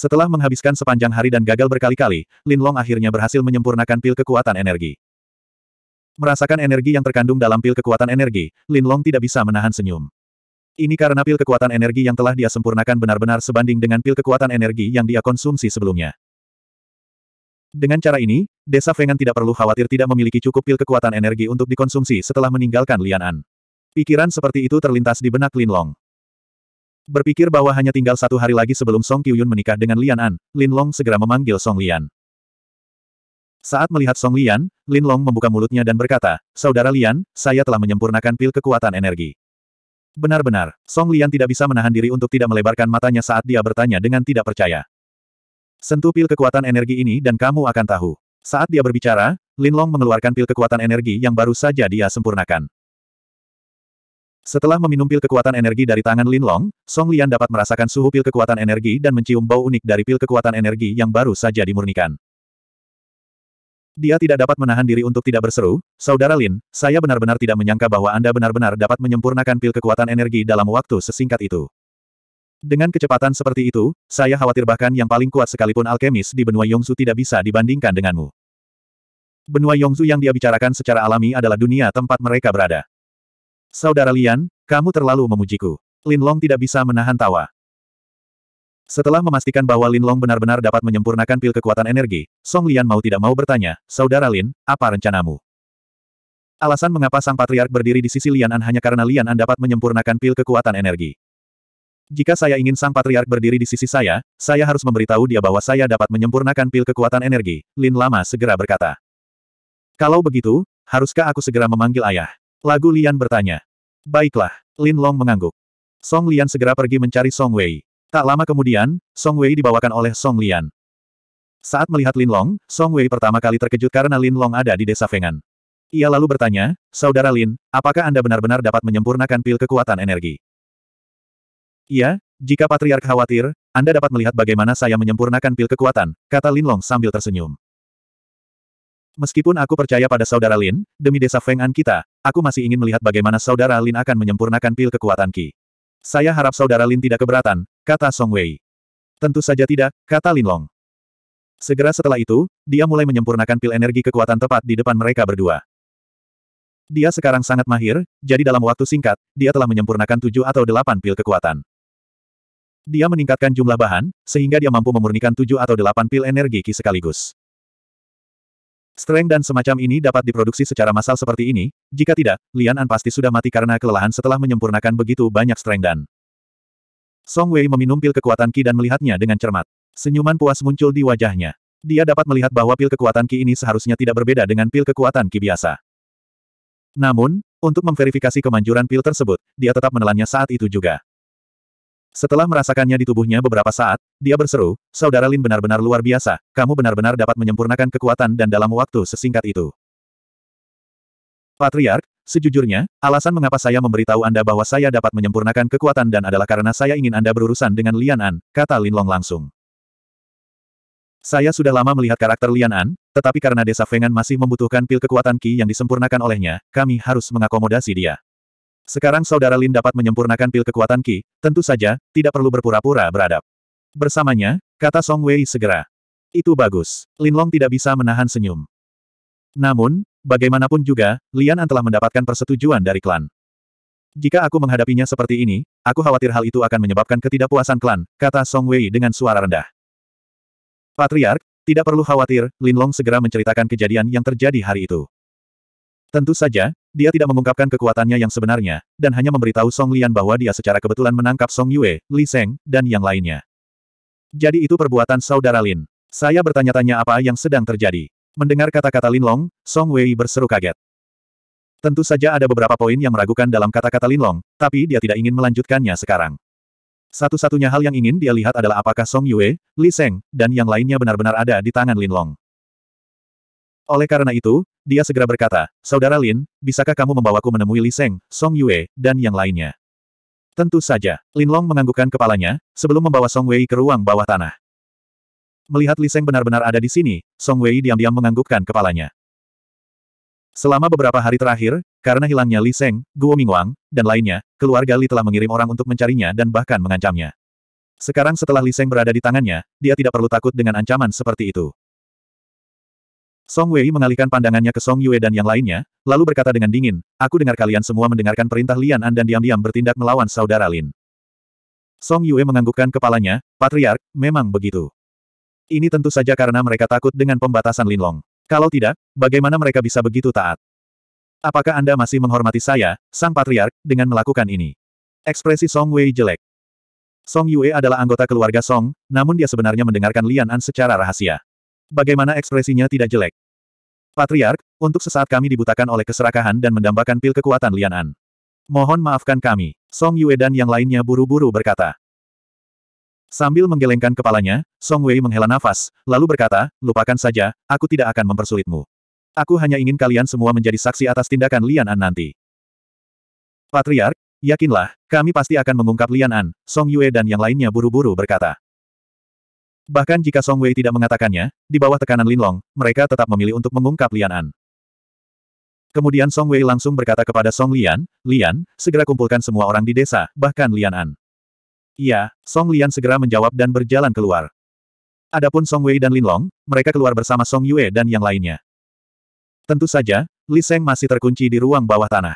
Setelah menghabiskan sepanjang hari dan gagal berkali-kali, Lin Long akhirnya berhasil menyempurnakan pil kekuatan energi. Merasakan energi yang terkandung dalam pil kekuatan energi, Lin Long tidak bisa menahan senyum. Ini karena pil kekuatan energi yang telah dia sempurnakan benar-benar sebanding dengan pil kekuatan energi yang dia konsumsi sebelumnya. Dengan cara ini, Desa Fengan tidak perlu khawatir tidak memiliki cukup pil kekuatan energi untuk dikonsumsi setelah meninggalkan Lian An. Pikiran seperti itu terlintas di benak Lin Long. Berpikir bahwa hanya tinggal satu hari lagi sebelum Song Qiuyun menikah dengan Lian An, Lin Long segera memanggil Song Lian. Saat melihat Song Lian, Lin Long membuka mulutnya dan berkata, Saudara Lian, saya telah menyempurnakan pil kekuatan energi. Benar-benar, Song Lian tidak bisa menahan diri untuk tidak melebarkan matanya saat dia bertanya dengan tidak percaya. Sentuh pil kekuatan energi ini dan kamu akan tahu. Saat dia berbicara, Lin Long mengeluarkan pil kekuatan energi yang baru saja dia sempurnakan. Setelah meminum pil kekuatan energi dari tangan Lin Long, Song Lian dapat merasakan suhu pil kekuatan energi dan mencium bau unik dari pil kekuatan energi yang baru saja dimurnikan. Dia tidak dapat menahan diri untuk tidak berseru, Saudara Lin, saya benar-benar tidak menyangka bahwa Anda benar-benar dapat menyempurnakan pil kekuatan energi dalam waktu sesingkat itu. Dengan kecepatan seperti itu, saya khawatir bahkan yang paling kuat sekalipun alkemis di benua Yongzu tidak bisa dibandingkan denganmu. Benua Yongzu yang dia bicarakan secara alami adalah dunia tempat mereka berada. Saudara Lian, kamu terlalu memujiku. Lin Long tidak bisa menahan tawa. Setelah memastikan bahwa Lin Long benar-benar dapat menyempurnakan pil kekuatan energi, Song Lian mau tidak mau bertanya, Saudara Lin, apa rencanamu? Alasan mengapa Sang Patriark berdiri di sisi Lian An hanya karena Lian An dapat menyempurnakan pil kekuatan energi. Jika saya ingin Sang Patriark berdiri di sisi saya, saya harus memberitahu dia bahwa saya dapat menyempurnakan pil kekuatan energi, Lin Lama segera berkata. Kalau begitu, haruskah aku segera memanggil ayah? Lagu Lian bertanya. Baiklah, Lin Long mengangguk. Song Lian segera pergi mencari Song Wei. Tak lama kemudian, Song Wei dibawakan oleh Song Lian. Saat melihat Lin Long, Song Wei pertama kali terkejut karena Lin Long ada di desa Fengan. Ia lalu bertanya, Saudara Lin, apakah Anda benar-benar dapat menyempurnakan pil kekuatan energi? Iya, jika Patriark khawatir, Anda dapat melihat bagaimana saya menyempurnakan pil kekuatan, kata Lin Long sambil tersenyum. Meskipun aku percaya pada saudara Lin, demi desa Feng'an kita, Aku masih ingin melihat bagaimana saudara Lin akan menyempurnakan pil kekuatan Ki. Saya harap saudara Lin tidak keberatan, kata Song Wei. Tentu saja tidak, kata Lin Long. Segera setelah itu, dia mulai menyempurnakan pil energi kekuatan tepat di depan mereka berdua. Dia sekarang sangat mahir, jadi dalam waktu singkat, dia telah menyempurnakan tujuh atau delapan pil kekuatan. Dia meningkatkan jumlah bahan, sehingga dia mampu memurnikan tujuh atau delapan pil energi Ki sekaligus. Streng dan semacam ini dapat diproduksi secara massal seperti ini, jika tidak, Lian An pasti sudah mati karena kelelahan setelah menyempurnakan begitu banyak streng dan. Song Wei meminum pil kekuatan Qi dan melihatnya dengan cermat. Senyuman puas muncul di wajahnya. Dia dapat melihat bahwa pil kekuatan Qi ini seharusnya tidak berbeda dengan pil kekuatan Qi biasa. Namun, untuk memverifikasi kemanjuran pil tersebut, dia tetap menelannya saat itu juga. Setelah merasakannya di tubuhnya beberapa saat, dia berseru, Saudara Lin benar-benar luar biasa, kamu benar-benar dapat menyempurnakan kekuatan dan dalam waktu sesingkat itu. Patriark, sejujurnya, alasan mengapa saya memberitahu Anda bahwa saya dapat menyempurnakan kekuatan dan adalah karena saya ingin Anda berurusan dengan Lian An, kata Lin Long langsung. Saya sudah lama melihat karakter Lian An, tetapi karena desa Fengan masih membutuhkan pil kekuatan Qi yang disempurnakan olehnya, kami harus mengakomodasi dia. Sekarang saudara Lin dapat menyempurnakan pil kekuatan Ki, tentu saja, tidak perlu berpura-pura beradab. Bersamanya, kata Song Wei segera. Itu bagus. Lin Long tidak bisa menahan senyum. Namun, bagaimanapun juga, Lian An telah mendapatkan persetujuan dari klan. Jika aku menghadapinya seperti ini, aku khawatir hal itu akan menyebabkan ketidakpuasan klan, kata Song Wei dengan suara rendah. Patriark, tidak perlu khawatir, Lin Long segera menceritakan kejadian yang terjadi hari itu. Tentu saja, dia tidak mengungkapkan kekuatannya yang sebenarnya, dan hanya memberitahu Song Lian bahwa dia secara kebetulan menangkap Song Yue, Li Seng, dan yang lainnya. Jadi itu perbuatan saudara Lin. Saya bertanya-tanya apa yang sedang terjadi. Mendengar kata-kata Lin Long, Song Wei berseru kaget. Tentu saja ada beberapa poin yang meragukan dalam kata-kata Lin Long, tapi dia tidak ingin melanjutkannya sekarang. Satu-satunya hal yang ingin dia lihat adalah apakah Song Yue, Li Seng, dan yang lainnya benar-benar ada di tangan Lin Long. Oleh karena itu, dia segera berkata, Saudara Lin, bisakah kamu membawaku menemui Li Seng, Song Yue, dan yang lainnya? Tentu saja, Lin Long menganggukkan kepalanya, sebelum membawa Song Wei ke ruang bawah tanah. Melihat Li Seng benar-benar ada di sini, Song Wei diam-diam menganggukkan kepalanya. Selama beberapa hari terakhir, karena hilangnya Li Seng, Guo Mingwang, dan lainnya, keluarga Li telah mengirim orang untuk mencarinya dan bahkan mengancamnya. Sekarang setelah Li Seng berada di tangannya, dia tidak perlu takut dengan ancaman seperti itu. Song Wei mengalihkan pandangannya ke Song Yue dan yang lainnya, lalu berkata dengan dingin, aku dengar kalian semua mendengarkan perintah Lian An dan diam-diam bertindak melawan saudara Lin. Song Yue menganggukkan kepalanya, Patriark, memang begitu. Ini tentu saja karena mereka takut dengan pembatasan Lin Long. Kalau tidak, bagaimana mereka bisa begitu taat? Apakah Anda masih menghormati saya, Sang Patriark, dengan melakukan ini? Ekspresi Song Wei jelek. Song Yue adalah anggota keluarga Song, namun dia sebenarnya mendengarkan Lian An secara rahasia. Bagaimana ekspresinya tidak jelek? Patriark, untuk sesaat kami dibutakan oleh keserakahan dan mendambakan pil kekuatan Lian An. Mohon maafkan kami, Song Yue dan yang lainnya buru-buru berkata. Sambil menggelengkan kepalanya, Song Wei menghela nafas, lalu berkata, lupakan saja, aku tidak akan mempersulitmu. Aku hanya ingin kalian semua menjadi saksi atas tindakan Lian An nanti. Patriark, yakinlah, kami pasti akan mengungkap Lian An, Song Yue dan yang lainnya buru-buru berkata. Bahkan jika Song Wei tidak mengatakannya, di bawah tekanan Linlong, mereka tetap memilih untuk mengungkap Lian An. Kemudian Song Wei langsung berkata kepada Song Lian, Lian, segera kumpulkan semua orang di desa, bahkan Lian An. Iya, Song Lian segera menjawab dan berjalan keluar. Adapun Song Wei dan Linlong, mereka keluar bersama Song Yue dan yang lainnya. Tentu saja, Li Seng masih terkunci di ruang bawah tanah.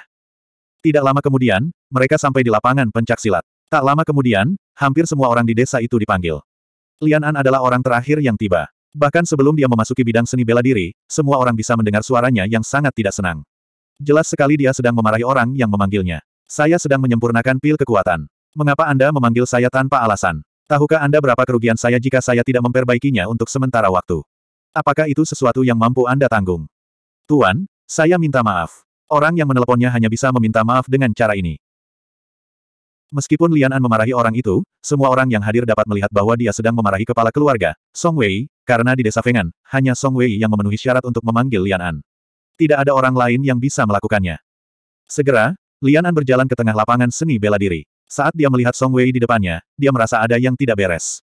Tidak lama kemudian, mereka sampai di lapangan pencaksilat. Tak lama kemudian, hampir semua orang di desa itu dipanggil. Lian An adalah orang terakhir yang tiba. Bahkan sebelum dia memasuki bidang seni bela diri, semua orang bisa mendengar suaranya yang sangat tidak senang. Jelas sekali dia sedang memarahi orang yang memanggilnya. Saya sedang menyempurnakan pil kekuatan. Mengapa Anda memanggil saya tanpa alasan? Tahukah Anda berapa kerugian saya jika saya tidak memperbaikinya untuk sementara waktu? Apakah itu sesuatu yang mampu Anda tanggung? Tuan, saya minta maaf. Orang yang meneleponnya hanya bisa meminta maaf dengan cara ini. Meskipun Lian An memarahi orang itu, semua orang yang hadir dapat melihat bahwa dia sedang memarahi kepala keluarga, Song Wei, karena di desa Fengan, hanya Song Wei yang memenuhi syarat untuk memanggil Lian An. Tidak ada orang lain yang bisa melakukannya. Segera, Lian An berjalan ke tengah lapangan seni bela diri. Saat dia melihat Song Wei di depannya, dia merasa ada yang tidak beres.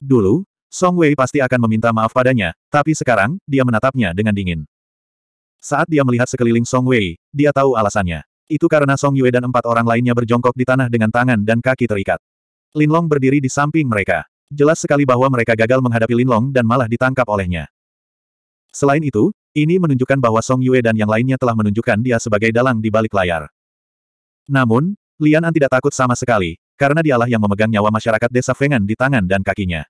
Dulu, Song Wei pasti akan meminta maaf padanya, tapi sekarang, dia menatapnya dengan dingin. Saat dia melihat sekeliling Song Wei, dia tahu alasannya. Itu karena Song Yue dan empat orang lainnya berjongkok di tanah dengan tangan dan kaki terikat. Linlong berdiri di samping mereka. Jelas sekali bahwa mereka gagal menghadapi Linlong dan malah ditangkap olehnya. Selain itu, ini menunjukkan bahwa Song Yue dan yang lainnya telah menunjukkan dia sebagai dalang di balik layar. Namun, Lian An tidak takut sama sekali, karena dialah yang memegang nyawa masyarakat desa Fengan di tangan dan kakinya.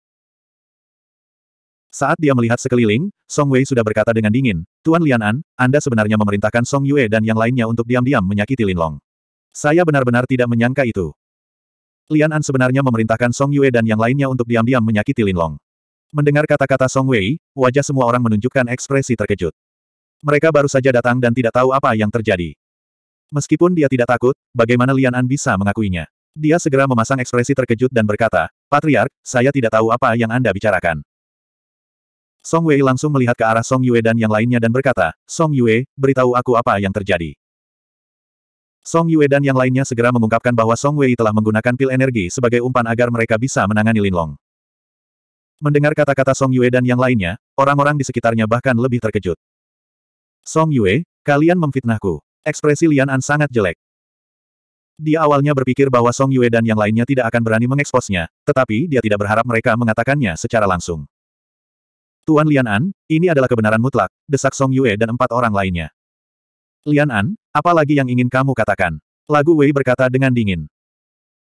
Saat dia melihat sekeliling, Song Wei sudah berkata dengan dingin, Tuan Lianan, Anda sebenarnya memerintahkan Song Yue dan yang lainnya untuk diam-diam menyakiti Lin Long. Saya benar-benar tidak menyangka itu. Lianan sebenarnya memerintahkan Song Yue dan yang lainnya untuk diam-diam menyakiti Lin Long. Mendengar kata-kata Song Wei, wajah semua orang menunjukkan ekspresi terkejut. Mereka baru saja datang dan tidak tahu apa yang terjadi. Meskipun dia tidak takut, bagaimana Li'an'an bisa mengakuinya? Dia segera memasang ekspresi terkejut dan berkata, Patriark, saya tidak tahu apa yang Anda bicarakan. Song Wei langsung melihat ke arah Song Yue dan yang lainnya dan berkata, Song Yue, beritahu aku apa yang terjadi. Song Yue dan yang lainnya segera mengungkapkan bahwa Song Wei telah menggunakan pil energi sebagai umpan agar mereka bisa menangani Lin Long. Mendengar kata-kata Song Yue dan yang lainnya, orang-orang di sekitarnya bahkan lebih terkejut. Song Yue, kalian memfitnahku. Ekspresi Lian An sangat jelek. Dia awalnya berpikir bahwa Song Yue dan yang lainnya tidak akan berani mengeksposnya, tetapi dia tidak berharap mereka mengatakannya secara langsung. Tuan Lian An, ini adalah kebenaran mutlak, desak Song Yue dan empat orang lainnya. Lian An, apa yang ingin kamu katakan? Lagu Wei berkata dengan dingin.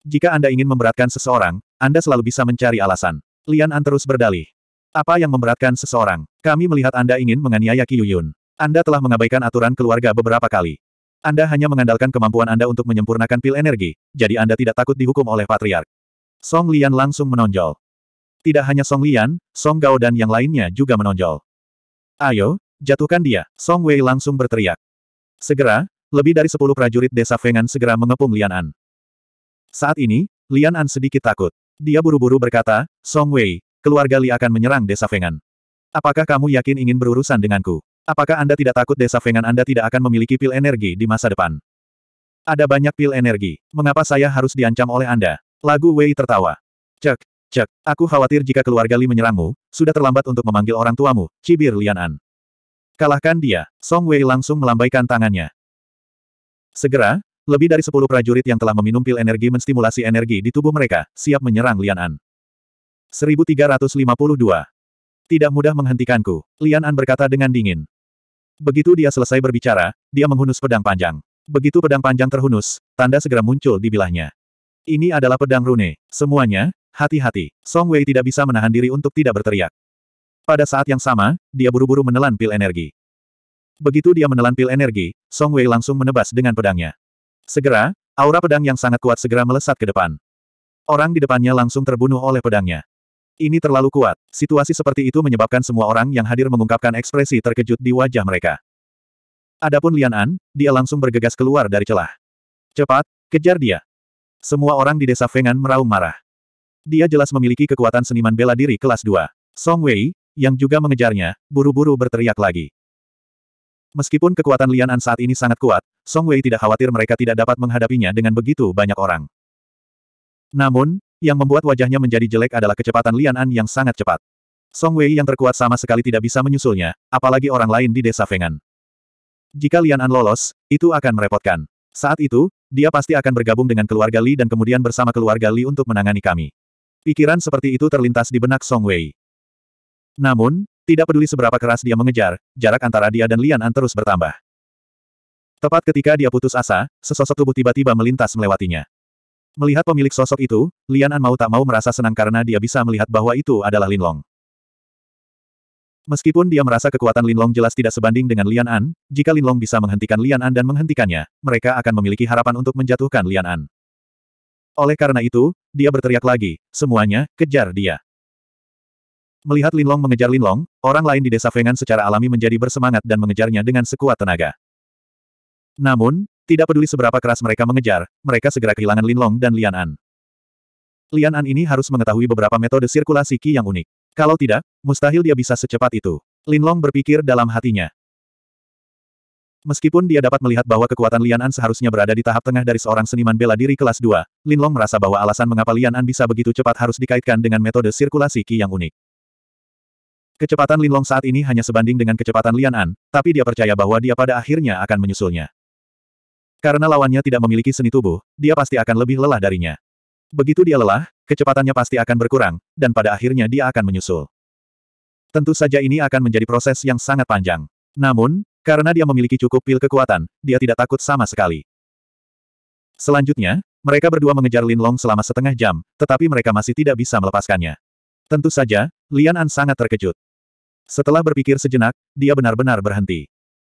Jika Anda ingin memberatkan seseorang, Anda selalu bisa mencari alasan. Lian An terus berdalih. Apa yang memberatkan seseorang? Kami melihat Anda ingin menganiaya Qi Yuyun. Anda telah mengabaikan aturan keluarga beberapa kali. Anda hanya mengandalkan kemampuan Anda untuk menyempurnakan pil energi, jadi Anda tidak takut dihukum oleh Patriark. Song Lian langsung menonjol. Tidak hanya Song Lian, Song Gao dan yang lainnya juga menonjol. Ayo, jatuhkan dia, Song Wei langsung berteriak. Segera, lebih dari sepuluh prajurit desa Fengan segera mengepung Lian An. Saat ini, Lian An sedikit takut. Dia buru-buru berkata, Song Wei, keluarga Li akan menyerang desa Fengan. Apakah kamu yakin ingin berurusan denganku? Apakah Anda tidak takut desa Fengan Anda tidak akan memiliki pil energi di masa depan? Ada banyak pil energi. Mengapa saya harus diancam oleh Anda? Lagu Wei tertawa. Cek, Cek, aku khawatir jika keluarga Li menyerangmu, sudah terlambat untuk memanggil orang tuamu, cibir Lian'an. Kalahkan dia, Song Wei langsung melambaikan tangannya. Segera, lebih dari sepuluh prajurit yang telah meminum pil energi menstimulasi energi di tubuh mereka, siap menyerang Lian'an. 1352. Tidak mudah menghentikanku, Lian'an berkata dengan dingin. Begitu dia selesai berbicara, dia menghunus pedang panjang. Begitu pedang panjang terhunus, tanda segera muncul di bilahnya. Ini adalah pedang rune. Semuanya, Hati-hati, Song Wei tidak bisa menahan diri untuk tidak berteriak. Pada saat yang sama, dia buru-buru menelan pil energi. Begitu dia menelan pil energi, Song Wei langsung menebas dengan pedangnya. Segera, aura pedang yang sangat kuat segera melesat ke depan. Orang di depannya langsung terbunuh oleh pedangnya. Ini terlalu kuat, situasi seperti itu menyebabkan semua orang yang hadir mengungkapkan ekspresi terkejut di wajah mereka. Adapun Lian An, dia langsung bergegas keluar dari celah. Cepat, kejar dia. Semua orang di desa Fengan meraung marah. Dia jelas memiliki kekuatan seniman bela diri kelas 2. Song Wei, yang juga mengejarnya, buru-buru berteriak lagi. Meskipun kekuatan Lian An saat ini sangat kuat, Song Wei tidak khawatir mereka tidak dapat menghadapinya dengan begitu banyak orang. Namun, yang membuat wajahnya menjadi jelek adalah kecepatan Lian An yang sangat cepat. Song Wei yang terkuat sama sekali tidak bisa menyusulnya, apalagi orang lain di desa Fengan. Jika Lian An lolos, itu akan merepotkan. Saat itu, dia pasti akan bergabung dengan keluarga Li dan kemudian bersama keluarga Li untuk menangani kami. Pikiran seperti itu terlintas di benak Song Wei. Namun, tidak peduli seberapa keras dia mengejar, jarak antara dia dan Lian An terus bertambah. Tepat ketika dia putus asa, sesosok tubuh tiba-tiba melintas melewatinya. Melihat pemilik sosok itu, Lian An mau tak mau merasa senang karena dia bisa melihat bahwa itu adalah Lin Long. Meskipun dia merasa kekuatan Lin Long jelas tidak sebanding dengan Lian An, jika Long bisa menghentikan Lian An dan menghentikannya, mereka akan memiliki harapan untuk menjatuhkan Lian An. Oleh karena itu, dia berteriak lagi, semuanya, kejar dia. Melihat Linlong mengejar Linlong, orang lain di desa Fengan secara alami menjadi bersemangat dan mengejarnya dengan sekuat tenaga. Namun, tidak peduli seberapa keras mereka mengejar, mereka segera kehilangan Linlong dan Lian An. Lian An ini harus mengetahui beberapa metode sirkulasi Qi yang unik. Kalau tidak, mustahil dia bisa secepat itu. Linlong berpikir dalam hatinya. Meskipun dia dapat melihat bahwa kekuatan Lian An seharusnya berada di tahap tengah dari seorang seniman bela diri kelas 2, Lin Long merasa bahwa alasan mengapa Lian An bisa begitu cepat harus dikaitkan dengan metode sirkulasi Qi yang unik. Kecepatan Lin Long saat ini hanya sebanding dengan kecepatan Lian An, tapi dia percaya bahwa dia pada akhirnya akan menyusulnya. Karena lawannya tidak memiliki seni tubuh, dia pasti akan lebih lelah darinya. Begitu dia lelah, kecepatannya pasti akan berkurang, dan pada akhirnya dia akan menyusul. Tentu saja ini akan menjadi proses yang sangat panjang. Namun, karena dia memiliki cukup pil kekuatan, dia tidak takut sama sekali. Selanjutnya, mereka berdua mengejar Lin Long selama setengah jam, tetapi mereka masih tidak bisa melepaskannya. Tentu saja, Lian An sangat terkejut. Setelah berpikir sejenak, dia benar-benar berhenti.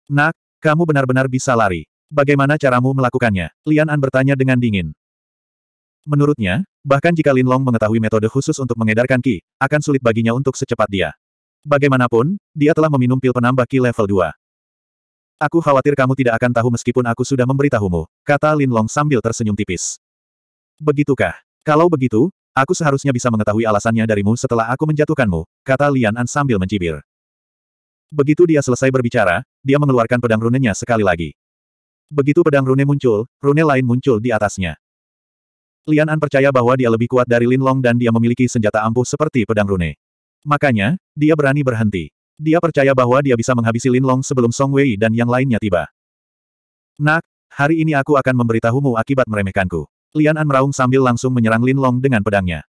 Nak, kamu benar-benar bisa lari. Bagaimana caramu melakukannya? Lian An bertanya dengan dingin. Menurutnya, bahkan jika Lin Long mengetahui metode khusus untuk mengedarkan Ki, akan sulit baginya untuk secepat dia. Bagaimanapun, dia telah meminum pil penambah Ki level 2. Aku khawatir kamu tidak akan tahu meskipun aku sudah memberitahumu, kata Lin Long sambil tersenyum tipis. Begitukah? Kalau begitu, aku seharusnya bisa mengetahui alasannya darimu setelah aku menjatuhkanmu, kata Lian An sambil mencibir. Begitu dia selesai berbicara, dia mengeluarkan pedang runenya sekali lagi. Begitu pedang rune muncul, rune lain muncul di atasnya. Lian An percaya bahwa dia lebih kuat dari Lin Long dan dia memiliki senjata ampuh seperti pedang rune. Makanya, dia berani berhenti. Dia percaya bahwa dia bisa menghabisi Lin Long sebelum Song Wei dan yang lainnya tiba. Nak, hari ini aku akan memberitahumu akibat meremehkanku. Lian An meraung sambil langsung menyerang Lin Long dengan pedangnya.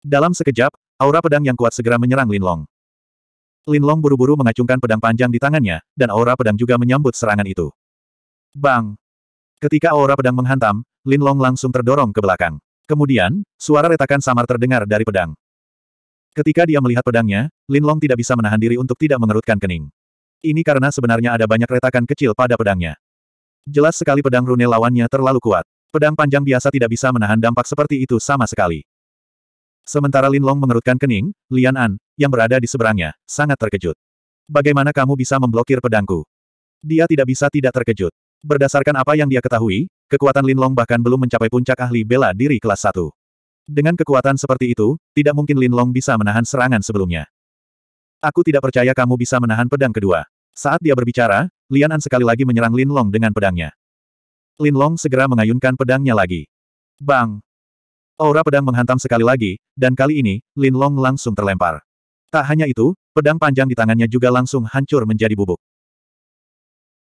Dalam sekejap, aura pedang yang kuat segera menyerang Lin Long. Lin Long buru-buru mengacungkan pedang panjang di tangannya, dan aura pedang juga menyambut serangan itu. Bang! Ketika aura pedang menghantam, Lin Long langsung terdorong ke belakang. Kemudian, suara retakan samar terdengar dari pedang. Ketika dia melihat pedangnya, Linlong tidak bisa menahan diri untuk tidak mengerutkan kening. Ini karena sebenarnya ada banyak retakan kecil pada pedangnya. Jelas sekali pedang rune lawannya terlalu kuat. Pedang panjang biasa tidak bisa menahan dampak seperti itu sama sekali. Sementara Linlong mengerutkan kening, Lian An, yang berada di seberangnya, sangat terkejut. Bagaimana kamu bisa memblokir pedangku? Dia tidak bisa tidak terkejut. Berdasarkan apa yang dia ketahui, kekuatan Linlong bahkan belum mencapai puncak ahli bela diri kelas 1. Dengan kekuatan seperti itu, tidak mungkin Lin Long bisa menahan serangan sebelumnya. Aku tidak percaya kamu bisa menahan pedang kedua. Saat dia berbicara, Lian An sekali lagi menyerang Lin Long dengan pedangnya. Lin Long segera mengayunkan pedangnya lagi. Bang! Aura pedang menghantam sekali lagi, dan kali ini, Lin Long langsung terlempar. Tak hanya itu, pedang panjang di tangannya juga langsung hancur menjadi bubuk.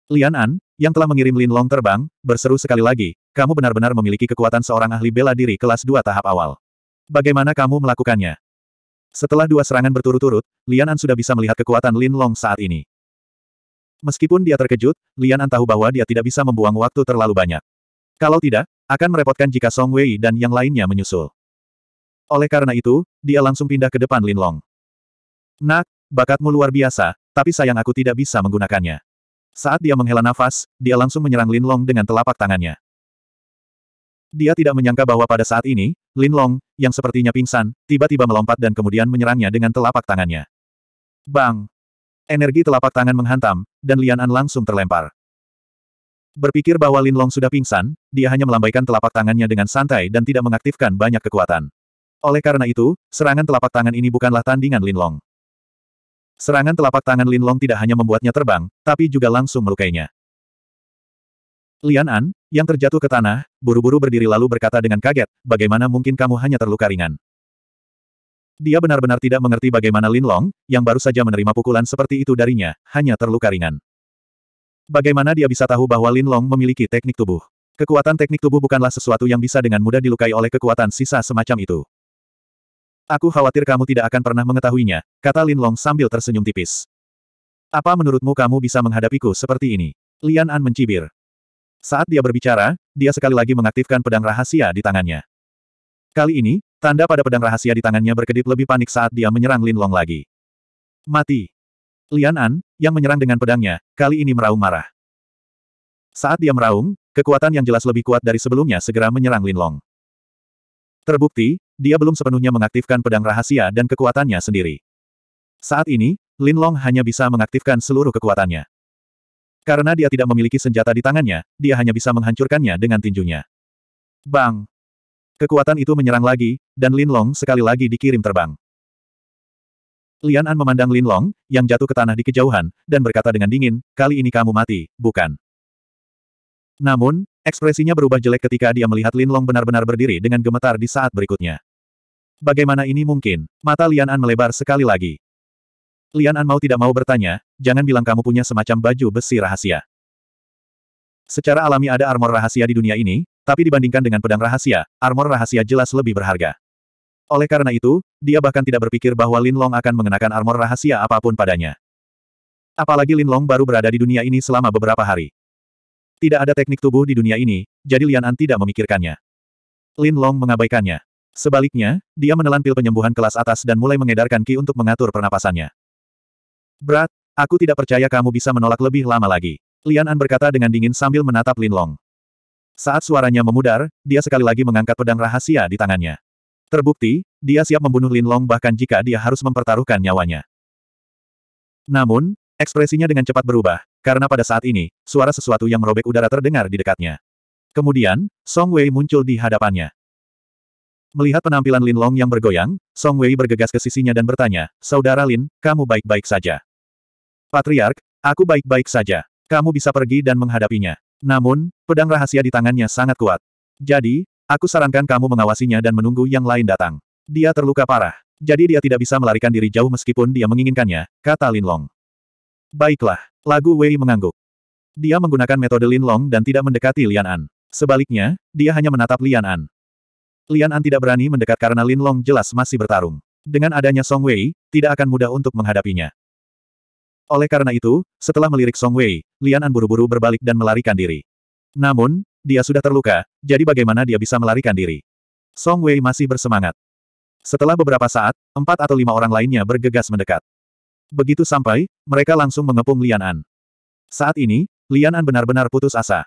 Lian An, yang telah mengirim Lin Long terbang, berseru sekali lagi, kamu benar-benar memiliki kekuatan seorang ahli bela diri kelas 2 tahap awal. Bagaimana kamu melakukannya? Setelah dua serangan berturut-turut, Lian An sudah bisa melihat kekuatan Lin Long saat ini. Meskipun dia terkejut, Lian An tahu bahwa dia tidak bisa membuang waktu terlalu banyak. Kalau tidak, akan merepotkan jika Song Wei dan yang lainnya menyusul. Oleh karena itu, dia langsung pindah ke depan Lin Long. Nak, bakatmu luar biasa, tapi sayang aku tidak bisa menggunakannya. Saat dia menghela nafas, dia langsung menyerang Lin Long dengan telapak tangannya. Dia tidak menyangka bahwa pada saat ini, Lin Long, yang sepertinya pingsan, tiba-tiba melompat dan kemudian menyerangnya dengan telapak tangannya. Bang! Energi telapak tangan menghantam, dan Lian An langsung terlempar. Berpikir bahwa Lin Long sudah pingsan, dia hanya melambaikan telapak tangannya dengan santai dan tidak mengaktifkan banyak kekuatan. Oleh karena itu, serangan telapak tangan ini bukanlah tandingan Lin Long. Serangan telapak tangan Lin Long tidak hanya membuatnya terbang, tapi juga langsung melukainya. Lian An, yang terjatuh ke tanah, buru-buru berdiri lalu berkata dengan kaget, bagaimana mungkin kamu hanya terluka ringan. Dia benar-benar tidak mengerti bagaimana Lin Long, yang baru saja menerima pukulan seperti itu darinya, hanya terluka ringan. Bagaimana dia bisa tahu bahwa Lin Long memiliki teknik tubuh? Kekuatan teknik tubuh bukanlah sesuatu yang bisa dengan mudah dilukai oleh kekuatan sisa semacam itu. Aku khawatir kamu tidak akan pernah mengetahuinya, kata Lin Long sambil tersenyum tipis. Apa menurutmu kamu bisa menghadapiku seperti ini? Lian An mencibir. Saat dia berbicara, dia sekali lagi mengaktifkan pedang rahasia di tangannya. Kali ini, tanda pada pedang rahasia di tangannya berkedip lebih panik saat dia menyerang Lin Long lagi. Mati. Lian An, yang menyerang dengan pedangnya, kali ini meraung marah. Saat dia meraung, kekuatan yang jelas lebih kuat dari sebelumnya segera menyerang Lin Long. Terbukti, dia belum sepenuhnya mengaktifkan pedang rahasia dan kekuatannya sendiri. Saat ini, Lin Long hanya bisa mengaktifkan seluruh kekuatannya. Karena dia tidak memiliki senjata di tangannya, dia hanya bisa menghancurkannya dengan tinjunya. Bang! Kekuatan itu menyerang lagi, dan Lin Long sekali lagi dikirim terbang. Lian An memandang Lin Long, yang jatuh ke tanah di kejauhan, dan berkata dengan dingin, kali ini kamu mati, bukan? Namun, ekspresinya berubah jelek ketika dia melihat Lin Long benar-benar berdiri dengan gemetar di saat berikutnya. Bagaimana ini mungkin? Mata Lian An melebar sekali lagi. Lian An mau tidak mau bertanya, jangan bilang kamu punya semacam baju besi rahasia. Secara alami ada armor rahasia di dunia ini, tapi dibandingkan dengan pedang rahasia, armor rahasia jelas lebih berharga. Oleh karena itu, dia bahkan tidak berpikir bahwa Lin Long akan mengenakan armor rahasia apapun padanya. Apalagi Lin Long baru berada di dunia ini selama beberapa hari. Tidak ada teknik tubuh di dunia ini, jadi Lian An tidak memikirkannya. Lin Long mengabaikannya. Sebaliknya, dia menelan pil penyembuhan kelas atas dan mulai mengedarkan Ki untuk mengatur pernapasannya. Berat, aku tidak percaya kamu bisa menolak lebih lama lagi. Lian An berkata dengan dingin sambil menatap Lin Long. Saat suaranya memudar, dia sekali lagi mengangkat pedang rahasia di tangannya. Terbukti, dia siap membunuh Lin Long bahkan jika dia harus mempertaruhkan nyawanya. Namun, ekspresinya dengan cepat berubah, karena pada saat ini, suara sesuatu yang merobek udara terdengar di dekatnya. Kemudian, Song Wei muncul di hadapannya. Melihat penampilan Lin Long yang bergoyang, Song Wei bergegas ke sisinya dan bertanya, Saudara Lin, kamu baik-baik saja. Patriark, aku baik-baik saja. Kamu bisa pergi dan menghadapinya. Namun, pedang rahasia di tangannya sangat kuat. Jadi, aku sarankan kamu mengawasinya dan menunggu yang lain datang. Dia terluka parah. Jadi dia tidak bisa melarikan diri jauh meskipun dia menginginkannya, kata Linlong. Baiklah, lagu Wei mengangguk. Dia menggunakan metode Linlong dan tidak mendekati Lian An. Sebaliknya, dia hanya menatap Lian An. Lian An tidak berani mendekat karena Linlong jelas masih bertarung. Dengan adanya Song Wei, tidak akan mudah untuk menghadapinya. Oleh karena itu, setelah melirik Song Wei, Lian An buru-buru berbalik dan melarikan diri. Namun, dia sudah terluka, jadi bagaimana dia bisa melarikan diri? Song Wei masih bersemangat. Setelah beberapa saat, empat atau lima orang lainnya bergegas mendekat. Begitu sampai, mereka langsung mengepung Lian An. Saat ini, Lian An benar-benar putus asa.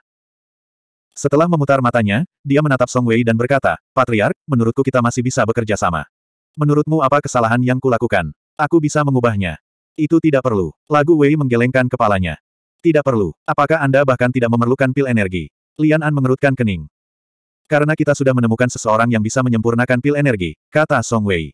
Setelah memutar matanya, dia menatap Song Wei dan berkata, Patriark, menurutku kita masih bisa bekerja sama. Menurutmu apa kesalahan yang kulakukan? Aku bisa mengubahnya. Itu tidak perlu. Lagu Wei menggelengkan kepalanya. Tidak perlu. Apakah Anda bahkan tidak memerlukan pil energi? Lian An mengerutkan kening. Karena kita sudah menemukan seseorang yang bisa menyempurnakan pil energi, kata Song Wei.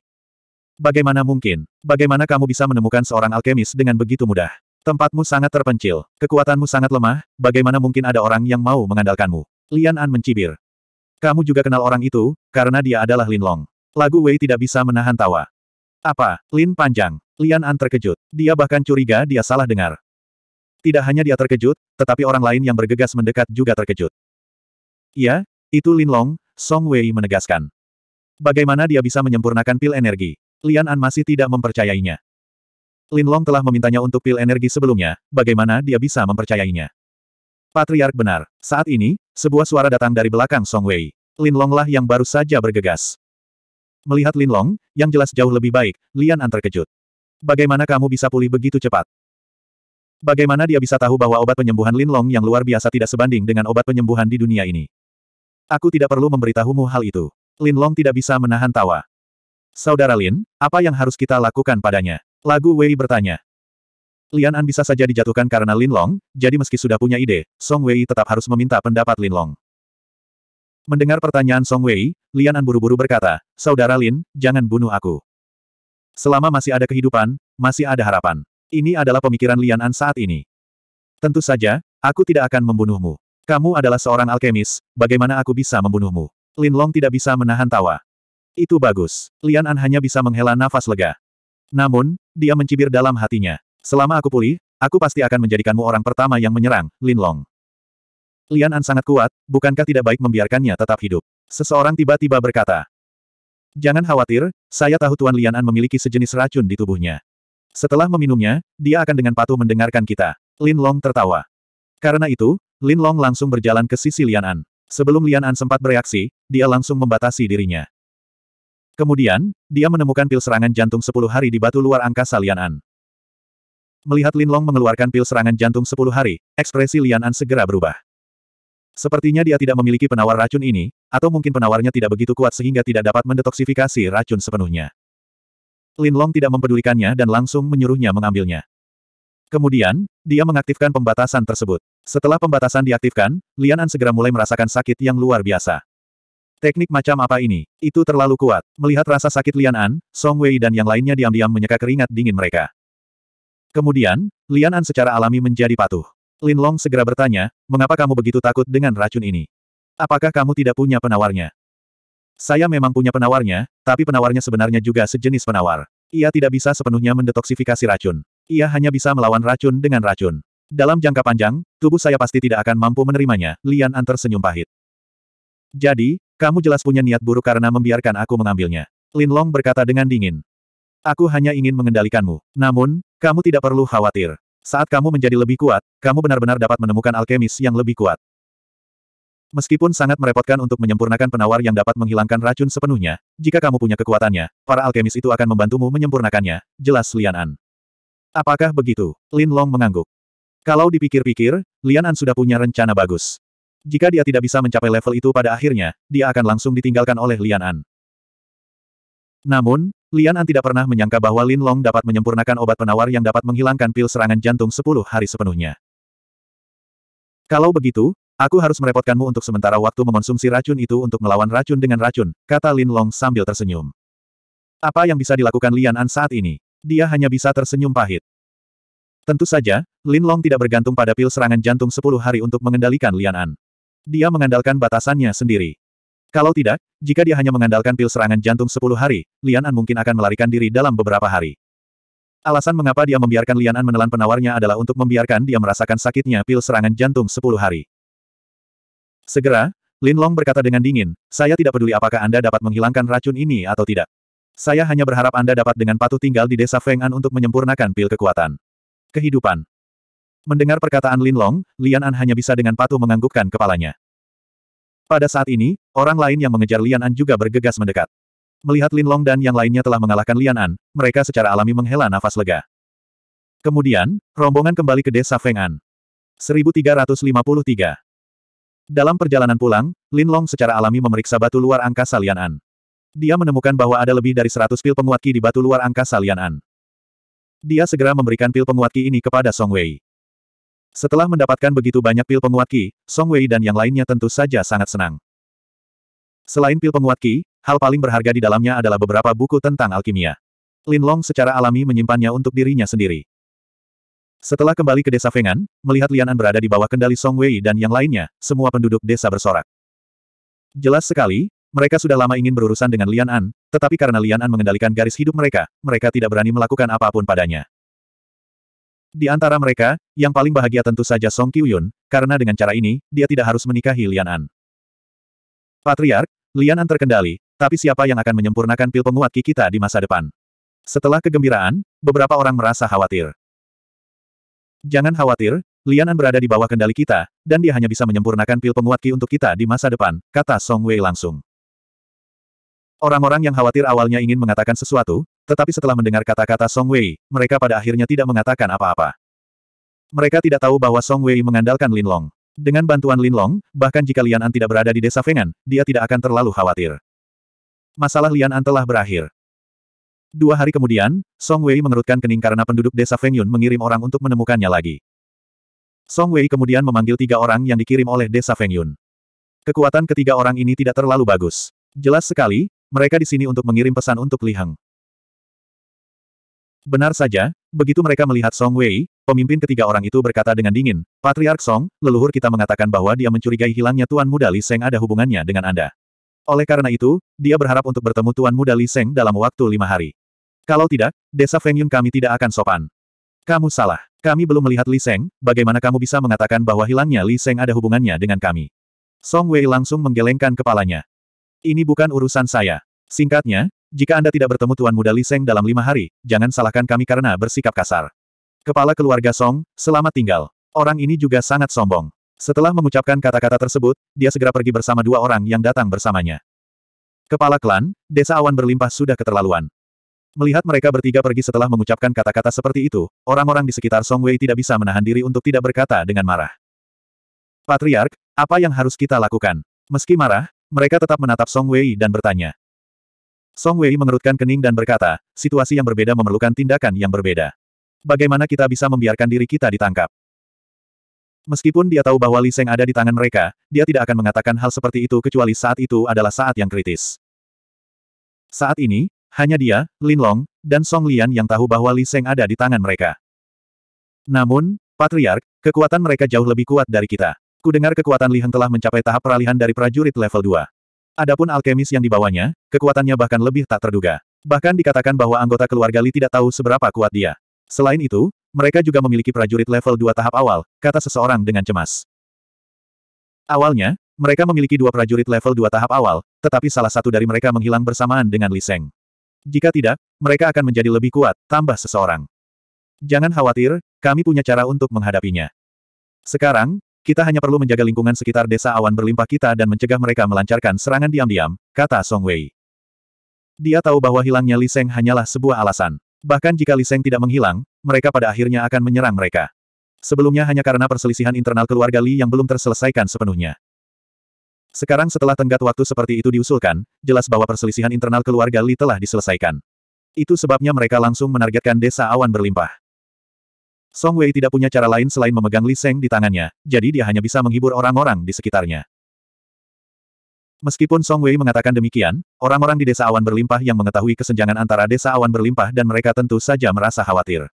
Bagaimana mungkin? Bagaimana kamu bisa menemukan seorang alkemis dengan begitu mudah? Tempatmu sangat terpencil, kekuatanmu sangat lemah, bagaimana mungkin ada orang yang mau mengandalkanmu? Lian An mencibir. Kamu juga kenal orang itu, karena dia adalah Lin Long. Lagu Wei tidak bisa menahan tawa. Apa, Lin Panjang? Lian An terkejut. Dia bahkan curiga dia salah dengar. Tidak hanya dia terkejut, tetapi orang lain yang bergegas mendekat juga terkejut. Ya, itu Lin Long, Song Wei menegaskan. Bagaimana dia bisa menyempurnakan pil energi? Lian An masih tidak mempercayainya. Lin Long telah memintanya untuk pil energi sebelumnya, bagaimana dia bisa mempercayainya? Patriark benar. Saat ini, sebuah suara datang dari belakang Song Wei. Lin Long lah yang baru saja bergegas. Melihat Lin Long, yang jelas jauh lebih baik, Lian An terkejut. Bagaimana kamu bisa pulih begitu cepat? Bagaimana dia bisa tahu bahwa obat penyembuhan Lin Long yang luar biasa tidak sebanding dengan obat penyembuhan di dunia ini? Aku tidak perlu memberitahumu hal itu. Lin Long tidak bisa menahan tawa. Saudara Lin, apa yang harus kita lakukan padanya? Lagu Wei bertanya. Lian An bisa saja dijatuhkan karena Lin Long, jadi meski sudah punya ide, Song Wei tetap harus meminta pendapat Lin Long. Mendengar pertanyaan Song Wei, Lian An buru-buru berkata, Saudara Lin, jangan bunuh aku. Selama masih ada kehidupan, masih ada harapan. Ini adalah pemikiran Lian An saat ini. Tentu saja, aku tidak akan membunuhmu. Kamu adalah seorang alkemis, bagaimana aku bisa membunuhmu? Lin Long tidak bisa menahan tawa. Itu bagus. Lian An hanya bisa menghela nafas lega. Namun, dia mencibir dalam hatinya. Selama aku pulih, aku pasti akan menjadikanmu orang pertama yang menyerang, Lin Long. Lian An sangat kuat, bukankah tidak baik membiarkannya tetap hidup? Seseorang tiba-tiba berkata. Jangan khawatir, saya tahu Tuan Lianan memiliki sejenis racun di tubuhnya. Setelah meminumnya, dia akan dengan patuh mendengarkan kita. Lin Long tertawa. Karena itu, Lin Long langsung berjalan ke sisi Lianan. Sebelum Lianan sempat bereaksi, dia langsung membatasi dirinya. Kemudian, dia menemukan pil serangan jantung 10 hari di batu luar angkasa Lianan. Melihat Lin Long mengeluarkan pil serangan jantung 10 hari, ekspresi Lian'an segera berubah. Sepertinya dia tidak memiliki penawar racun ini, atau mungkin penawarnya tidak begitu kuat sehingga tidak dapat mendetoksifikasi racun sepenuhnya. Lin Long tidak mempedulikannya dan langsung menyuruhnya mengambilnya. Kemudian, dia mengaktifkan pembatasan tersebut. Setelah pembatasan diaktifkan, Lian An segera mulai merasakan sakit yang luar biasa. Teknik macam apa ini? Itu terlalu kuat. Melihat rasa sakit Lian An, Song Wei dan yang lainnya diam-diam menyeka keringat dingin mereka. Kemudian, Lian An secara alami menjadi patuh. Lin Long segera bertanya, mengapa kamu begitu takut dengan racun ini? Apakah kamu tidak punya penawarnya? Saya memang punya penawarnya, tapi penawarnya sebenarnya juga sejenis penawar. Ia tidak bisa sepenuhnya mendetoksifikasi racun. Ia hanya bisa melawan racun dengan racun. Dalam jangka panjang, tubuh saya pasti tidak akan mampu menerimanya, Lian An tersenyum pahit. Jadi, kamu jelas punya niat buruk karena membiarkan aku mengambilnya. Lin Long berkata dengan dingin. Aku hanya ingin mengendalikanmu. Namun, kamu tidak perlu khawatir. Saat kamu menjadi lebih kuat, kamu benar-benar dapat menemukan alkemis yang lebih kuat. Meskipun sangat merepotkan untuk menyempurnakan penawar yang dapat menghilangkan racun sepenuhnya, jika kamu punya kekuatannya, para alkemis itu akan membantumu menyempurnakannya, jelas Lianan. Apakah begitu? Lin Long mengangguk. Kalau dipikir-pikir, Lianan sudah punya rencana bagus. Jika dia tidak bisa mencapai level itu pada akhirnya, dia akan langsung ditinggalkan oleh Lianan. Namun, Lian An tidak pernah menyangka bahwa Lin Long dapat menyempurnakan obat penawar yang dapat menghilangkan pil serangan jantung 10 hari sepenuhnya. Kalau begitu, aku harus merepotkanmu untuk sementara waktu mengonsumsi racun itu untuk melawan racun dengan racun, kata Lin Long sambil tersenyum. Apa yang bisa dilakukan Lian An saat ini? Dia hanya bisa tersenyum pahit. Tentu saja, Lin Long tidak bergantung pada pil serangan jantung 10 hari untuk mengendalikan Lian An. Dia mengandalkan batasannya sendiri. Kalau tidak, jika dia hanya mengandalkan pil serangan jantung 10 hari, Lian An mungkin akan melarikan diri dalam beberapa hari. Alasan mengapa dia membiarkan Lian An menelan penawarnya adalah untuk membiarkan dia merasakan sakitnya pil serangan jantung 10 hari. Segera, Lin Long berkata dengan dingin, saya tidak peduli apakah Anda dapat menghilangkan racun ini atau tidak. Saya hanya berharap Anda dapat dengan patuh tinggal di desa Feng An untuk menyempurnakan pil kekuatan. Kehidupan. Mendengar perkataan Lin Long, Lian An hanya bisa dengan patuh menganggukkan kepalanya. Pada saat ini, orang lain yang mengejar Lian An juga bergegas mendekat. Melihat Lin Long dan yang lainnya telah mengalahkan Lian An, mereka secara alami menghela nafas lega. Kemudian, rombongan kembali ke desa Feng An. 1353 Dalam perjalanan pulang, Lin Long secara alami memeriksa batu luar angkasa Lian An. Dia menemukan bahwa ada lebih dari 100 pil penguat ki di batu luar angkasa Lian An. Dia segera memberikan pil penguat ki ini kepada Song Wei. Setelah mendapatkan begitu banyak pil penguat Qi, Song Wei dan yang lainnya tentu saja sangat senang. Selain pil penguat Qi, hal paling berharga di dalamnya adalah beberapa buku tentang alkimia. Lin Long secara alami menyimpannya untuk dirinya sendiri. Setelah kembali ke desa Fengan, melihat Lian An berada di bawah kendali Song Wei dan yang lainnya, semua penduduk desa bersorak. Jelas sekali, mereka sudah lama ingin berurusan dengan Lian An, tetapi karena Lian An mengendalikan garis hidup mereka, mereka tidak berani melakukan apapun padanya. Di antara mereka, yang paling bahagia tentu saja Song Qiuyun, karena dengan cara ini, dia tidak harus menikahi Lian An. Patriark, Lian An terkendali, tapi siapa yang akan menyempurnakan pil penguat Ki kita di masa depan? Setelah kegembiraan, beberapa orang merasa khawatir. Jangan khawatir, Lian An berada di bawah kendali kita, dan dia hanya bisa menyempurnakan pil penguat Ki untuk kita di masa depan, kata Song Wei langsung. Orang-orang yang khawatir awalnya ingin mengatakan sesuatu, tetapi setelah mendengar kata-kata Song Wei, mereka pada akhirnya tidak mengatakan apa-apa. Mereka tidak tahu bahwa Song Wei mengandalkan Lin Long. Dengan bantuan Lin Long, bahkan jika Lian An tidak berada di desa Fengan, dia tidak akan terlalu khawatir. Masalah Lian An telah berakhir. Dua hari kemudian, Song Wei mengerutkan kening karena penduduk desa Fengyun mengirim orang untuk menemukannya lagi. Song Wei kemudian memanggil tiga orang yang dikirim oleh desa Fengyun. Kekuatan ketiga orang ini tidak terlalu bagus. Jelas sekali, mereka di sini untuk mengirim pesan untuk Li Heng. Benar saja, begitu mereka melihat Song Wei, pemimpin ketiga orang itu berkata dengan dingin, Patriark Song, leluhur kita mengatakan bahwa dia mencurigai hilangnya Tuan Muda Li Seng ada hubungannya dengan Anda. Oleh karena itu, dia berharap untuk bertemu Tuan Muda Li Seng dalam waktu lima hari. Kalau tidak, desa Feng Yun kami tidak akan sopan. Kamu salah. Kami belum melihat Li Seng, bagaimana kamu bisa mengatakan bahwa hilangnya Li Seng ada hubungannya dengan kami? Song Wei langsung menggelengkan kepalanya. Ini bukan urusan saya. Singkatnya, jika Anda tidak bertemu Tuan Muda Li Seng dalam lima hari, jangan salahkan kami karena bersikap kasar. Kepala keluarga Song, selamat tinggal. Orang ini juga sangat sombong. Setelah mengucapkan kata-kata tersebut, dia segera pergi bersama dua orang yang datang bersamanya. Kepala klan, desa awan berlimpah sudah keterlaluan. Melihat mereka bertiga pergi setelah mengucapkan kata-kata seperti itu, orang-orang di sekitar Song Wei tidak bisa menahan diri untuk tidak berkata dengan marah. Patriark, apa yang harus kita lakukan? Meski marah, mereka tetap menatap Song Wei dan bertanya. Song Wei mengerutkan kening dan berkata, situasi yang berbeda memerlukan tindakan yang berbeda. Bagaimana kita bisa membiarkan diri kita ditangkap? Meskipun dia tahu bahwa Li Seng ada di tangan mereka, dia tidak akan mengatakan hal seperti itu kecuali saat itu adalah saat yang kritis. Saat ini, hanya dia, Lin Long, dan Song Lian yang tahu bahwa Li Seng ada di tangan mereka. Namun, Patriark, kekuatan mereka jauh lebih kuat dari kita. Kudengar kekuatan Li Heng telah mencapai tahap peralihan dari prajurit level 2. Adapun alkemis yang dibawanya, kekuatannya bahkan lebih tak terduga. Bahkan dikatakan bahwa anggota keluarga Li tidak tahu seberapa kuat dia. Selain itu, mereka juga memiliki prajurit level 2 tahap awal, kata seseorang dengan cemas. Awalnya, mereka memiliki dua prajurit level 2 tahap awal, tetapi salah satu dari mereka menghilang bersamaan dengan Li Seng. Jika tidak, mereka akan menjadi lebih kuat, tambah seseorang. Jangan khawatir, kami punya cara untuk menghadapinya. Sekarang, kita hanya perlu menjaga lingkungan sekitar desa awan berlimpah kita dan mencegah mereka melancarkan serangan diam-diam, kata Song Wei. Dia tahu bahwa hilangnya Li Seng hanyalah sebuah alasan. Bahkan jika Li Seng tidak menghilang, mereka pada akhirnya akan menyerang mereka. Sebelumnya hanya karena perselisihan internal keluarga Li yang belum terselesaikan sepenuhnya. Sekarang setelah tenggat waktu seperti itu diusulkan, jelas bahwa perselisihan internal keluarga Li telah diselesaikan. Itu sebabnya mereka langsung menargetkan desa awan berlimpah. Song Wei tidak punya cara lain selain memegang Li Seng di tangannya, jadi dia hanya bisa menghibur orang-orang di sekitarnya. Meskipun Song Wei mengatakan demikian, orang-orang di desa awan berlimpah yang mengetahui kesenjangan antara desa awan berlimpah dan mereka tentu saja merasa khawatir.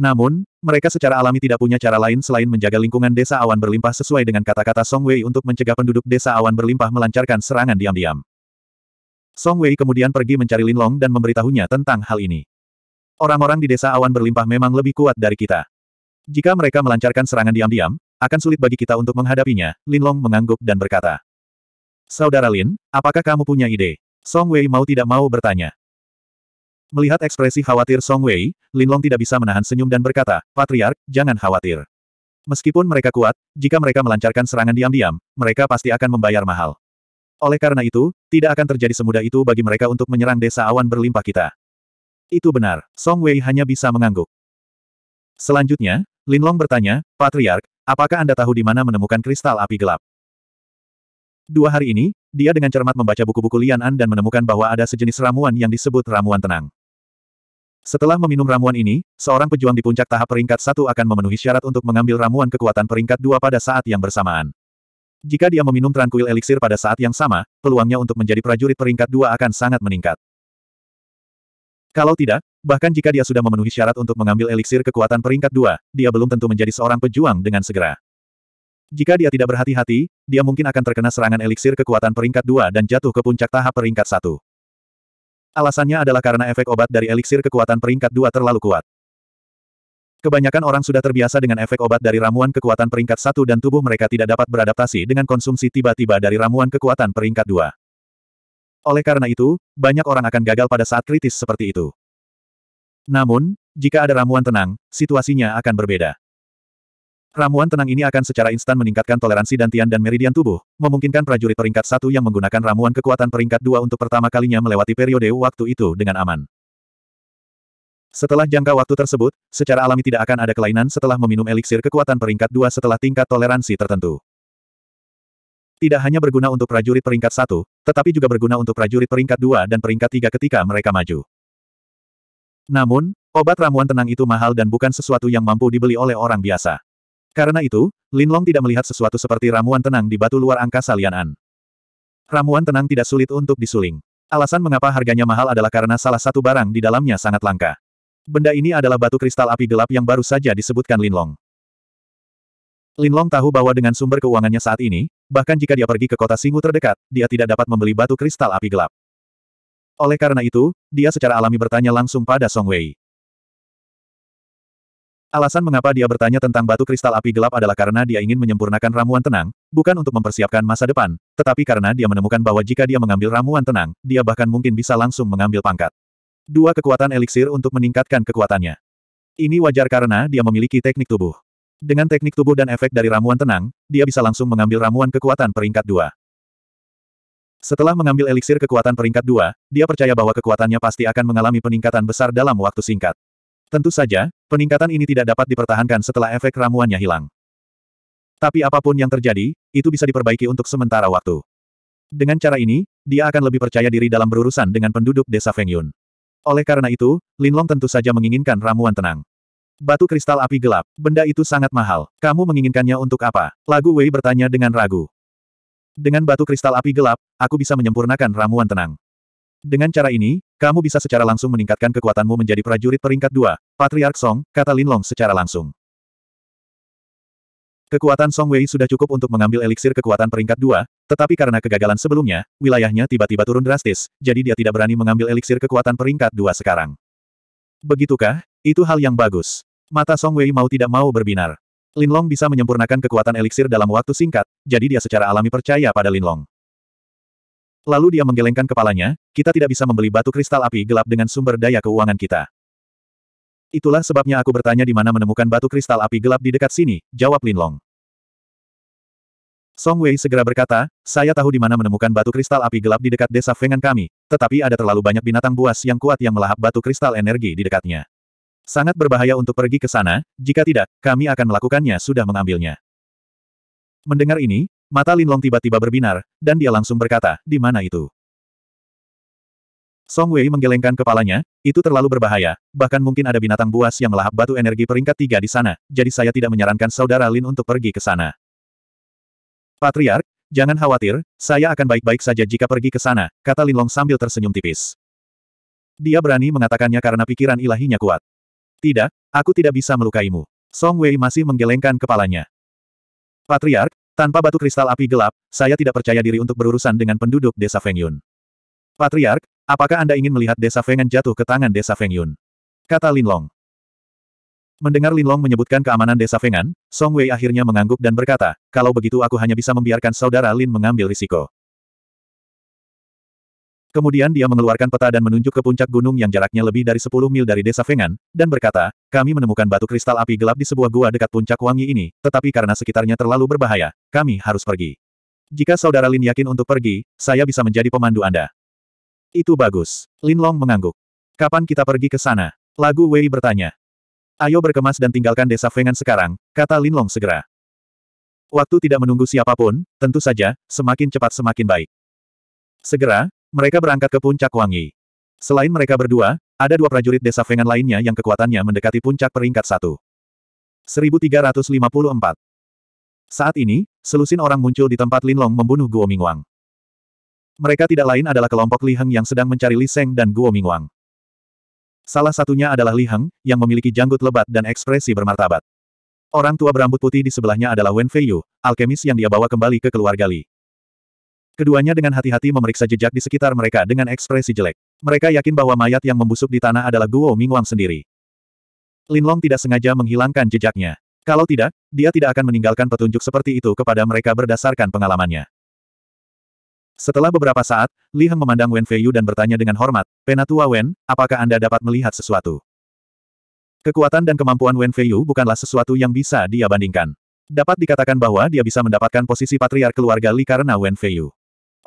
Namun, mereka secara alami tidak punya cara lain selain menjaga lingkungan desa awan berlimpah sesuai dengan kata-kata Song Wei untuk mencegah penduduk desa awan berlimpah melancarkan serangan diam-diam. Song Wei kemudian pergi mencari Lin Long dan memberitahunya tentang hal ini. Orang-orang di desa awan berlimpah memang lebih kuat dari kita. Jika mereka melancarkan serangan diam-diam, akan sulit bagi kita untuk menghadapinya, Lin Long mengangguk dan berkata. Saudara Lin, apakah kamu punya ide? Song Wei mau tidak mau bertanya. Melihat ekspresi khawatir Song Wei, Lin Long tidak bisa menahan senyum dan berkata, Patriark, jangan khawatir. Meskipun mereka kuat, jika mereka melancarkan serangan diam-diam, mereka pasti akan membayar mahal. Oleh karena itu, tidak akan terjadi semudah itu bagi mereka untuk menyerang desa awan berlimpah kita. Itu benar, Song Wei hanya bisa mengangguk. Selanjutnya, Lin Long bertanya, Patriark, apakah Anda tahu di mana menemukan kristal api gelap? Dua hari ini, dia dengan cermat membaca buku-buku Lianan dan menemukan bahwa ada sejenis ramuan yang disebut ramuan tenang. Setelah meminum ramuan ini, seorang pejuang di puncak tahap peringkat satu akan memenuhi syarat untuk mengambil ramuan kekuatan peringkat dua pada saat yang bersamaan. Jika dia meminum Tranquil eliksir pada saat yang sama, peluangnya untuk menjadi prajurit peringkat dua akan sangat meningkat. Kalau tidak, bahkan jika dia sudah memenuhi syarat untuk mengambil eliksir kekuatan peringkat dua, dia belum tentu menjadi seorang pejuang dengan segera. Jika dia tidak berhati-hati, dia mungkin akan terkena serangan eliksir kekuatan peringkat dua dan jatuh ke puncak tahap peringkat satu. Alasannya adalah karena efek obat dari eliksir kekuatan peringkat dua terlalu kuat. Kebanyakan orang sudah terbiasa dengan efek obat dari ramuan kekuatan peringkat satu dan tubuh mereka tidak dapat beradaptasi dengan konsumsi tiba-tiba dari ramuan kekuatan peringkat dua. Oleh karena itu, banyak orang akan gagal pada saat kritis seperti itu. Namun, jika ada ramuan tenang, situasinya akan berbeda. Ramuan tenang ini akan secara instan meningkatkan toleransi dantian dan meridian tubuh, memungkinkan prajurit peringkat satu yang menggunakan ramuan kekuatan peringkat dua untuk pertama kalinya melewati periode waktu itu dengan aman. Setelah jangka waktu tersebut, secara alami tidak akan ada kelainan setelah meminum eliksir kekuatan peringkat dua setelah tingkat toleransi tertentu. Tidak hanya berguna untuk prajurit peringkat satu, tetapi juga berguna untuk prajurit peringkat dua dan peringkat tiga ketika mereka maju. Namun, obat ramuan tenang itu mahal dan bukan sesuatu yang mampu dibeli oleh orang biasa. Karena itu, Linlong tidak melihat sesuatu seperti ramuan tenang di batu luar angkasa Lianan. Ramuan tenang tidak sulit untuk disuling. Alasan mengapa harganya mahal adalah karena salah satu barang di dalamnya sangat langka. Benda ini adalah batu kristal api gelap yang baru saja disebutkan Linlong. Linlong tahu bahwa dengan sumber keuangannya saat ini, Bahkan jika dia pergi ke kota Singu terdekat, dia tidak dapat membeli batu kristal api gelap. Oleh karena itu, dia secara alami bertanya langsung pada Song Wei. Alasan mengapa dia bertanya tentang batu kristal api gelap adalah karena dia ingin menyempurnakan ramuan tenang, bukan untuk mempersiapkan masa depan, tetapi karena dia menemukan bahwa jika dia mengambil ramuan tenang, dia bahkan mungkin bisa langsung mengambil pangkat. Dua kekuatan eliksir untuk meningkatkan kekuatannya. Ini wajar karena dia memiliki teknik tubuh. Dengan teknik tubuh dan efek dari ramuan tenang, dia bisa langsung mengambil ramuan kekuatan peringkat dua. Setelah mengambil eliksir kekuatan peringkat dua, dia percaya bahwa kekuatannya pasti akan mengalami peningkatan besar dalam waktu singkat. Tentu saja, peningkatan ini tidak dapat dipertahankan setelah efek ramuannya hilang. Tapi apapun yang terjadi, itu bisa diperbaiki untuk sementara waktu. Dengan cara ini, dia akan lebih percaya diri dalam berurusan dengan penduduk desa Feng Yun. Oleh karena itu, Linlong tentu saja menginginkan ramuan tenang. Batu kristal api gelap. Benda itu sangat mahal. Kamu menginginkannya untuk apa? Lagu Wei bertanya dengan ragu. Dengan batu kristal api gelap, aku bisa menyempurnakan ramuan tenang. Dengan cara ini, kamu bisa secara langsung meningkatkan kekuatanmu menjadi prajurit peringkat dua. Patriark Song, kata Lin Long secara langsung. Kekuatan Song Wei sudah cukup untuk mengambil eliksir kekuatan peringkat dua, tetapi karena kegagalan sebelumnya, wilayahnya tiba-tiba turun drastis, jadi dia tidak berani mengambil eliksir kekuatan peringkat dua sekarang. Begitukah? Itu hal yang bagus. Mata Song Wei mau tidak mau berbinar. Linlong bisa menyempurnakan kekuatan eliksir dalam waktu singkat, jadi dia secara alami percaya pada Linlong. Lalu dia menggelengkan kepalanya, kita tidak bisa membeli batu kristal api gelap dengan sumber daya keuangan kita. Itulah sebabnya aku bertanya di mana menemukan batu kristal api gelap di dekat sini, jawab Linlong. Song Wei segera berkata, saya tahu di mana menemukan batu kristal api gelap di dekat desa Fengan kami, tetapi ada terlalu banyak binatang buas yang kuat yang melahap batu kristal energi di dekatnya. Sangat berbahaya untuk pergi ke sana, jika tidak, kami akan melakukannya sudah mengambilnya. Mendengar ini, mata Linlong tiba-tiba berbinar, dan dia langsung berkata, di mana itu? Song Wei menggelengkan kepalanya, itu terlalu berbahaya, bahkan mungkin ada binatang buas yang melahap batu energi peringkat tiga di sana, jadi saya tidak menyarankan saudara Lin untuk pergi ke sana. Patriark, jangan khawatir, saya akan baik-baik saja jika pergi ke sana, kata Linlong sambil tersenyum tipis. Dia berani mengatakannya karena pikiran ilahinya kuat. Tidak, aku tidak bisa melukaimu. Song Wei masih menggelengkan kepalanya. Patriark, tanpa batu kristal api gelap, saya tidak percaya diri untuk berurusan dengan penduduk desa Fengyun. Patriark, apakah Anda ingin melihat desa Fengan jatuh ke tangan desa Fengyun? Kata Lin Long. Mendengar Lin Long menyebutkan keamanan desa Fengan, Song Wei akhirnya mengangguk dan berkata, kalau begitu aku hanya bisa membiarkan saudara Lin mengambil risiko. Kemudian dia mengeluarkan peta dan menunjuk ke puncak gunung yang jaraknya lebih dari 10 mil dari desa Fengan, dan berkata, kami menemukan batu kristal api gelap di sebuah gua dekat puncak Wangi ini, tetapi karena sekitarnya terlalu berbahaya, kami harus pergi. Jika saudara Lin yakin untuk pergi, saya bisa menjadi pemandu Anda. Itu bagus. Lin Long mengangguk. Kapan kita pergi ke sana? Lagu Wei bertanya. Ayo berkemas dan tinggalkan desa Fengan sekarang, kata Lin Long segera. Waktu tidak menunggu siapapun, tentu saja, semakin cepat semakin baik. Segera, mereka berangkat ke puncak Wangi. Selain mereka berdua, ada dua prajurit desa Fengan lainnya yang kekuatannya mendekati puncak peringkat satu. 1354 Saat ini, selusin orang muncul di tempat Linlong membunuh Guo Mingwang. Mereka tidak lain adalah kelompok Li Heng yang sedang mencari Li Seng dan Guo Mingwang. Salah satunya adalah Li Heng, yang memiliki janggut lebat dan ekspresi bermartabat. Orang tua berambut putih di sebelahnya adalah Wen Feiyu, alkemis yang dia bawa kembali ke keluarga Li. Keduanya dengan hati-hati memeriksa jejak di sekitar mereka dengan ekspresi jelek. Mereka yakin bahwa mayat yang membusuk di tanah adalah Guo Mingwang sendiri. Lin Long tidak sengaja menghilangkan jejaknya. Kalau tidak, dia tidak akan meninggalkan petunjuk seperti itu kepada mereka berdasarkan pengalamannya. Setelah beberapa saat, Li Heng memandang Wen Feiyu dan bertanya dengan hormat, Penatua Wen, apakah Anda dapat melihat sesuatu? Kekuatan dan kemampuan Wen Feiyu bukanlah sesuatu yang bisa dia bandingkan. Dapat dikatakan bahwa dia bisa mendapatkan posisi patriar keluarga Li karena Wen Feiyu.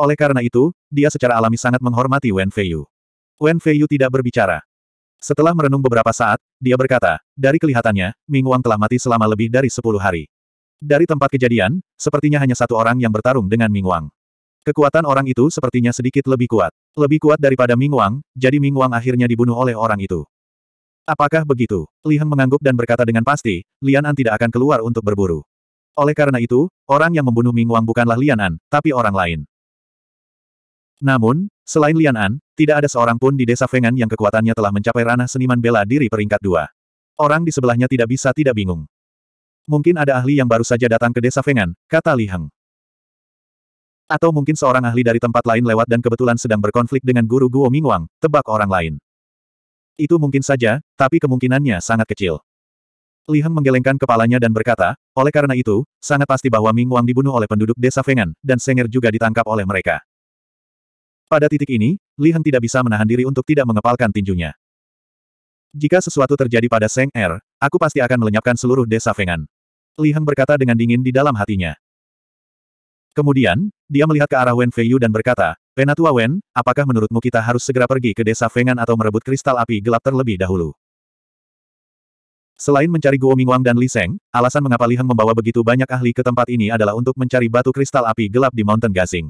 Oleh karena itu, dia secara alami sangat menghormati Wen Feiyu. Wen Feiyu tidak berbicara. Setelah merenung beberapa saat, dia berkata, dari kelihatannya, Ming Wang telah mati selama lebih dari sepuluh hari. Dari tempat kejadian, sepertinya hanya satu orang yang bertarung dengan Ming Wang. Kekuatan orang itu sepertinya sedikit lebih kuat. Lebih kuat daripada Ming Wang, jadi Ming Wang akhirnya dibunuh oleh orang itu. Apakah begitu? Li Heng mengangguk dan berkata dengan pasti, Lian An tidak akan keluar untuk berburu. Oleh karena itu, orang yang membunuh Ming Wang bukanlah Lian An, tapi orang lain. Namun, selain Lian An, tidak ada seorang pun di desa Fengan yang kekuatannya telah mencapai ranah seniman bela diri peringkat dua. Orang di sebelahnya tidak bisa tidak bingung. Mungkin ada ahli yang baru saja datang ke desa Fengan, kata Li Heng. Atau mungkin seorang ahli dari tempat lain lewat dan kebetulan sedang berkonflik dengan guru Guo Mingwang, tebak orang lain. Itu mungkin saja, tapi kemungkinannya sangat kecil. Li Heng menggelengkan kepalanya dan berkata, oleh karena itu, sangat pasti bahwa Mingwang dibunuh oleh penduduk desa Fengan, dan Senger juga ditangkap oleh mereka. Pada titik ini, Li Heng tidak bisa menahan diri untuk tidak mengepalkan tinjunya. Jika sesuatu terjadi pada Seng Er, aku pasti akan melenyapkan seluruh desa Fengan. Li Heng berkata dengan dingin di dalam hatinya. Kemudian, dia melihat ke arah Wen Feiyu dan berkata, Penatua Wen, apakah menurutmu kita harus segera pergi ke desa Fengan atau merebut kristal api gelap terlebih dahulu? Selain mencari Guo Mingwang dan Li Seng, alasan mengapa Li Heng membawa begitu banyak ahli ke tempat ini adalah untuk mencari batu kristal api gelap di Mountain Gasing.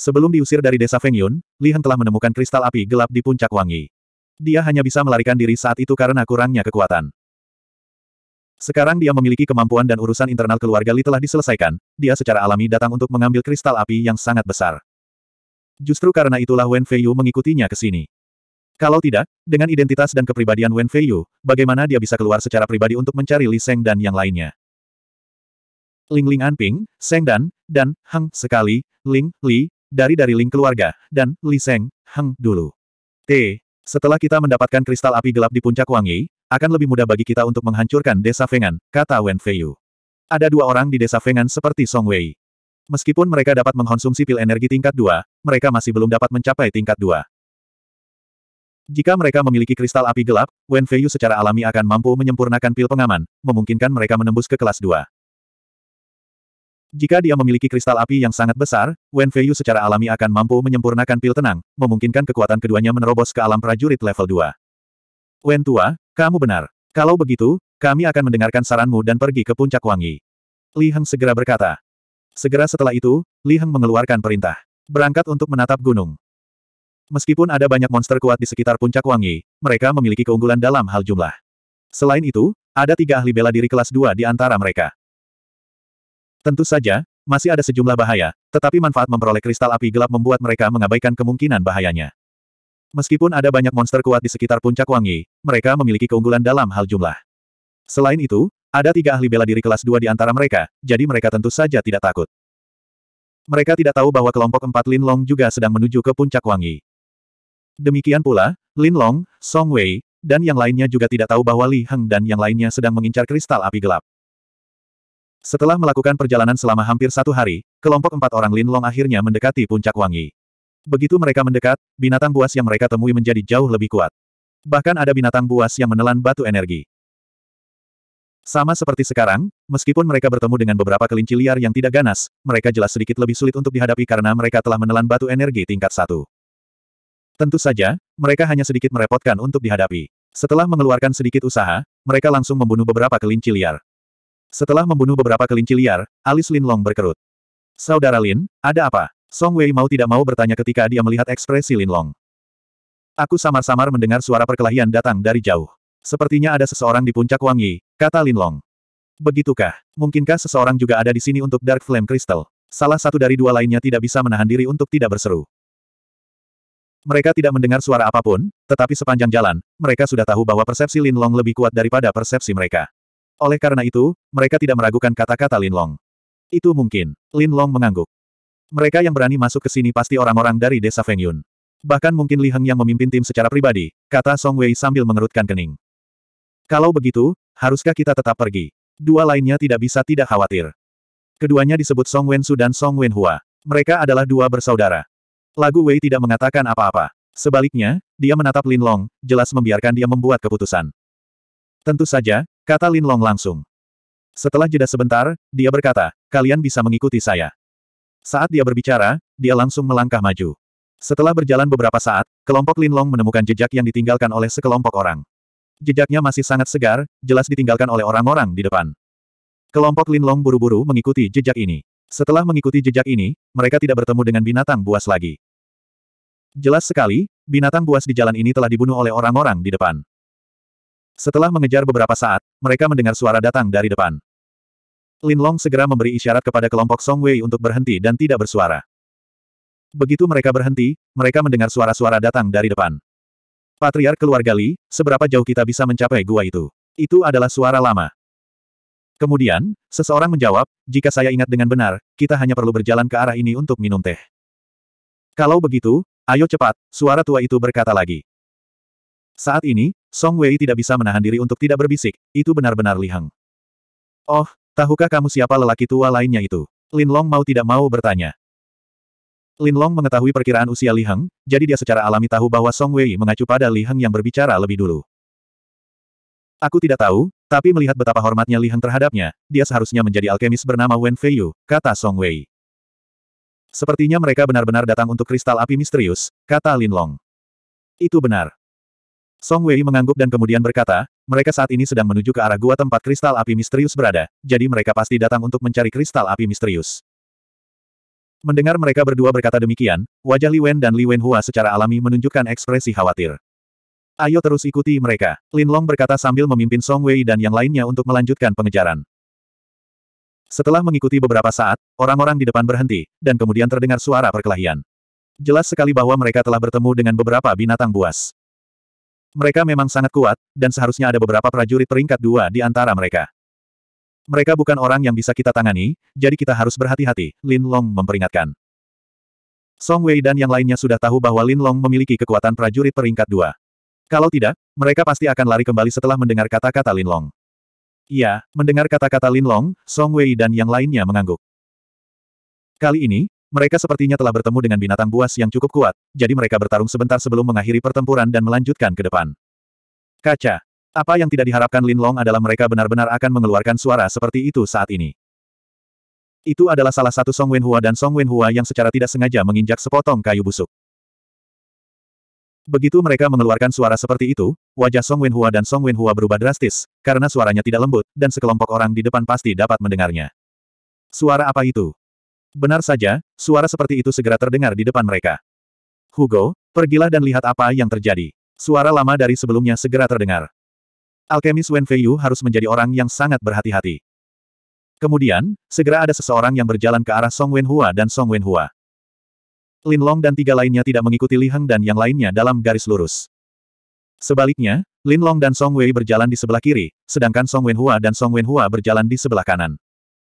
Sebelum diusir dari desa Feng Yun, Li Heng telah menemukan kristal api gelap di puncak Wangi. Dia hanya bisa melarikan diri saat itu karena kurangnya kekuatan. Sekarang dia memiliki kemampuan dan urusan internal keluarga Li telah diselesaikan, dia secara alami datang untuk mengambil kristal api yang sangat besar. Justru karena itulah Wen Feiyu mengikutinya ke sini. Kalau tidak, dengan identitas dan kepribadian Wen Feiyu, bagaimana dia bisa keluar secara pribadi untuk mencari Li Seng dan yang lainnya? Ling Ling Anping, Seng Dan, dan, Hang, sekali, Ling, Li, dari dari link keluarga, dan Li Seng, Hang dulu. T. Setelah kita mendapatkan kristal api gelap di puncak Wangi, akan lebih mudah bagi kita untuk menghancurkan desa Fengan, kata Wen Feiyu. Ada dua orang di desa Fengan seperti Song Wei. Meskipun mereka dapat mengkonsumsi pil energi tingkat dua, mereka masih belum dapat mencapai tingkat dua. Jika mereka memiliki kristal api gelap, Wen Feiyu secara alami akan mampu menyempurnakan pil pengaman, memungkinkan mereka menembus ke kelas dua. Jika dia memiliki kristal api yang sangat besar, Wen Feiyu secara alami akan mampu menyempurnakan pil tenang, memungkinkan kekuatan keduanya menerobos ke alam prajurit level 2. Wen Tua, kamu benar. Kalau begitu, kami akan mendengarkan saranmu dan pergi ke puncak Wangi. Li Heng segera berkata. Segera setelah itu, Li Heng mengeluarkan perintah. Berangkat untuk menatap gunung. Meskipun ada banyak monster kuat di sekitar puncak Wangi, mereka memiliki keunggulan dalam hal jumlah. Selain itu, ada tiga ahli bela diri kelas 2 di antara mereka. Tentu saja, masih ada sejumlah bahaya, tetapi manfaat memperoleh kristal api gelap membuat mereka mengabaikan kemungkinan bahayanya. Meskipun ada banyak monster kuat di sekitar puncak Wangi, mereka memiliki keunggulan dalam hal jumlah. Selain itu, ada tiga ahli bela diri kelas dua di antara mereka, jadi mereka tentu saja tidak takut. Mereka tidak tahu bahwa kelompok empat Lin Long juga sedang menuju ke puncak Wangi. Demikian pula, Lin Long, Song Wei, dan yang lainnya juga tidak tahu bahwa Li Heng dan yang lainnya sedang mengincar kristal api gelap. Setelah melakukan perjalanan selama hampir satu hari, kelompok empat orang Linlong akhirnya mendekati puncak Wangi. Begitu mereka mendekat, binatang buas yang mereka temui menjadi jauh lebih kuat. Bahkan ada binatang buas yang menelan batu energi. Sama seperti sekarang, meskipun mereka bertemu dengan beberapa kelinci liar yang tidak ganas, mereka jelas sedikit lebih sulit untuk dihadapi karena mereka telah menelan batu energi tingkat satu. Tentu saja, mereka hanya sedikit merepotkan untuk dihadapi. Setelah mengeluarkan sedikit usaha, mereka langsung membunuh beberapa kelinci liar. Setelah membunuh beberapa kelinci liar, alis Lin Long berkerut. Saudara Lin, ada apa? Song Wei mau tidak mau bertanya ketika dia melihat ekspresi Lin Long. Aku samar-samar mendengar suara perkelahian datang dari jauh. Sepertinya ada seseorang di puncak Wang Yi, kata Lin Long. Begitukah? Mungkinkah seseorang juga ada di sini untuk Dark Flame Crystal? Salah satu dari dua lainnya tidak bisa menahan diri untuk tidak berseru. Mereka tidak mendengar suara apapun, tetapi sepanjang jalan, mereka sudah tahu bahwa persepsi Lin Long lebih kuat daripada persepsi mereka. Oleh karena itu, mereka tidak meragukan kata-kata Lin Long. Itu mungkin. Lin Long mengangguk. Mereka yang berani masuk ke sini pasti orang-orang dari desa Feng Yun. Bahkan mungkin Li Heng yang memimpin tim secara pribadi, kata Song Wei sambil mengerutkan kening. Kalau begitu, haruskah kita tetap pergi? Dua lainnya tidak bisa tidak khawatir. Keduanya disebut Song Wen Su dan Song Wen Hua. Mereka adalah dua bersaudara. Lagu Wei tidak mengatakan apa-apa. Sebaliknya, dia menatap Lin Long, jelas membiarkan dia membuat keputusan. Tentu saja, kata Lin Long langsung. Setelah jeda sebentar, dia berkata, kalian bisa mengikuti saya. Saat dia berbicara, dia langsung melangkah maju. Setelah berjalan beberapa saat, kelompok Lin Long menemukan jejak yang ditinggalkan oleh sekelompok orang. Jejaknya masih sangat segar, jelas ditinggalkan oleh orang-orang di depan. Kelompok Lin Long buru-buru mengikuti jejak ini. Setelah mengikuti jejak ini, mereka tidak bertemu dengan binatang buas lagi. Jelas sekali, binatang buas di jalan ini telah dibunuh oleh orang-orang di depan. Setelah mengejar beberapa saat, mereka mendengar suara datang dari depan. Lin Long segera memberi isyarat kepada kelompok Song Wei untuk berhenti dan tidak bersuara. Begitu mereka berhenti, mereka mendengar suara-suara datang dari depan. Patriark keluarga Li, seberapa jauh kita bisa mencapai gua itu? Itu adalah suara lama. Kemudian, seseorang menjawab, jika saya ingat dengan benar, kita hanya perlu berjalan ke arah ini untuk minum teh. Kalau begitu, ayo cepat, suara tua itu berkata lagi. Saat ini, Song Wei tidak bisa menahan diri untuk tidak berbisik, itu benar-benar lihang. Oh, tahukah kamu siapa lelaki tua lainnya itu? Lin Long mau tidak mau bertanya. Lin Long mengetahui perkiraan usia Li Heng, jadi dia secara alami tahu bahwa Song Wei mengacu pada Li Heng yang berbicara lebih dulu. Aku tidak tahu, tapi melihat betapa hormatnya Li Heng terhadapnya, dia seharusnya menjadi alkemis bernama Wen Feiyu, kata Song Wei. Sepertinya mereka benar-benar datang untuk kristal api misterius, kata Lin Long. Itu benar. Song Wei mengangguk dan kemudian berkata, mereka saat ini sedang menuju ke arah gua tempat kristal api misterius berada, jadi mereka pasti datang untuk mencari kristal api misterius. Mendengar mereka berdua berkata demikian, wajah Li Wen dan Li Wen Hua secara alami menunjukkan ekspresi khawatir. Ayo terus ikuti mereka, Lin Long berkata sambil memimpin Song Wei dan yang lainnya untuk melanjutkan pengejaran. Setelah mengikuti beberapa saat, orang-orang di depan berhenti, dan kemudian terdengar suara perkelahian. Jelas sekali bahwa mereka telah bertemu dengan beberapa binatang buas. Mereka memang sangat kuat, dan seharusnya ada beberapa prajurit peringkat dua di antara mereka. Mereka bukan orang yang bisa kita tangani, jadi kita harus berhati-hati, Lin Long memperingatkan. Song Wei dan yang lainnya sudah tahu bahwa Lin Long memiliki kekuatan prajurit peringkat dua. Kalau tidak, mereka pasti akan lari kembali setelah mendengar kata-kata Lin Long. Iya, mendengar kata-kata Lin Long, Song Wei dan yang lainnya mengangguk. Kali ini, mereka sepertinya telah bertemu dengan binatang buas yang cukup kuat, jadi mereka bertarung sebentar sebelum mengakhiri pertempuran dan melanjutkan ke depan. Kaca. Apa yang tidak diharapkan Lin Long adalah mereka benar-benar akan mengeluarkan suara seperti itu saat ini. Itu adalah salah satu Song Wenhua dan Song Wenhua yang secara tidak sengaja menginjak sepotong kayu busuk. Begitu mereka mengeluarkan suara seperti itu, wajah Song Wenhua dan Song Wenhua berubah drastis, karena suaranya tidak lembut, dan sekelompok orang di depan pasti dapat mendengarnya. Suara apa itu? Benar saja, suara seperti itu segera terdengar di depan mereka. Hugo, pergilah dan lihat apa yang terjadi. Suara lama dari sebelumnya segera terdengar. Alkemis Wen Feiyu harus menjadi orang yang sangat berhati-hati. Kemudian, segera ada seseorang yang berjalan ke arah Song Wenhua dan Song Wenhua. Lin Long dan tiga lainnya tidak mengikuti Li Heng dan yang lainnya dalam garis lurus. Sebaliknya, Lin Long dan Song Wei berjalan di sebelah kiri, sedangkan Song Wenhua dan Song Wenhua berjalan di sebelah kanan.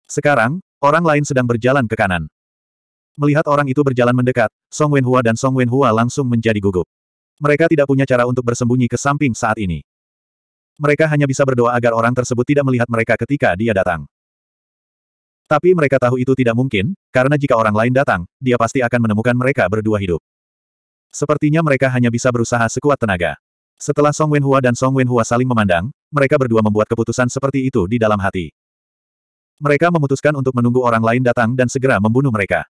Sekarang, Orang lain sedang berjalan ke kanan. Melihat orang itu berjalan mendekat, Song Wenhua dan Song Wenhua langsung menjadi gugup. Mereka tidak punya cara untuk bersembunyi ke samping saat ini. Mereka hanya bisa berdoa agar orang tersebut tidak melihat mereka ketika dia datang. Tapi mereka tahu itu tidak mungkin, karena jika orang lain datang, dia pasti akan menemukan mereka berdua hidup. Sepertinya mereka hanya bisa berusaha sekuat tenaga. Setelah Song Wenhua dan Song Wenhua saling memandang, mereka berdua membuat keputusan seperti itu di dalam hati. Mereka memutuskan untuk menunggu orang lain datang dan segera membunuh mereka.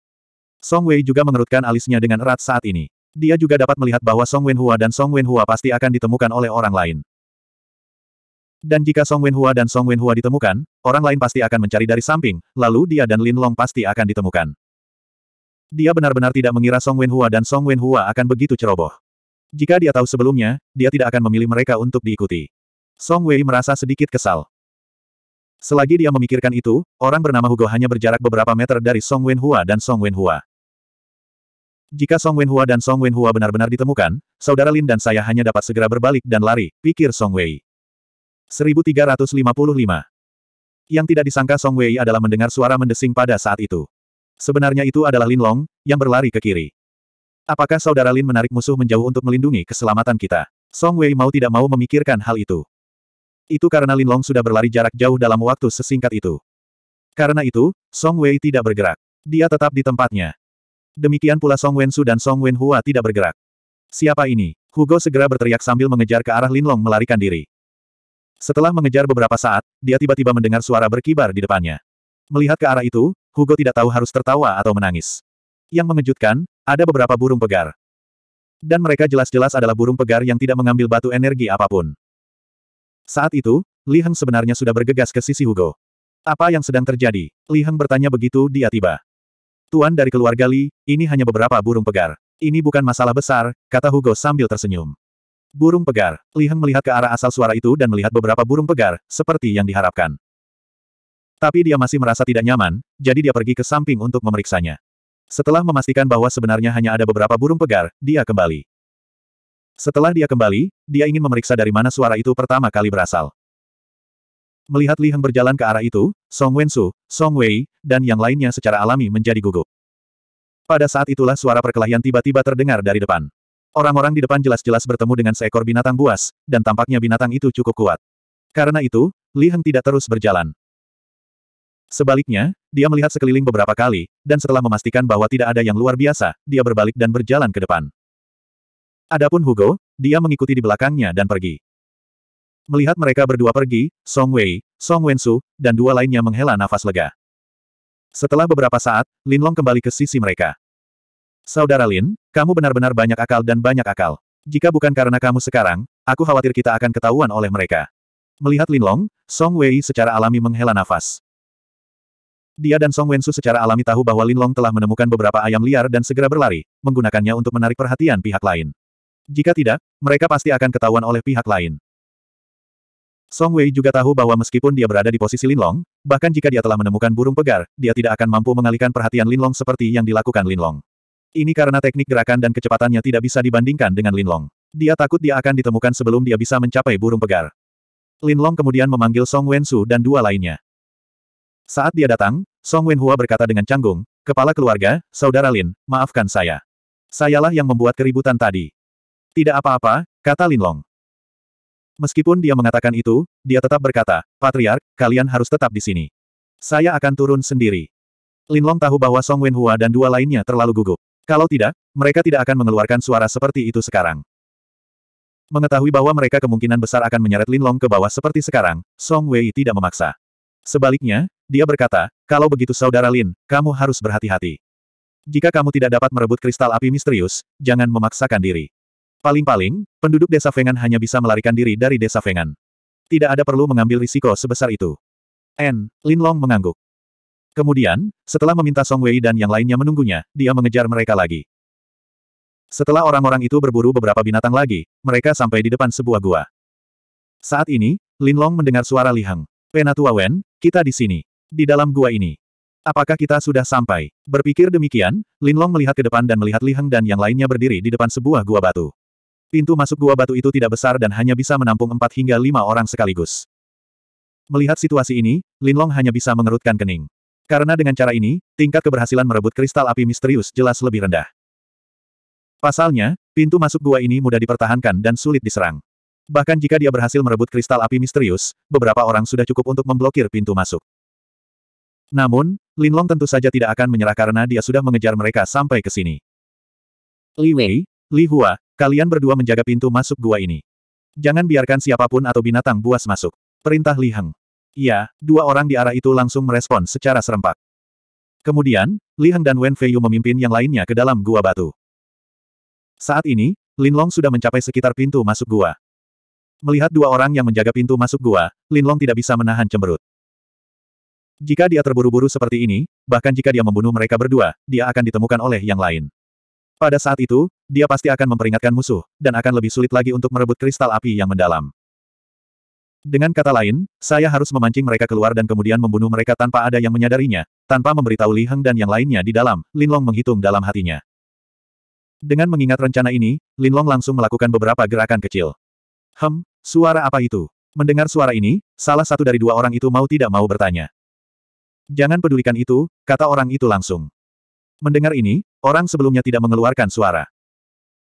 Song Wei juga mengerutkan alisnya dengan erat saat ini. Dia juga dapat melihat bahwa Song Wenhua dan Song Wenhua pasti akan ditemukan oleh orang lain. Dan jika Song Wenhua dan Song Wenhua ditemukan, orang lain pasti akan mencari dari samping, lalu dia dan Lin Long pasti akan ditemukan. Dia benar-benar tidak mengira Song Wenhua dan Song Wenhua akan begitu ceroboh. Jika dia tahu sebelumnya, dia tidak akan memilih mereka untuk diikuti. Song Wei merasa sedikit kesal. Selagi dia memikirkan itu, orang bernama Hugo hanya berjarak beberapa meter dari Song Wenhua dan Song Wenhua. Jika Song Wenhua dan Song Wenhua benar-benar ditemukan, saudara Lin dan saya hanya dapat segera berbalik dan lari, pikir Song Wei. 1355 Yang tidak disangka Song Wei adalah mendengar suara mendesing pada saat itu. Sebenarnya itu adalah Lin Long, yang berlari ke kiri. Apakah saudara Lin menarik musuh menjauh untuk melindungi keselamatan kita? Song Wei mau tidak mau memikirkan hal itu. Itu karena Lin Long sudah berlari jarak jauh dalam waktu sesingkat itu. Karena itu, Song Wei tidak bergerak. Dia tetap di tempatnya. Demikian pula Song Wensu dan Song Wenhua tidak bergerak. Siapa ini? Hugo segera berteriak sambil mengejar ke arah Lin Long melarikan diri. Setelah mengejar beberapa saat, dia tiba-tiba mendengar suara berkibar di depannya. Melihat ke arah itu, Hugo tidak tahu harus tertawa atau menangis. Yang mengejutkan, ada beberapa burung pegar. Dan mereka jelas-jelas adalah burung pegar yang tidak mengambil batu energi apapun. Saat itu, Li Heng sebenarnya sudah bergegas ke sisi Hugo. Apa yang sedang terjadi? Li Heng bertanya begitu dia tiba. Tuan dari keluarga Li, ini hanya beberapa burung pegar. Ini bukan masalah besar, kata Hugo sambil tersenyum. Burung pegar. Li Heng melihat ke arah asal suara itu dan melihat beberapa burung pegar, seperti yang diharapkan. Tapi dia masih merasa tidak nyaman, jadi dia pergi ke samping untuk memeriksanya. Setelah memastikan bahwa sebenarnya hanya ada beberapa burung pegar, dia kembali. Setelah dia kembali, dia ingin memeriksa dari mana suara itu pertama kali berasal. Melihat Li Heng berjalan ke arah itu, Song Wensu, Song Wei, dan yang lainnya secara alami menjadi gugup. Pada saat itulah suara perkelahian tiba-tiba terdengar dari depan. Orang-orang di depan jelas-jelas bertemu dengan seekor binatang buas, dan tampaknya binatang itu cukup kuat. Karena itu, Li Heng tidak terus berjalan. Sebaliknya, dia melihat sekeliling beberapa kali, dan setelah memastikan bahwa tidak ada yang luar biasa, dia berbalik dan berjalan ke depan. Adapun Hugo, dia mengikuti di belakangnya dan pergi. Melihat mereka berdua pergi, Song Wei, Song Wensu, dan dua lainnya menghela nafas lega. Setelah beberapa saat, Lin Long kembali ke sisi mereka. Saudara Lin, kamu benar-benar banyak akal dan banyak akal. Jika bukan karena kamu sekarang, aku khawatir kita akan ketahuan oleh mereka. Melihat Lin Long, Song Wei secara alami menghela nafas. Dia dan Song Wensu secara alami tahu bahwa Lin Long telah menemukan beberapa ayam liar dan segera berlari, menggunakannya untuk menarik perhatian pihak lain. Jika tidak, mereka pasti akan ketahuan oleh pihak lain. Song Wei juga tahu bahwa meskipun dia berada di posisi Linlong, bahkan jika dia telah menemukan burung pegar, dia tidak akan mampu mengalihkan perhatian Linlong seperti yang dilakukan Linlong. Ini karena teknik gerakan dan kecepatannya tidak bisa dibandingkan dengan Linlong. Dia takut dia akan ditemukan sebelum dia bisa mencapai burung pegar. Linlong kemudian memanggil Song Wensu dan dua lainnya. Saat dia datang, Song Wenhua berkata dengan canggung, Kepala keluarga, Saudara Lin, maafkan saya. Sayalah yang membuat keributan tadi. Tidak apa-apa, kata Linlong. Meskipun dia mengatakan itu, dia tetap berkata, Patriark, kalian harus tetap di sini. Saya akan turun sendiri. Linlong tahu bahwa Song Wenhua dan dua lainnya terlalu gugup. Kalau tidak, mereka tidak akan mengeluarkan suara seperti itu sekarang. Mengetahui bahwa mereka kemungkinan besar akan menyeret Linlong ke bawah seperti sekarang, Song Wei tidak memaksa. Sebaliknya, dia berkata, kalau begitu saudara Lin, kamu harus berhati-hati. Jika kamu tidak dapat merebut kristal api misterius, jangan memaksakan diri. Paling-paling, penduduk desa Fengan hanya bisa melarikan diri dari desa Fengan. Tidak ada perlu mengambil risiko sebesar itu. N. Long mengangguk. Kemudian, setelah meminta Song Wei dan yang lainnya menunggunya, dia mengejar mereka lagi. Setelah orang-orang itu berburu beberapa binatang lagi, mereka sampai di depan sebuah gua. Saat ini, Long mendengar suara Lihang. Penatua Wen, kita di sini. Di dalam gua ini. Apakah kita sudah sampai? Berpikir demikian, Long melihat ke depan dan melihat Li dan yang lainnya berdiri di depan sebuah gua batu. Pintu masuk gua batu itu tidak besar dan hanya bisa menampung empat hingga lima orang sekaligus. Melihat situasi ini, Linlong hanya bisa mengerutkan kening. Karena dengan cara ini, tingkat keberhasilan merebut kristal api misterius jelas lebih rendah. Pasalnya, pintu masuk gua ini mudah dipertahankan dan sulit diserang. Bahkan jika dia berhasil merebut kristal api misterius, beberapa orang sudah cukup untuk memblokir pintu masuk. Namun, Linlong tentu saja tidak akan menyerah karena dia sudah mengejar mereka sampai ke sini. Li Wei, Li Hua, kalian berdua menjaga pintu masuk gua ini. Jangan biarkan siapapun atau binatang buas masuk. Perintah Li Heng. Iya, dua orang di arah itu langsung merespon secara serempak. Kemudian, Li Heng dan Wen Feiyu memimpin yang lainnya ke dalam gua batu. Saat ini, Lin Long sudah mencapai sekitar pintu masuk gua. Melihat dua orang yang menjaga pintu masuk gua, Lin Long tidak bisa menahan cemberut. Jika dia terburu-buru seperti ini, bahkan jika dia membunuh mereka berdua, dia akan ditemukan oleh yang lain. Pada saat itu, dia pasti akan memperingatkan musuh, dan akan lebih sulit lagi untuk merebut kristal api yang mendalam. Dengan kata lain, saya harus memancing mereka keluar dan kemudian membunuh mereka tanpa ada yang menyadarinya, tanpa memberitahu Li Heng dan yang lainnya di dalam, Lin Long menghitung dalam hatinya. Dengan mengingat rencana ini, Lin Long langsung melakukan beberapa gerakan kecil. Hem, suara apa itu? Mendengar suara ini, salah satu dari dua orang itu mau tidak mau bertanya. Jangan pedulikan itu, kata orang itu langsung. Mendengar ini, Orang sebelumnya tidak mengeluarkan suara.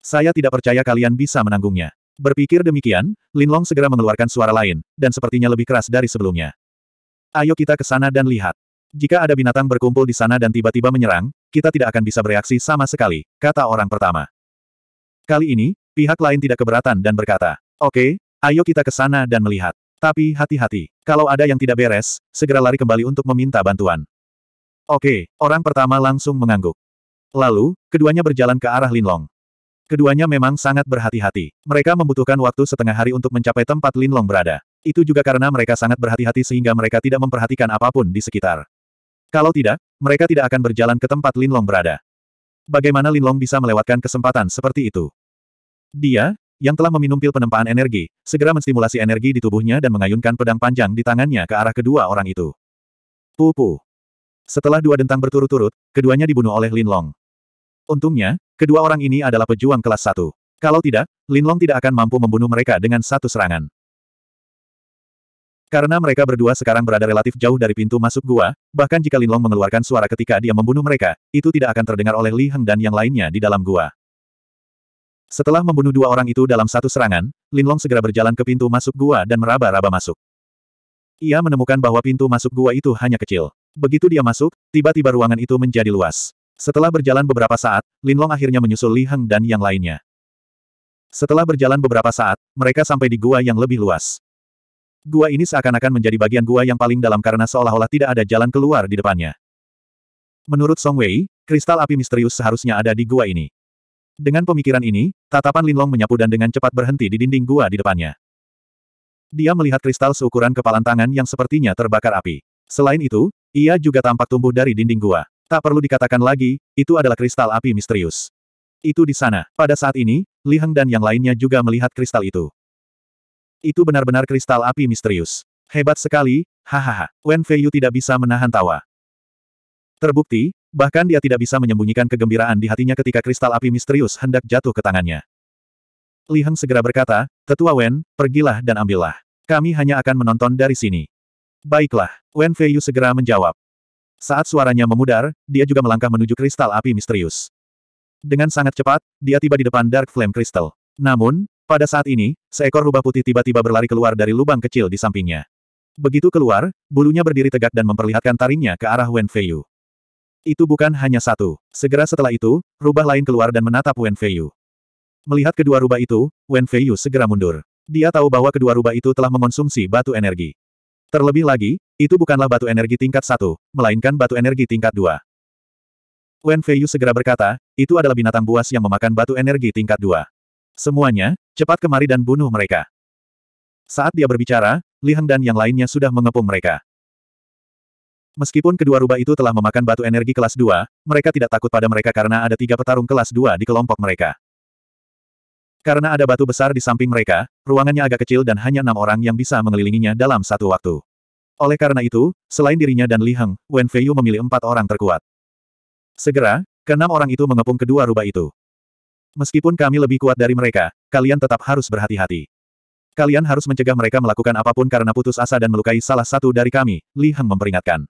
Saya tidak percaya kalian bisa menanggungnya. Berpikir demikian, Linlong segera mengeluarkan suara lain, dan sepertinya lebih keras dari sebelumnya. Ayo kita ke sana dan lihat. Jika ada binatang berkumpul di sana dan tiba-tiba menyerang, kita tidak akan bisa bereaksi sama sekali, kata orang pertama. Kali ini, pihak lain tidak keberatan dan berkata, Oke, okay, ayo kita ke sana dan melihat. Tapi hati-hati, kalau ada yang tidak beres, segera lari kembali untuk meminta bantuan. Oke, okay, orang pertama langsung mengangguk. Lalu, keduanya berjalan ke arah Linlong. Keduanya memang sangat berhati-hati. Mereka membutuhkan waktu setengah hari untuk mencapai tempat Linlong berada. Itu juga karena mereka sangat berhati-hati sehingga mereka tidak memperhatikan apapun di sekitar. Kalau tidak, mereka tidak akan berjalan ke tempat Linlong berada. Bagaimana Linlong bisa melewatkan kesempatan seperti itu? Dia, yang telah meminum pil penempaan energi, segera menstimulasi energi di tubuhnya dan mengayunkan pedang panjang di tangannya ke arah kedua orang itu. Pupu. Setelah dua dentang berturut-turut, keduanya dibunuh oleh Linlong. Untungnya, kedua orang ini adalah pejuang kelas satu. Kalau tidak, Linlong tidak akan mampu membunuh mereka dengan satu serangan. Karena mereka berdua sekarang berada relatif jauh dari pintu masuk gua, bahkan jika Linlong mengeluarkan suara ketika dia membunuh mereka, itu tidak akan terdengar oleh Li Heng dan yang lainnya di dalam gua. Setelah membunuh dua orang itu dalam satu serangan, Linlong segera berjalan ke pintu masuk gua dan meraba-raba masuk. Ia menemukan bahwa pintu masuk gua itu hanya kecil. Begitu dia masuk, tiba-tiba ruangan itu menjadi luas. Setelah berjalan beberapa saat, Linlong akhirnya menyusul Li Heng dan yang lainnya. Setelah berjalan beberapa saat, mereka sampai di gua yang lebih luas. Gua ini seakan-akan menjadi bagian gua yang paling dalam karena seolah-olah tidak ada jalan keluar di depannya. Menurut Song Wei, kristal api misterius seharusnya ada di gua ini. Dengan pemikiran ini, tatapan Linlong menyapu dan dengan cepat berhenti di dinding gua di depannya. Dia melihat kristal seukuran kepalan tangan yang sepertinya terbakar api. Selain itu, ia juga tampak tumbuh dari dinding gua. Tak perlu dikatakan lagi, itu adalah kristal api misterius. Itu di sana. Pada saat ini, Li Heng dan yang lainnya juga melihat kristal itu. Itu benar-benar kristal api misterius. Hebat sekali, hahaha. Wen Feiyu tidak bisa menahan tawa. Terbukti, bahkan dia tidak bisa menyembunyikan kegembiraan di hatinya ketika kristal api misterius hendak jatuh ke tangannya. Li Heng segera berkata, Tetua Wen, pergilah dan ambillah. Kami hanya akan menonton dari sini. Baiklah, Wen Feiyu segera menjawab. Saat suaranya memudar, dia juga melangkah menuju kristal api misterius. Dengan sangat cepat, dia tiba di depan Dark Flame Crystal. Namun, pada saat ini, seekor rubah putih tiba-tiba berlari keluar dari lubang kecil di sampingnya. Begitu keluar, bulunya berdiri tegak dan memperlihatkan taringnya ke arah Wen Feiyu. Itu bukan hanya satu. Segera setelah itu, rubah lain keluar dan menatap Wen Feiyu. Melihat kedua rubah itu, Wen Feiyu segera mundur. Dia tahu bahwa kedua rubah itu telah mengonsumsi batu energi. Terlebih lagi, itu bukanlah batu energi tingkat satu, melainkan batu energi tingkat dua. Wen Feiyu segera berkata, itu adalah binatang buas yang memakan batu energi tingkat dua. Semuanya, cepat kemari dan bunuh mereka. Saat dia berbicara, Li Heng dan yang lainnya sudah mengepung mereka. Meskipun kedua rubah itu telah memakan batu energi kelas dua, mereka tidak takut pada mereka karena ada tiga petarung kelas dua di kelompok mereka. Karena ada batu besar di samping mereka, ruangannya agak kecil dan hanya enam orang yang bisa mengelilinginya dalam satu waktu. Oleh karena itu, selain dirinya dan Li Heng, Wen Feiyu memilih empat orang terkuat. Segera, keenam orang itu mengepung kedua rubah itu. Meskipun kami lebih kuat dari mereka, kalian tetap harus berhati-hati. Kalian harus mencegah mereka melakukan apapun karena putus asa dan melukai salah satu dari kami, Li Heng memperingatkan.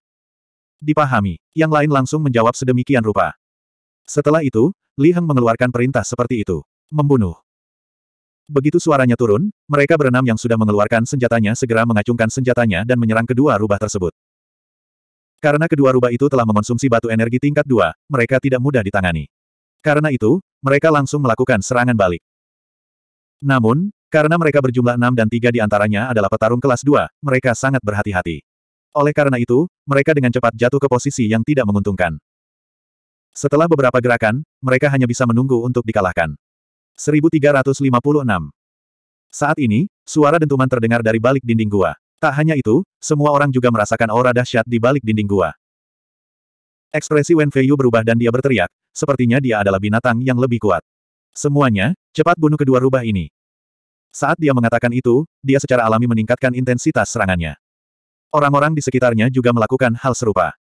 Dipahami, yang lain langsung menjawab sedemikian rupa. Setelah itu, Li Heng mengeluarkan perintah seperti itu. Membunuh. Begitu suaranya turun, mereka berenam yang sudah mengeluarkan senjatanya segera mengacungkan senjatanya dan menyerang kedua rubah tersebut. Karena kedua rubah itu telah mengonsumsi batu energi tingkat dua, mereka tidak mudah ditangani. Karena itu, mereka langsung melakukan serangan balik. Namun, karena mereka berjumlah enam dan tiga di antaranya adalah petarung kelas dua, mereka sangat berhati-hati. Oleh karena itu, mereka dengan cepat jatuh ke posisi yang tidak menguntungkan. Setelah beberapa gerakan, mereka hanya bisa menunggu untuk dikalahkan. 1356. Saat ini, suara dentuman terdengar dari balik dinding gua. Tak hanya itu, semua orang juga merasakan aura dahsyat di balik dinding gua. Ekspresi Wen Feiyu berubah dan dia berteriak, sepertinya dia adalah binatang yang lebih kuat. Semuanya, cepat bunuh kedua rubah ini. Saat dia mengatakan itu, dia secara alami meningkatkan intensitas serangannya. Orang-orang di sekitarnya juga melakukan hal serupa.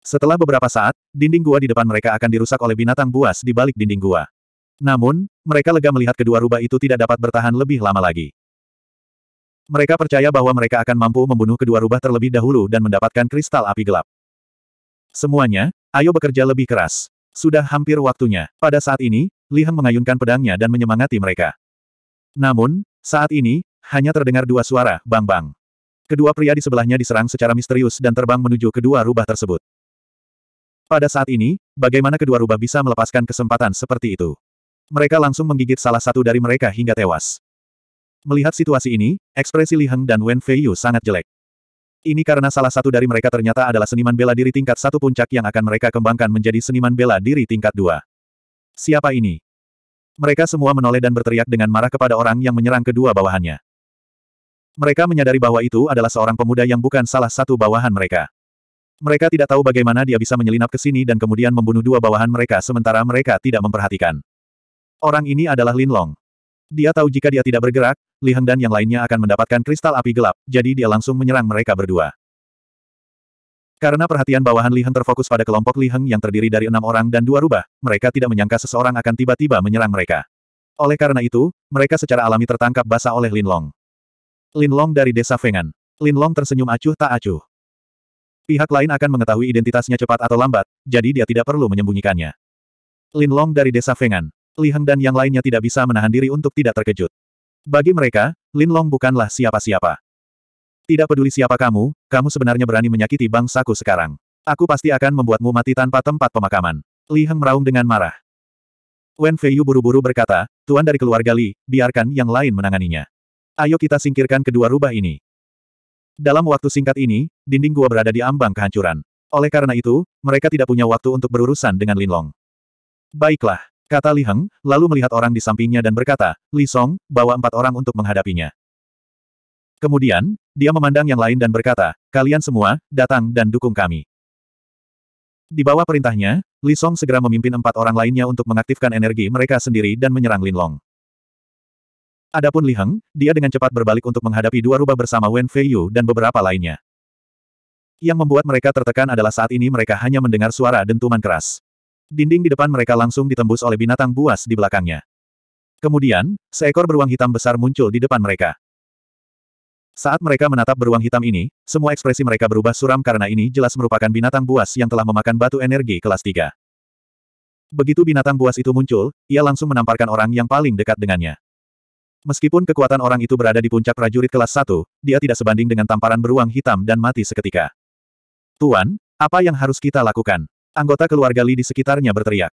Setelah beberapa saat, dinding gua di depan mereka akan dirusak oleh binatang buas di balik dinding gua. Namun, mereka lega melihat kedua rubah itu tidak dapat bertahan lebih lama lagi. Mereka percaya bahwa mereka akan mampu membunuh kedua rubah terlebih dahulu dan mendapatkan kristal api gelap. Semuanya, ayo bekerja lebih keras. Sudah hampir waktunya. Pada saat ini, Li Heng mengayunkan pedangnya dan menyemangati mereka. Namun, saat ini, hanya terdengar dua suara, bang-bang. Kedua pria di sebelahnya diserang secara misterius dan terbang menuju kedua rubah tersebut. Pada saat ini, bagaimana kedua rubah bisa melepaskan kesempatan seperti itu? Mereka langsung menggigit salah satu dari mereka hingga tewas. Melihat situasi ini, ekspresi Li Heng dan Wen Feiyu sangat jelek. Ini karena salah satu dari mereka ternyata adalah seniman bela diri tingkat satu puncak yang akan mereka kembangkan menjadi seniman bela diri tingkat dua. Siapa ini? Mereka semua menoleh dan berteriak dengan marah kepada orang yang menyerang kedua bawahannya. Mereka menyadari bahwa itu adalah seorang pemuda yang bukan salah satu bawahan mereka. Mereka tidak tahu bagaimana dia bisa menyelinap ke sini dan kemudian membunuh dua bawahan mereka sementara mereka tidak memperhatikan. Orang ini adalah Lin Long. Dia tahu jika dia tidak bergerak, Li Heng dan yang lainnya akan mendapatkan kristal api gelap, jadi dia langsung menyerang mereka berdua. Karena perhatian bawahan Li Heng terfokus pada kelompok Li Heng yang terdiri dari enam orang dan dua rubah, mereka tidak menyangka seseorang akan tiba-tiba menyerang mereka. Oleh karena itu, mereka secara alami tertangkap basah oleh Lin Long. Lin Long dari desa Fengan. Lin Long tersenyum acuh tak acuh. Pihak lain akan mengetahui identitasnya cepat atau lambat, jadi dia tidak perlu menyembunyikannya. Lin Long dari desa Fengan. Li Heng dan yang lainnya tidak bisa menahan diri untuk tidak terkejut. Bagi mereka, Lin Long bukanlah siapa-siapa. Tidak peduli siapa kamu, kamu sebenarnya berani menyakiti bangsaku sekarang. Aku pasti akan membuatmu mati tanpa tempat pemakaman. Li Heng meraung dengan marah. Wen Feiyu buru-buru berkata, Tuan dari keluarga Li, biarkan yang lain menanganinya. Ayo kita singkirkan kedua rubah ini. Dalam waktu singkat ini, dinding gua berada di ambang kehancuran. Oleh karena itu, mereka tidak punya waktu untuk berurusan dengan Linlong. Baiklah, Kata Li Heng, lalu melihat orang di sampingnya dan berkata, Li Song, bawa empat orang untuk menghadapinya. Kemudian, dia memandang yang lain dan berkata, kalian semua, datang dan dukung kami. Di bawah perintahnya, Li Song segera memimpin empat orang lainnya untuk mengaktifkan energi mereka sendiri dan menyerang Lin Long. Adapun Li Heng, dia dengan cepat berbalik untuk menghadapi dua rubah bersama Wen Fei Yu dan beberapa lainnya. Yang membuat mereka tertekan adalah saat ini mereka hanya mendengar suara dentuman keras. Dinding di depan mereka langsung ditembus oleh binatang buas di belakangnya. Kemudian, seekor beruang hitam besar muncul di depan mereka. Saat mereka menatap beruang hitam ini, semua ekspresi mereka berubah suram karena ini jelas merupakan binatang buas yang telah memakan batu energi kelas 3. Begitu binatang buas itu muncul, ia langsung menamparkan orang yang paling dekat dengannya. Meskipun kekuatan orang itu berada di puncak prajurit kelas 1, dia tidak sebanding dengan tamparan beruang hitam dan mati seketika. Tuan, apa yang harus kita lakukan? Anggota keluarga Li di sekitarnya berteriak.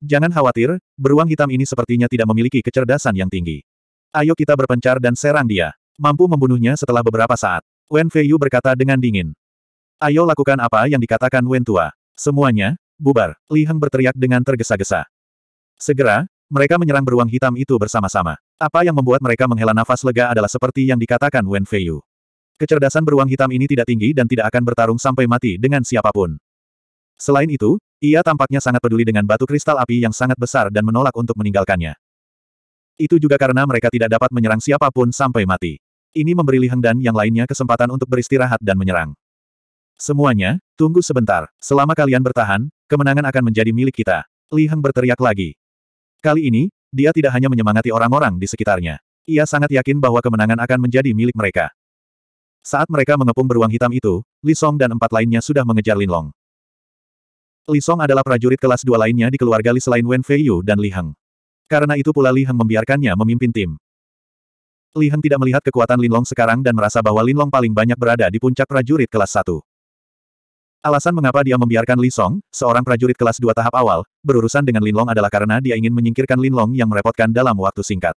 Jangan khawatir, beruang hitam ini sepertinya tidak memiliki kecerdasan yang tinggi. Ayo kita berpencar dan serang dia. Mampu membunuhnya setelah beberapa saat. Wen Feiyu berkata dengan dingin. Ayo lakukan apa yang dikatakan Wen Tua. Semuanya, bubar. Li Heng berteriak dengan tergesa-gesa. Segera, mereka menyerang beruang hitam itu bersama-sama. Apa yang membuat mereka menghela nafas lega adalah seperti yang dikatakan Wen Feiyu. Kecerdasan beruang hitam ini tidak tinggi dan tidak akan bertarung sampai mati dengan siapapun. Selain itu, ia tampaknya sangat peduli dengan batu kristal api yang sangat besar dan menolak untuk meninggalkannya. Itu juga karena mereka tidak dapat menyerang siapapun sampai mati. Ini memberi Li dan yang lainnya kesempatan untuk beristirahat dan menyerang. Semuanya, tunggu sebentar. Selama kalian bertahan, kemenangan akan menjadi milik kita. Li Heng berteriak lagi. Kali ini, dia tidak hanya menyemangati orang-orang di sekitarnya. Ia sangat yakin bahwa kemenangan akan menjadi milik mereka. Saat mereka mengepung beruang hitam itu, Li Song dan empat lainnya sudah mengejar Lin Long. Li Song adalah prajurit kelas dua lainnya di keluarga Li selain Wen Feiyu dan Li Heng. Karena itu pula Li Heng membiarkannya memimpin tim. Li Heng tidak melihat kekuatan Lin Long sekarang dan merasa bahwa Lin Long paling banyak berada di puncak prajurit kelas satu. Alasan mengapa dia membiarkan Li Song, seorang prajurit kelas dua tahap awal, berurusan dengan Lin Long adalah karena dia ingin menyingkirkan Lin Long yang merepotkan dalam waktu singkat.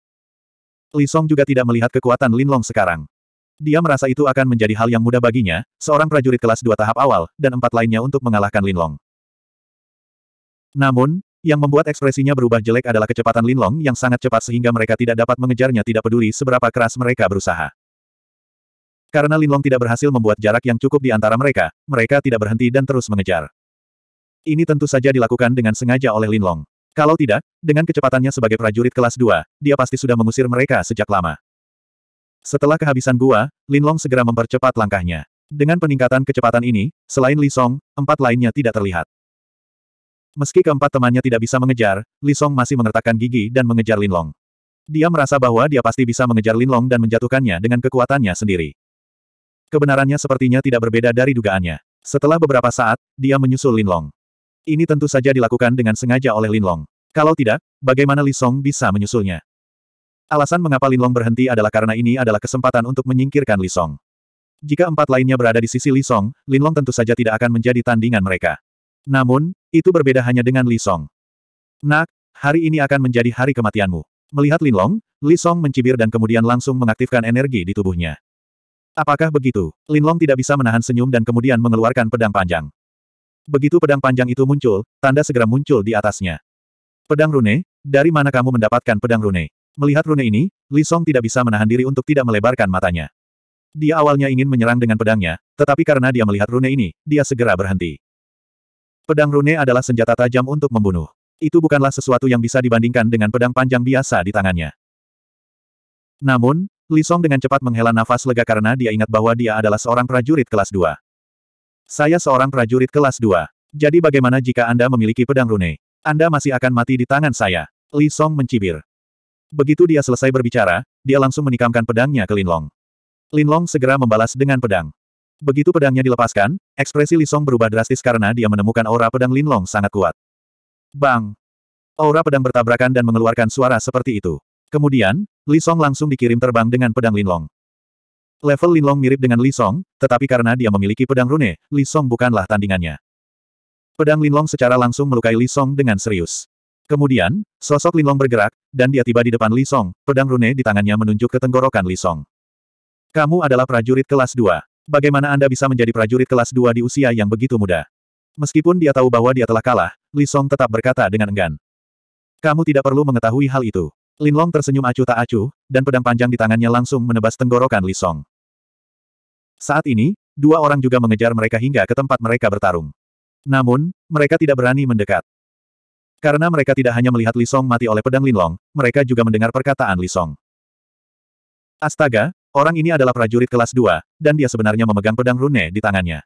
Li Song juga tidak melihat kekuatan Lin Long sekarang. Dia merasa itu akan menjadi hal yang mudah baginya, seorang prajurit kelas dua tahap awal, dan empat lainnya untuk mengalahkan Lin Long. Namun, yang membuat ekspresinya berubah jelek adalah kecepatan Linlong yang sangat cepat sehingga mereka tidak dapat mengejarnya tidak peduli seberapa keras mereka berusaha. Karena Linlong tidak berhasil membuat jarak yang cukup di antara mereka, mereka tidak berhenti dan terus mengejar. Ini tentu saja dilakukan dengan sengaja oleh Linlong. Kalau tidak, dengan kecepatannya sebagai prajurit kelas 2, dia pasti sudah mengusir mereka sejak lama. Setelah kehabisan gua, Linlong segera mempercepat langkahnya. Dengan peningkatan kecepatan ini, selain Li Song, empat lainnya tidak terlihat. Meski keempat temannya tidak bisa mengejar, Li Song masih mengertakkan gigi dan mengejar Lin Long. Dia merasa bahwa dia pasti bisa mengejar Lin Long dan menjatuhkannya dengan kekuatannya sendiri. Kebenarannya sepertinya tidak berbeda dari dugaannya. Setelah beberapa saat, dia menyusul Lin Long. Ini tentu saja dilakukan dengan sengaja oleh Lin Long. Kalau tidak, bagaimana Li Song bisa menyusulnya? Alasan mengapa Lin Long berhenti adalah karena ini adalah kesempatan untuk menyingkirkan Li Song. Jika empat lainnya berada di sisi Li Song, Long tentu saja tidak akan menjadi tandingan mereka. Namun, itu berbeda hanya dengan Li Song. Nak, hari ini akan menjadi hari kematianmu. Melihat Lin Long Li Song mencibir dan kemudian langsung mengaktifkan energi di tubuhnya. Apakah begitu? Lin Long tidak bisa menahan senyum dan kemudian mengeluarkan pedang panjang. Begitu pedang panjang itu muncul, tanda segera muncul di atasnya. Pedang rune, dari mana kamu mendapatkan pedang rune? Melihat rune ini, Li Song tidak bisa menahan diri untuk tidak melebarkan matanya. Dia awalnya ingin menyerang dengan pedangnya, tetapi karena dia melihat rune ini, dia segera berhenti. Pedang rune adalah senjata tajam untuk membunuh. Itu bukanlah sesuatu yang bisa dibandingkan dengan pedang panjang biasa di tangannya. Namun, Li Song dengan cepat menghela nafas lega karena dia ingat bahwa dia adalah seorang prajurit kelas 2. Saya seorang prajurit kelas 2. Jadi bagaimana jika Anda memiliki pedang rune? Anda masih akan mati di tangan saya. Li Song mencibir. Begitu dia selesai berbicara, dia langsung menikamkan pedangnya ke Linlong. Linlong segera membalas dengan pedang. Begitu pedangnya dilepaskan, ekspresi Li Song berubah drastis karena dia menemukan aura pedang Linlong sangat kuat. Bang! Aura pedang bertabrakan dan mengeluarkan suara seperti itu. Kemudian, Li Song langsung dikirim terbang dengan pedang Linlong. Level Linlong mirip dengan Li Song, tetapi karena dia memiliki pedang rune, Li Song bukanlah tandingannya. Pedang Linlong secara langsung melukai Li Song dengan serius. Kemudian, sosok Linlong bergerak, dan dia tiba di depan Li Song. pedang rune di tangannya menunjuk ke tenggorokan Li Song. Kamu adalah prajurit kelas 2. Bagaimana Anda bisa menjadi prajurit kelas 2 di usia yang begitu muda? Meskipun dia tahu bahwa dia telah kalah, Li Song tetap berkata dengan enggan. Kamu tidak perlu mengetahui hal itu. Lin Long tersenyum acuh tak acuh, dan pedang panjang di tangannya langsung menebas tenggorokan Li Song. Saat ini, dua orang juga mengejar mereka hingga ke tempat mereka bertarung. Namun, mereka tidak berani mendekat. Karena mereka tidak hanya melihat Li Song mati oleh pedang Lin Long, mereka juga mendengar perkataan Li Song. Astaga, Orang ini adalah prajurit kelas 2, dan dia sebenarnya memegang pedang rune di tangannya.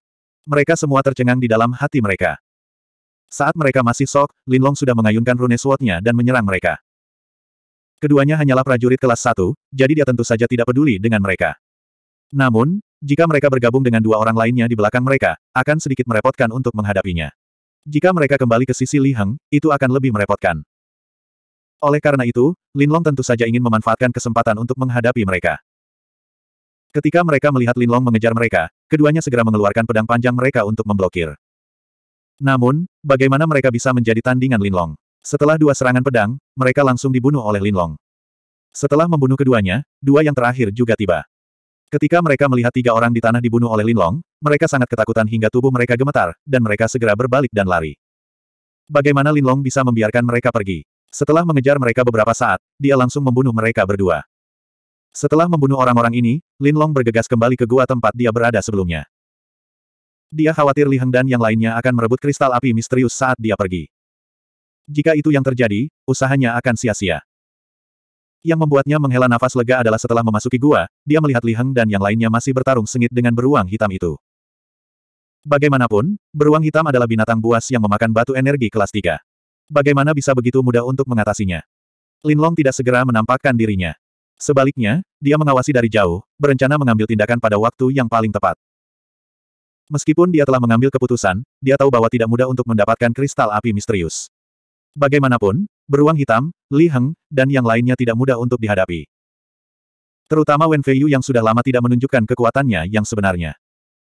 Mereka semua tercengang di dalam hati mereka. Saat mereka masih sok, Linlong sudah mengayunkan rune swordnya dan menyerang mereka. Keduanya hanyalah prajurit kelas 1, jadi dia tentu saja tidak peduli dengan mereka. Namun, jika mereka bergabung dengan dua orang lainnya di belakang mereka, akan sedikit merepotkan untuk menghadapinya. Jika mereka kembali ke sisi Li Heng, itu akan lebih merepotkan. Oleh karena itu, Linlong tentu saja ingin memanfaatkan kesempatan untuk menghadapi mereka. Ketika mereka melihat Linlong mengejar mereka, keduanya segera mengeluarkan pedang panjang mereka untuk memblokir. Namun, bagaimana mereka bisa menjadi tandingan Linlong? Setelah dua serangan pedang, mereka langsung dibunuh oleh Linlong. Setelah membunuh keduanya, dua yang terakhir juga tiba. Ketika mereka melihat tiga orang di tanah dibunuh oleh Linlong, mereka sangat ketakutan hingga tubuh mereka gemetar, dan mereka segera berbalik dan lari. Bagaimana Linlong bisa membiarkan mereka pergi? Setelah mengejar mereka beberapa saat, dia langsung membunuh mereka berdua. Setelah membunuh orang-orang ini, Lin Long bergegas kembali ke gua tempat dia berada sebelumnya. Dia khawatir Li Heng dan yang lainnya akan merebut kristal api misterius saat dia pergi. Jika itu yang terjadi, usahanya akan sia-sia. Yang membuatnya menghela nafas lega adalah setelah memasuki gua, dia melihat Li Heng dan yang lainnya masih bertarung sengit dengan beruang hitam itu. Bagaimanapun, beruang hitam adalah binatang buas yang memakan batu energi kelas 3. Bagaimana bisa begitu mudah untuk mengatasinya? Lin Long tidak segera menampakkan dirinya. Sebaliknya, dia mengawasi dari jauh, berencana mengambil tindakan pada waktu yang paling tepat. Meskipun dia telah mengambil keputusan, dia tahu bahwa tidak mudah untuk mendapatkan kristal api misterius. Bagaimanapun, beruang hitam, Li Heng, dan yang lainnya tidak mudah untuk dihadapi. Terutama Wen Feiyu yang sudah lama tidak menunjukkan kekuatannya yang sebenarnya.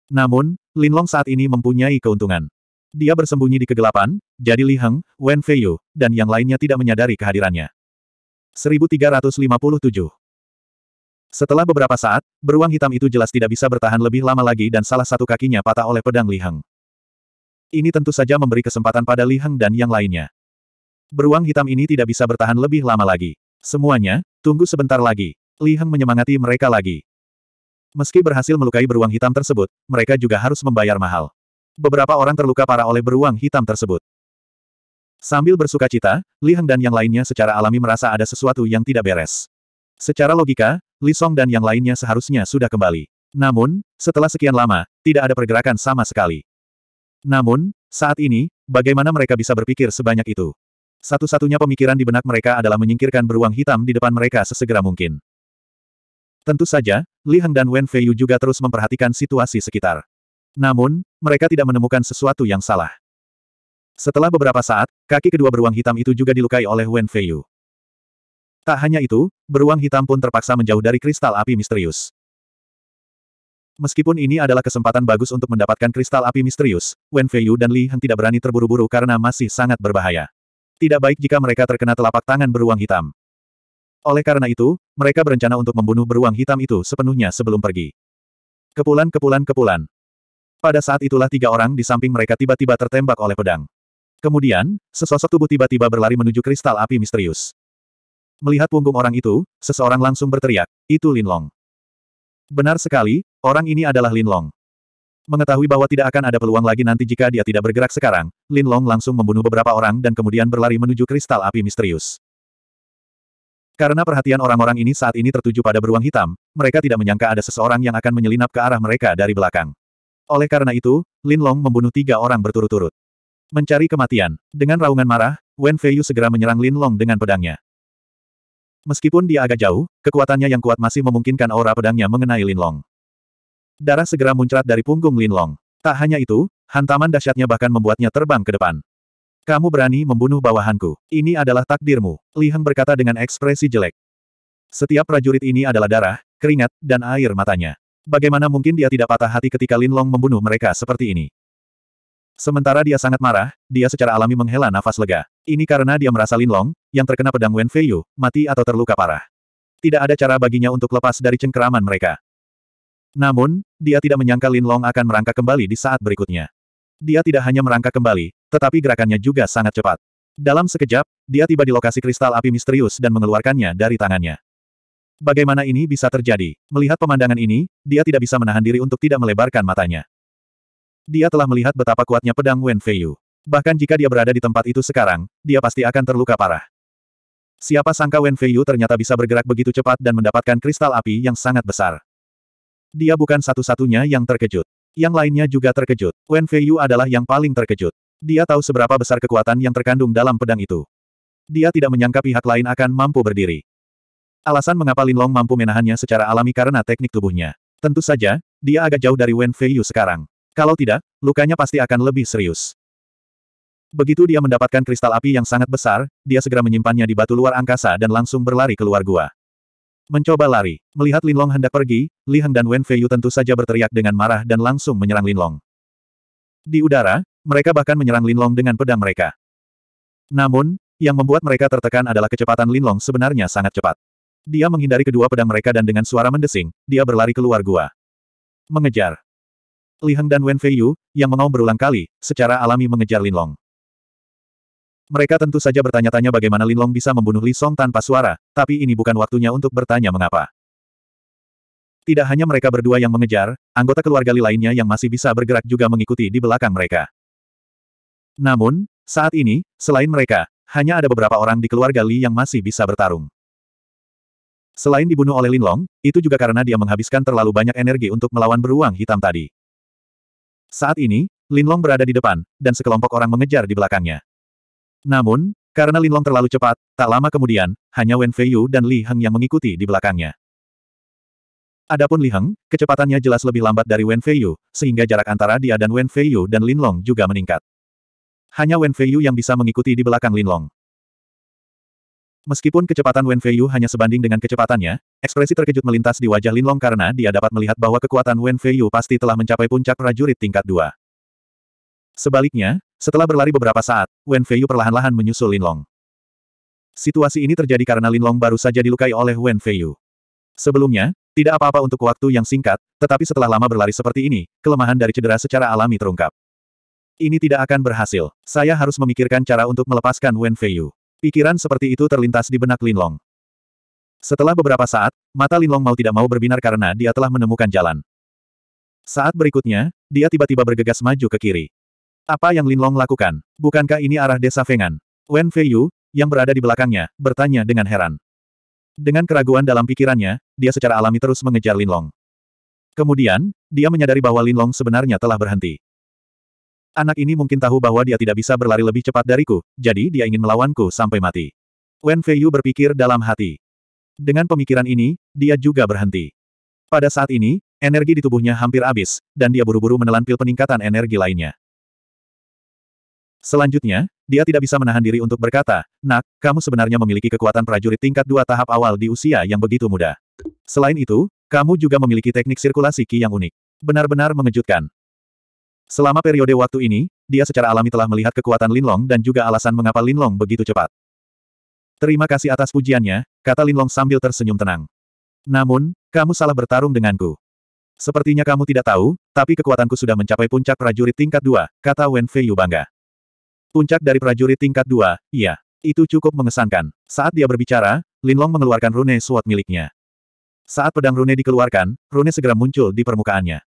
Namun, Lin Long saat ini mempunyai keuntungan. Dia bersembunyi di kegelapan, jadi Li Heng, Wen Feiyu, dan yang lainnya tidak menyadari kehadirannya. 1357. Setelah beberapa saat, beruang hitam itu jelas tidak bisa bertahan lebih lama lagi dan salah satu kakinya patah oleh pedang Li Heng. Ini tentu saja memberi kesempatan pada Li Heng dan yang lainnya. Beruang hitam ini tidak bisa bertahan lebih lama lagi. Semuanya, tunggu sebentar lagi. Li Heng menyemangati mereka lagi. Meski berhasil melukai beruang hitam tersebut, mereka juga harus membayar mahal. Beberapa orang terluka parah oleh beruang hitam tersebut. Sambil bersuka cita, Li Heng dan yang lainnya secara alami merasa ada sesuatu yang tidak beres. Secara logika, Li Song dan yang lainnya seharusnya sudah kembali. Namun, setelah sekian lama, tidak ada pergerakan sama sekali. Namun, saat ini, bagaimana mereka bisa berpikir sebanyak itu? Satu-satunya pemikiran di benak mereka adalah menyingkirkan beruang hitam di depan mereka sesegera mungkin. Tentu saja, Li Heng dan Wen Feiyu juga terus memperhatikan situasi sekitar. Namun, mereka tidak menemukan sesuatu yang salah. Setelah beberapa saat, kaki kedua beruang hitam itu juga dilukai oleh Wen Feiyu. Tak hanya itu, beruang hitam pun terpaksa menjauh dari kristal api misterius. Meskipun ini adalah kesempatan bagus untuk mendapatkan kristal api misterius, Wen Feiyu dan Li Heng tidak berani terburu-buru karena masih sangat berbahaya. Tidak baik jika mereka terkena telapak tangan beruang hitam. Oleh karena itu, mereka berencana untuk membunuh beruang hitam itu sepenuhnya sebelum pergi. Kepulan kepulan kepulan. Pada saat itulah tiga orang di samping mereka tiba-tiba tertembak oleh pedang. Kemudian, sesosok tubuh tiba-tiba berlari menuju kristal api misterius. Melihat punggung orang itu, seseorang langsung berteriak, itu Linlong. Benar sekali, orang ini adalah Linlong. Mengetahui bahwa tidak akan ada peluang lagi nanti jika dia tidak bergerak sekarang, Linlong langsung membunuh beberapa orang dan kemudian berlari menuju kristal api misterius. Karena perhatian orang-orang ini saat ini tertuju pada beruang hitam, mereka tidak menyangka ada seseorang yang akan menyelinap ke arah mereka dari belakang. Oleh karena itu, Lin Long membunuh tiga orang berturut-turut. Mencari kematian. Dengan raungan marah, Wen Feiyu segera menyerang Lin Long dengan pedangnya. Meskipun dia agak jauh, kekuatannya yang kuat masih memungkinkan aura pedangnya mengenai Lin Long. Darah segera muncrat dari punggung Lin Long. Tak hanya itu, hantaman dahsyatnya bahkan membuatnya terbang ke depan. Kamu berani membunuh bawahanku. Ini adalah takdirmu, Li Heng berkata dengan ekspresi jelek. Setiap prajurit ini adalah darah, keringat, dan air matanya. Bagaimana mungkin dia tidak patah hati ketika Lin Long membunuh mereka seperti ini? Sementara dia sangat marah, dia secara alami menghela nafas lega. Ini karena dia merasa Linlong, yang terkena pedang Wen Feiyu, mati atau terluka parah. Tidak ada cara baginya untuk lepas dari cengkeraman mereka. Namun, dia tidak menyangka Linlong akan merangkak kembali di saat berikutnya. Dia tidak hanya merangkak kembali, tetapi gerakannya juga sangat cepat. Dalam sekejap, dia tiba di lokasi kristal api misterius dan mengeluarkannya dari tangannya. Bagaimana ini bisa terjadi? Melihat pemandangan ini, dia tidak bisa menahan diri untuk tidak melebarkan matanya. Dia telah melihat betapa kuatnya pedang Wen Feiyu. Bahkan jika dia berada di tempat itu sekarang, dia pasti akan terluka parah. Siapa sangka Wen Feiyu ternyata bisa bergerak begitu cepat dan mendapatkan kristal api yang sangat besar. Dia bukan satu-satunya yang terkejut. Yang lainnya juga terkejut. Wen Feiyu adalah yang paling terkejut. Dia tahu seberapa besar kekuatan yang terkandung dalam pedang itu. Dia tidak menyangka pihak lain akan mampu berdiri. Alasan mengapa Lin Long mampu menahannya secara alami karena teknik tubuhnya. Tentu saja, dia agak jauh dari Wen Feiyu sekarang. Kalau tidak, lukanya pasti akan lebih serius. Begitu dia mendapatkan kristal api yang sangat besar, dia segera menyimpannya di batu luar angkasa dan langsung berlari keluar gua. Mencoba lari, melihat Linlong hendak pergi, Li Heng dan Wen Feiyu tentu saja berteriak dengan marah dan langsung menyerang Linlong. Di udara, mereka bahkan menyerang Linlong dengan pedang mereka. Namun, yang membuat mereka tertekan adalah kecepatan Linlong sebenarnya sangat cepat. Dia menghindari kedua pedang mereka dan dengan suara mendesing, dia berlari keluar gua. Mengejar. Li Heng dan Wen Feiyu, yang mengaum berulang kali, secara alami mengejar Linlong. Mereka tentu saja bertanya-tanya bagaimana Linlong bisa membunuh Li Song tanpa suara, tapi ini bukan waktunya untuk bertanya mengapa. Tidak hanya mereka berdua yang mengejar, anggota keluarga Li lainnya yang masih bisa bergerak juga mengikuti di belakang mereka. Namun, saat ini, selain mereka, hanya ada beberapa orang di keluarga Li yang masih bisa bertarung. Selain dibunuh oleh Linlong, itu juga karena dia menghabiskan terlalu banyak energi untuk melawan beruang hitam tadi. Saat ini, Linlong berada di depan, dan sekelompok orang mengejar di belakangnya. Namun, karena Linlong terlalu cepat, tak lama kemudian, hanya Wen Feiyu dan Li Heng yang mengikuti di belakangnya. Adapun Li Heng, kecepatannya jelas lebih lambat dari Wen Feiyu, sehingga jarak antara dia dan Wen Feiyu dan Linlong juga meningkat. Hanya Wen Feiyu yang bisa mengikuti di belakang Linlong. Meskipun kecepatan Wen Feiyu hanya sebanding dengan kecepatannya, ekspresi terkejut melintas di wajah Linlong karena dia dapat melihat bahwa kekuatan Wen Feiyu pasti telah mencapai puncak prajurit tingkat dua. Sebaliknya, setelah berlari beberapa saat, Wen Feiyu perlahan-lahan menyusul Linlong. Situasi ini terjadi karena Linlong baru saja dilukai oleh Wen Feiyu. Sebelumnya, tidak apa-apa untuk waktu yang singkat, tetapi setelah lama berlari seperti ini, kelemahan dari cedera secara alami terungkap. Ini tidak akan berhasil. Saya harus memikirkan cara untuk melepaskan Wen Feiyu. Pikiran seperti itu terlintas di benak Linlong. Setelah beberapa saat, mata Linlong mau tidak mau berbinar karena dia telah menemukan jalan. Saat berikutnya, dia tiba-tiba bergegas maju ke kiri. Apa yang Linlong lakukan? Bukankah ini arah desa Fengan? Wen Feiyu, yang berada di belakangnya, bertanya dengan heran. Dengan keraguan dalam pikirannya, dia secara alami terus mengejar Linlong. Kemudian, dia menyadari bahwa Linlong sebenarnya telah berhenti. Anak ini mungkin tahu bahwa dia tidak bisa berlari lebih cepat dariku, jadi dia ingin melawanku sampai mati. Wen Feiyu berpikir dalam hati. Dengan pemikiran ini, dia juga berhenti. Pada saat ini, energi di tubuhnya hampir habis, dan dia buru-buru menelan pil peningkatan energi lainnya. Selanjutnya, dia tidak bisa menahan diri untuk berkata, Nak, kamu sebenarnya memiliki kekuatan prajurit tingkat dua tahap awal di usia yang begitu muda. Selain itu, kamu juga memiliki teknik sirkulasi Ki yang unik. Benar-benar mengejutkan. Selama periode waktu ini, dia secara alami telah melihat kekuatan Linlong dan juga alasan mengapa Linlong begitu cepat. Terima kasih atas pujiannya, kata Linlong sambil tersenyum tenang. Namun, kamu salah bertarung denganku. Sepertinya kamu tidak tahu, tapi kekuatanku sudah mencapai puncak prajurit tingkat dua, kata Wen Yu bangga. Puncak dari prajurit tingkat dua, iya. Itu cukup mengesankan. Saat dia berbicara, Linlong mengeluarkan rune suat miliknya. Saat pedang rune dikeluarkan, rune segera muncul di permukaannya.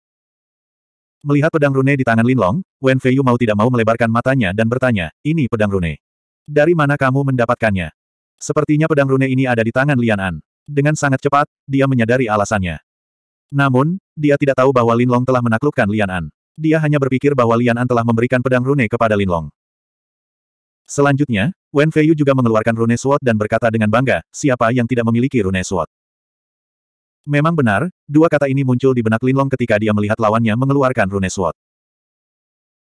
Melihat pedang rune di tangan Linlong, Wen Feiyu mau tidak mau melebarkan matanya dan bertanya, ini pedang rune. Dari mana kamu mendapatkannya? Sepertinya pedang rune ini ada di tangan Lian An. Dengan sangat cepat, dia menyadari alasannya. Namun, dia tidak tahu bahwa Linlong telah menaklukkan Lian An. Dia hanya berpikir bahwa Lian An telah memberikan pedang rune kepada Linlong. Selanjutnya, Wen Feiyu juga mengeluarkan rune sword dan berkata dengan bangga, siapa yang tidak memiliki rune sword? Memang benar, dua kata ini muncul di benak Linlong ketika dia melihat lawannya mengeluarkan rune sword.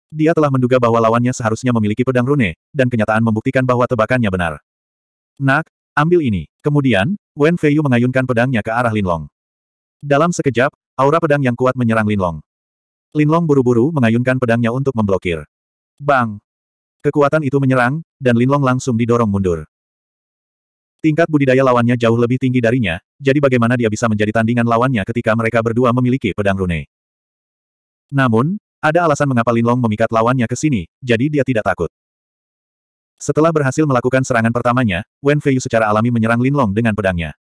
Dia telah menduga bahwa lawannya seharusnya memiliki pedang rune, dan kenyataan membuktikan bahwa tebakannya benar. Nak, ambil ini. Kemudian, Wen Feiyu mengayunkan pedangnya ke arah Linlong. Dalam sekejap, aura pedang yang kuat menyerang Linlong. Linlong buru-buru mengayunkan pedangnya untuk memblokir. Bang! Kekuatan itu menyerang, dan Linlong langsung didorong mundur. Tingkat budidaya lawannya jauh lebih tinggi darinya, jadi bagaimana dia bisa menjadi tandingan lawannya ketika mereka berdua memiliki pedang rune. Namun, ada alasan mengapa Linlong memikat lawannya ke sini, jadi dia tidak takut. Setelah berhasil melakukan serangan pertamanya, Wen Feiyu secara alami menyerang Linlong dengan pedangnya.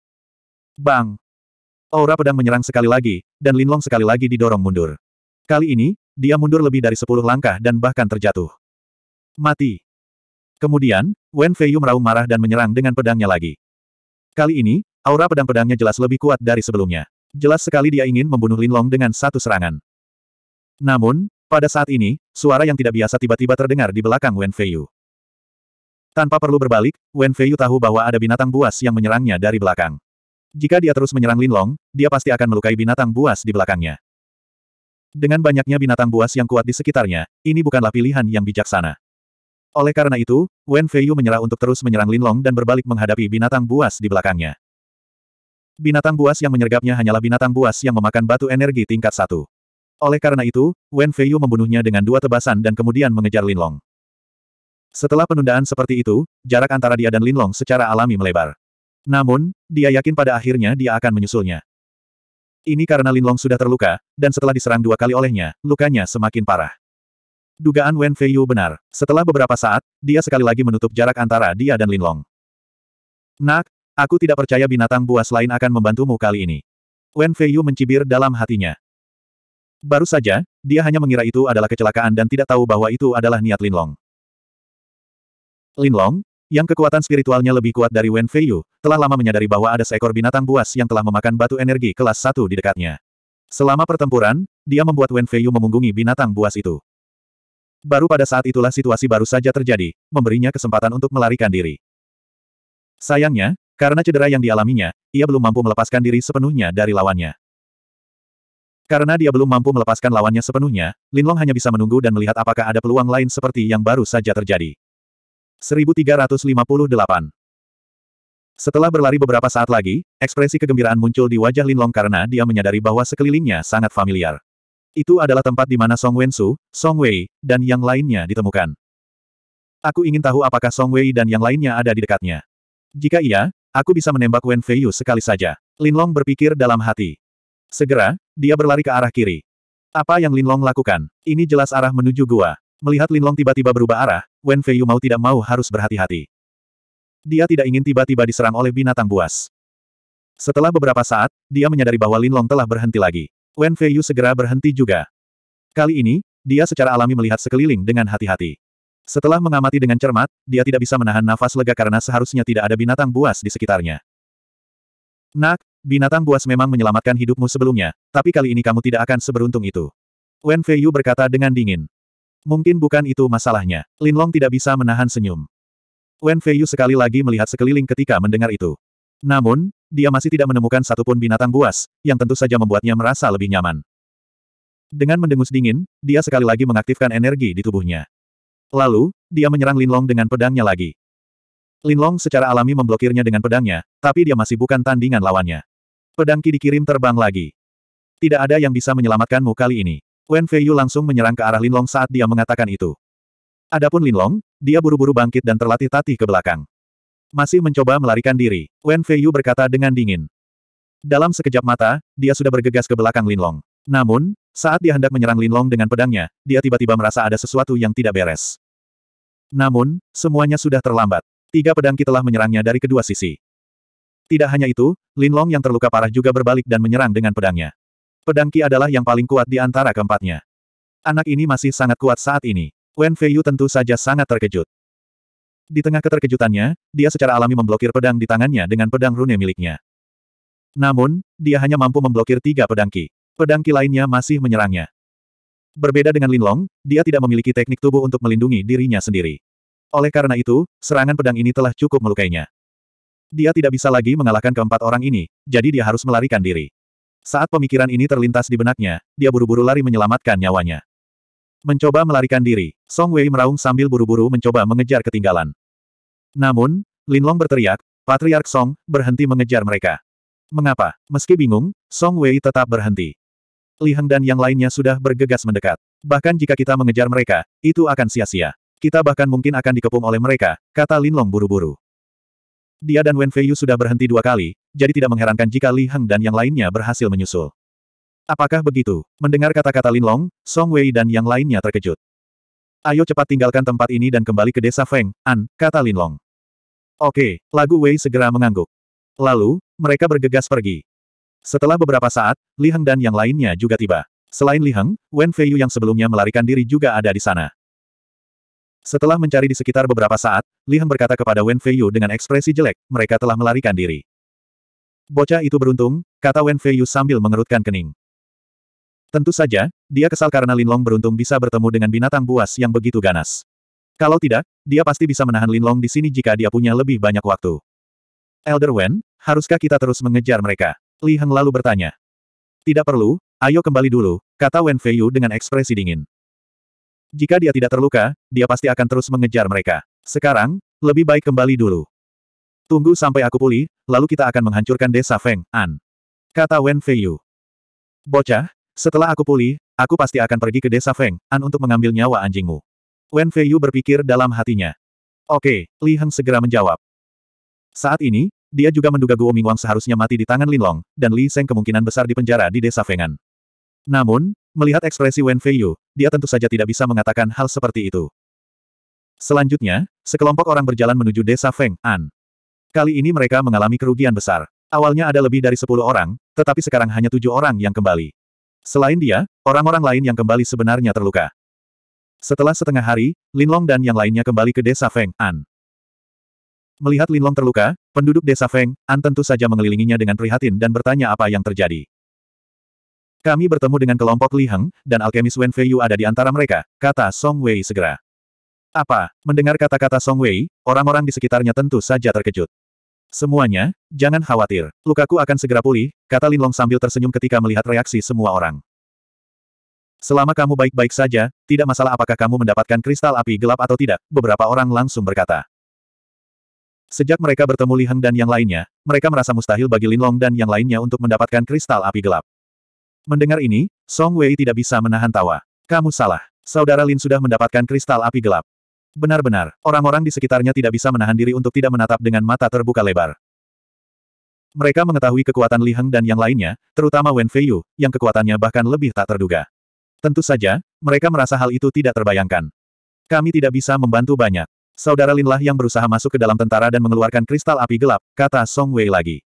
Bang! Aura pedang menyerang sekali lagi, dan Linlong sekali lagi didorong mundur. Kali ini, dia mundur lebih dari sepuluh langkah dan bahkan terjatuh. Mati! Kemudian, Wen Feiyu meraung marah dan menyerang dengan pedangnya lagi. Kali ini, aura pedang-pedangnya jelas lebih kuat dari sebelumnya. Jelas sekali dia ingin membunuh Lin Long dengan satu serangan. Namun, pada saat ini, suara yang tidak biasa tiba-tiba terdengar di belakang Wen Feiyu. Tanpa perlu berbalik, Wen Feiyu tahu bahwa ada binatang buas yang menyerangnya dari belakang. Jika dia terus menyerang Lin Long, dia pasti akan melukai binatang buas di belakangnya. Dengan banyaknya binatang buas yang kuat di sekitarnya, ini bukanlah pilihan yang bijaksana. Oleh karena itu, Wen Feiyu menyerah untuk terus menyerang Linlong dan berbalik menghadapi binatang buas di belakangnya. Binatang buas yang menyergapnya hanyalah binatang buas yang memakan batu energi tingkat satu. Oleh karena itu, Wen Feiyu membunuhnya dengan dua tebasan dan kemudian mengejar Linlong. Setelah penundaan seperti itu, jarak antara dia dan Linlong secara alami melebar. Namun, dia yakin pada akhirnya dia akan menyusulnya. Ini karena Linlong sudah terluka, dan setelah diserang dua kali olehnya, lukanya semakin parah. Dugaan Wen Feiyu benar. Setelah beberapa saat, dia sekali lagi menutup jarak antara dia dan Lin Long. Nak, aku tidak percaya binatang buas lain akan membantumu kali ini. Wen Feiyu mencibir dalam hatinya. Baru saja, dia hanya mengira itu adalah kecelakaan dan tidak tahu bahwa itu adalah niat Lin Long. Lin Long, yang kekuatan spiritualnya lebih kuat dari Wen Feiyu, telah lama menyadari bahwa ada seekor binatang buas yang telah memakan batu energi kelas 1 di dekatnya. Selama pertempuran, dia membuat Wen Feiyu memunggungi binatang buas itu. Baru pada saat itulah situasi baru saja terjadi, memberinya kesempatan untuk melarikan diri. Sayangnya, karena cedera yang dialaminya, ia belum mampu melepaskan diri sepenuhnya dari lawannya. Karena dia belum mampu melepaskan lawannya sepenuhnya, Linlong hanya bisa menunggu dan melihat apakah ada peluang lain seperti yang baru saja terjadi. 1358 Setelah berlari beberapa saat lagi, ekspresi kegembiraan muncul di wajah Linlong karena dia menyadari bahwa sekelilingnya sangat familiar. Itu adalah tempat di mana Song Wensu, Song Wei, dan yang lainnya ditemukan. Aku ingin tahu apakah Song Wei dan yang lainnya ada di dekatnya. Jika iya, aku bisa menembak Wen Feiyu sekali saja. Lin Long berpikir dalam hati. Segera, dia berlari ke arah kiri. Apa yang Lin Long lakukan? Ini jelas arah menuju gua. Melihat Lin Long tiba-tiba berubah arah, Wen Feiyu mau tidak mau harus berhati-hati. Dia tidak ingin tiba-tiba diserang oleh binatang buas. Setelah beberapa saat, dia menyadari bahwa Lin Long telah berhenti lagi. Wen Feiyu segera berhenti juga. Kali ini, dia secara alami melihat sekeliling dengan hati-hati. Setelah mengamati dengan cermat, dia tidak bisa menahan nafas lega karena seharusnya tidak ada binatang buas di sekitarnya. Nak, binatang buas memang menyelamatkan hidupmu sebelumnya, tapi kali ini kamu tidak akan seberuntung itu. Wen Feiyu berkata dengan dingin. Mungkin bukan itu masalahnya. Lin Long tidak bisa menahan senyum. Wen Feiyu sekali lagi melihat sekeliling ketika mendengar itu. Namun, dia masih tidak menemukan satupun binatang buas, yang tentu saja membuatnya merasa lebih nyaman. Dengan mendengus dingin, dia sekali lagi mengaktifkan energi di tubuhnya. Lalu, dia menyerang Linlong dengan pedangnya lagi. Linlong secara alami memblokirnya dengan pedangnya, tapi dia masih bukan tandingan lawannya. Pedang Ki dikirim terbang lagi. Tidak ada yang bisa menyelamatkanmu kali ini. Wen Feiyu langsung menyerang ke arah Linlong saat dia mengatakan itu. Adapun Linlong, dia buru-buru bangkit dan terlatih tatih ke belakang. Masih mencoba melarikan diri, Wen Feiyu berkata dengan dingin. Dalam sekejap mata, dia sudah bergegas ke belakang Linlong. Namun, saat dia hendak menyerang Linlong dengan pedangnya, dia tiba-tiba merasa ada sesuatu yang tidak beres. Namun, semuanya sudah terlambat. Tiga pedangki telah menyerangnya dari kedua sisi. Tidak hanya itu, Linlong yang terluka parah juga berbalik dan menyerang dengan pedangnya. Pedangki adalah yang paling kuat di antara keempatnya. Anak ini masih sangat kuat saat ini. Wen Feiyu tentu saja sangat terkejut. Di tengah keterkejutannya, dia secara alami memblokir pedang di tangannya dengan pedang rune miliknya. Namun, dia hanya mampu memblokir tiga pedang ki. Pedang ki lainnya masih menyerangnya. Berbeda dengan Linlong, dia tidak memiliki teknik tubuh untuk melindungi dirinya sendiri. Oleh karena itu, serangan pedang ini telah cukup melukainya. Dia tidak bisa lagi mengalahkan keempat orang ini, jadi dia harus melarikan diri. Saat pemikiran ini terlintas di benaknya, dia buru-buru lari menyelamatkan nyawanya. Mencoba melarikan diri, Song Wei meraung sambil buru-buru mencoba mengejar ketinggalan. Namun, Lin Long berteriak, Patriark Song, berhenti mengejar mereka. Mengapa? Meski bingung, Song Wei tetap berhenti. Li Heng dan yang lainnya sudah bergegas mendekat. Bahkan jika kita mengejar mereka, itu akan sia-sia. Kita bahkan mungkin akan dikepung oleh mereka, kata Lin Long buru-buru. Dia dan Wen Feiyu sudah berhenti dua kali, jadi tidak mengherankan jika Li Heng dan yang lainnya berhasil menyusul. Apakah begitu? Mendengar kata-kata Lin Long, Song Wei dan yang lainnya terkejut. Ayo cepat tinggalkan tempat ini dan kembali ke desa Feng, An, kata Lin Long. Oke, lagu Wei segera mengangguk. Lalu, mereka bergegas pergi. Setelah beberapa saat, Li Heng dan yang lainnya juga tiba. Selain Li Heng, Wen Feiyu yang sebelumnya melarikan diri juga ada di sana. Setelah mencari di sekitar beberapa saat, Li Heng berkata kepada Wen Feiyu dengan ekspresi jelek, mereka telah melarikan diri. Bocah itu beruntung, kata Wen Feiyu sambil mengerutkan kening. Tentu saja, dia kesal karena Linlong beruntung bisa bertemu dengan binatang buas yang begitu ganas. Kalau tidak, dia pasti bisa menahan Linlong di sini jika dia punya lebih banyak waktu. Elder Wen, haruskah kita terus mengejar mereka? Li Heng lalu bertanya. Tidak perlu, ayo kembali dulu, kata Wen Feiyu dengan ekspresi dingin. Jika dia tidak terluka, dia pasti akan terus mengejar mereka. Sekarang, lebih baik kembali dulu. Tunggu sampai aku pulih, lalu kita akan menghancurkan desa Feng, An. Kata Wen Feiyu. Bocah, setelah aku pulih, aku pasti akan pergi ke desa Feng, An untuk mengambil nyawa anjingmu. Wen Feiyu berpikir dalam hatinya. Oke, Li Heng segera menjawab. Saat ini, dia juga menduga Guo Mingwang seharusnya mati di tangan Linlong, dan Li Seng kemungkinan besar dipenjara di desa Fengan. Namun, melihat ekspresi Wen Feiyu, dia tentu saja tidak bisa mengatakan hal seperti itu. Selanjutnya, sekelompok orang berjalan menuju desa Feng An. Kali ini mereka mengalami kerugian besar. Awalnya ada lebih dari 10 orang, tetapi sekarang hanya tujuh orang yang kembali. Selain dia, orang-orang lain yang kembali sebenarnya terluka. Setelah setengah hari, Linlong dan yang lainnya kembali ke desa Feng An. Melihat Linlong terluka, penduduk desa Feng An tentu saja mengelilinginya dengan prihatin dan bertanya apa yang terjadi. Kami bertemu dengan kelompok Li Heng, dan alkemis Wen Fei Yu ada di antara mereka, kata Song Wei segera. Apa? Mendengar kata-kata Song Wei, orang-orang di sekitarnya tentu saja terkejut. Semuanya, jangan khawatir, lukaku akan segera pulih, kata Linlong sambil tersenyum ketika melihat reaksi semua orang. Selama kamu baik-baik saja, tidak masalah apakah kamu mendapatkan kristal api gelap atau tidak, beberapa orang langsung berkata. Sejak mereka bertemu Li Heng dan yang lainnya, mereka merasa mustahil bagi Linlong dan yang lainnya untuk mendapatkan kristal api gelap. Mendengar ini, Song Wei tidak bisa menahan tawa. Kamu salah. Saudara Lin sudah mendapatkan kristal api gelap. Benar-benar, orang-orang di sekitarnya tidak bisa menahan diri untuk tidak menatap dengan mata terbuka lebar. Mereka mengetahui kekuatan Li Heng dan yang lainnya, terutama Wen Feiyu, yang kekuatannya bahkan lebih tak terduga. Tentu saja, mereka merasa hal itu tidak terbayangkan. Kami tidak bisa membantu banyak. Saudara Linlah yang berusaha masuk ke dalam tentara dan mengeluarkan kristal api gelap, kata Song Wei lagi.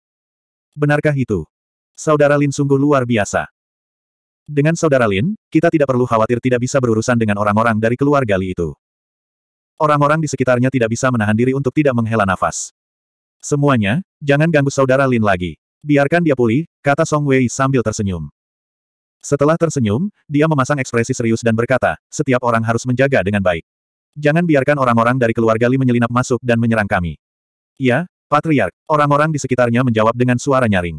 Benarkah itu? Saudara Lin sungguh luar biasa. Dengan saudara Lin, kita tidak perlu khawatir tidak bisa berurusan dengan orang-orang dari keluarga Li itu. Orang-orang di sekitarnya tidak bisa menahan diri untuk tidak menghela nafas. Semuanya, jangan ganggu saudara Lin lagi. Biarkan dia pulih, kata Song Wei sambil tersenyum. Setelah tersenyum, dia memasang ekspresi serius dan berkata, setiap orang harus menjaga dengan baik. Jangan biarkan orang-orang dari keluarga Li menyelinap masuk dan menyerang kami. Ya, Patriark, orang-orang di sekitarnya menjawab dengan suara nyaring.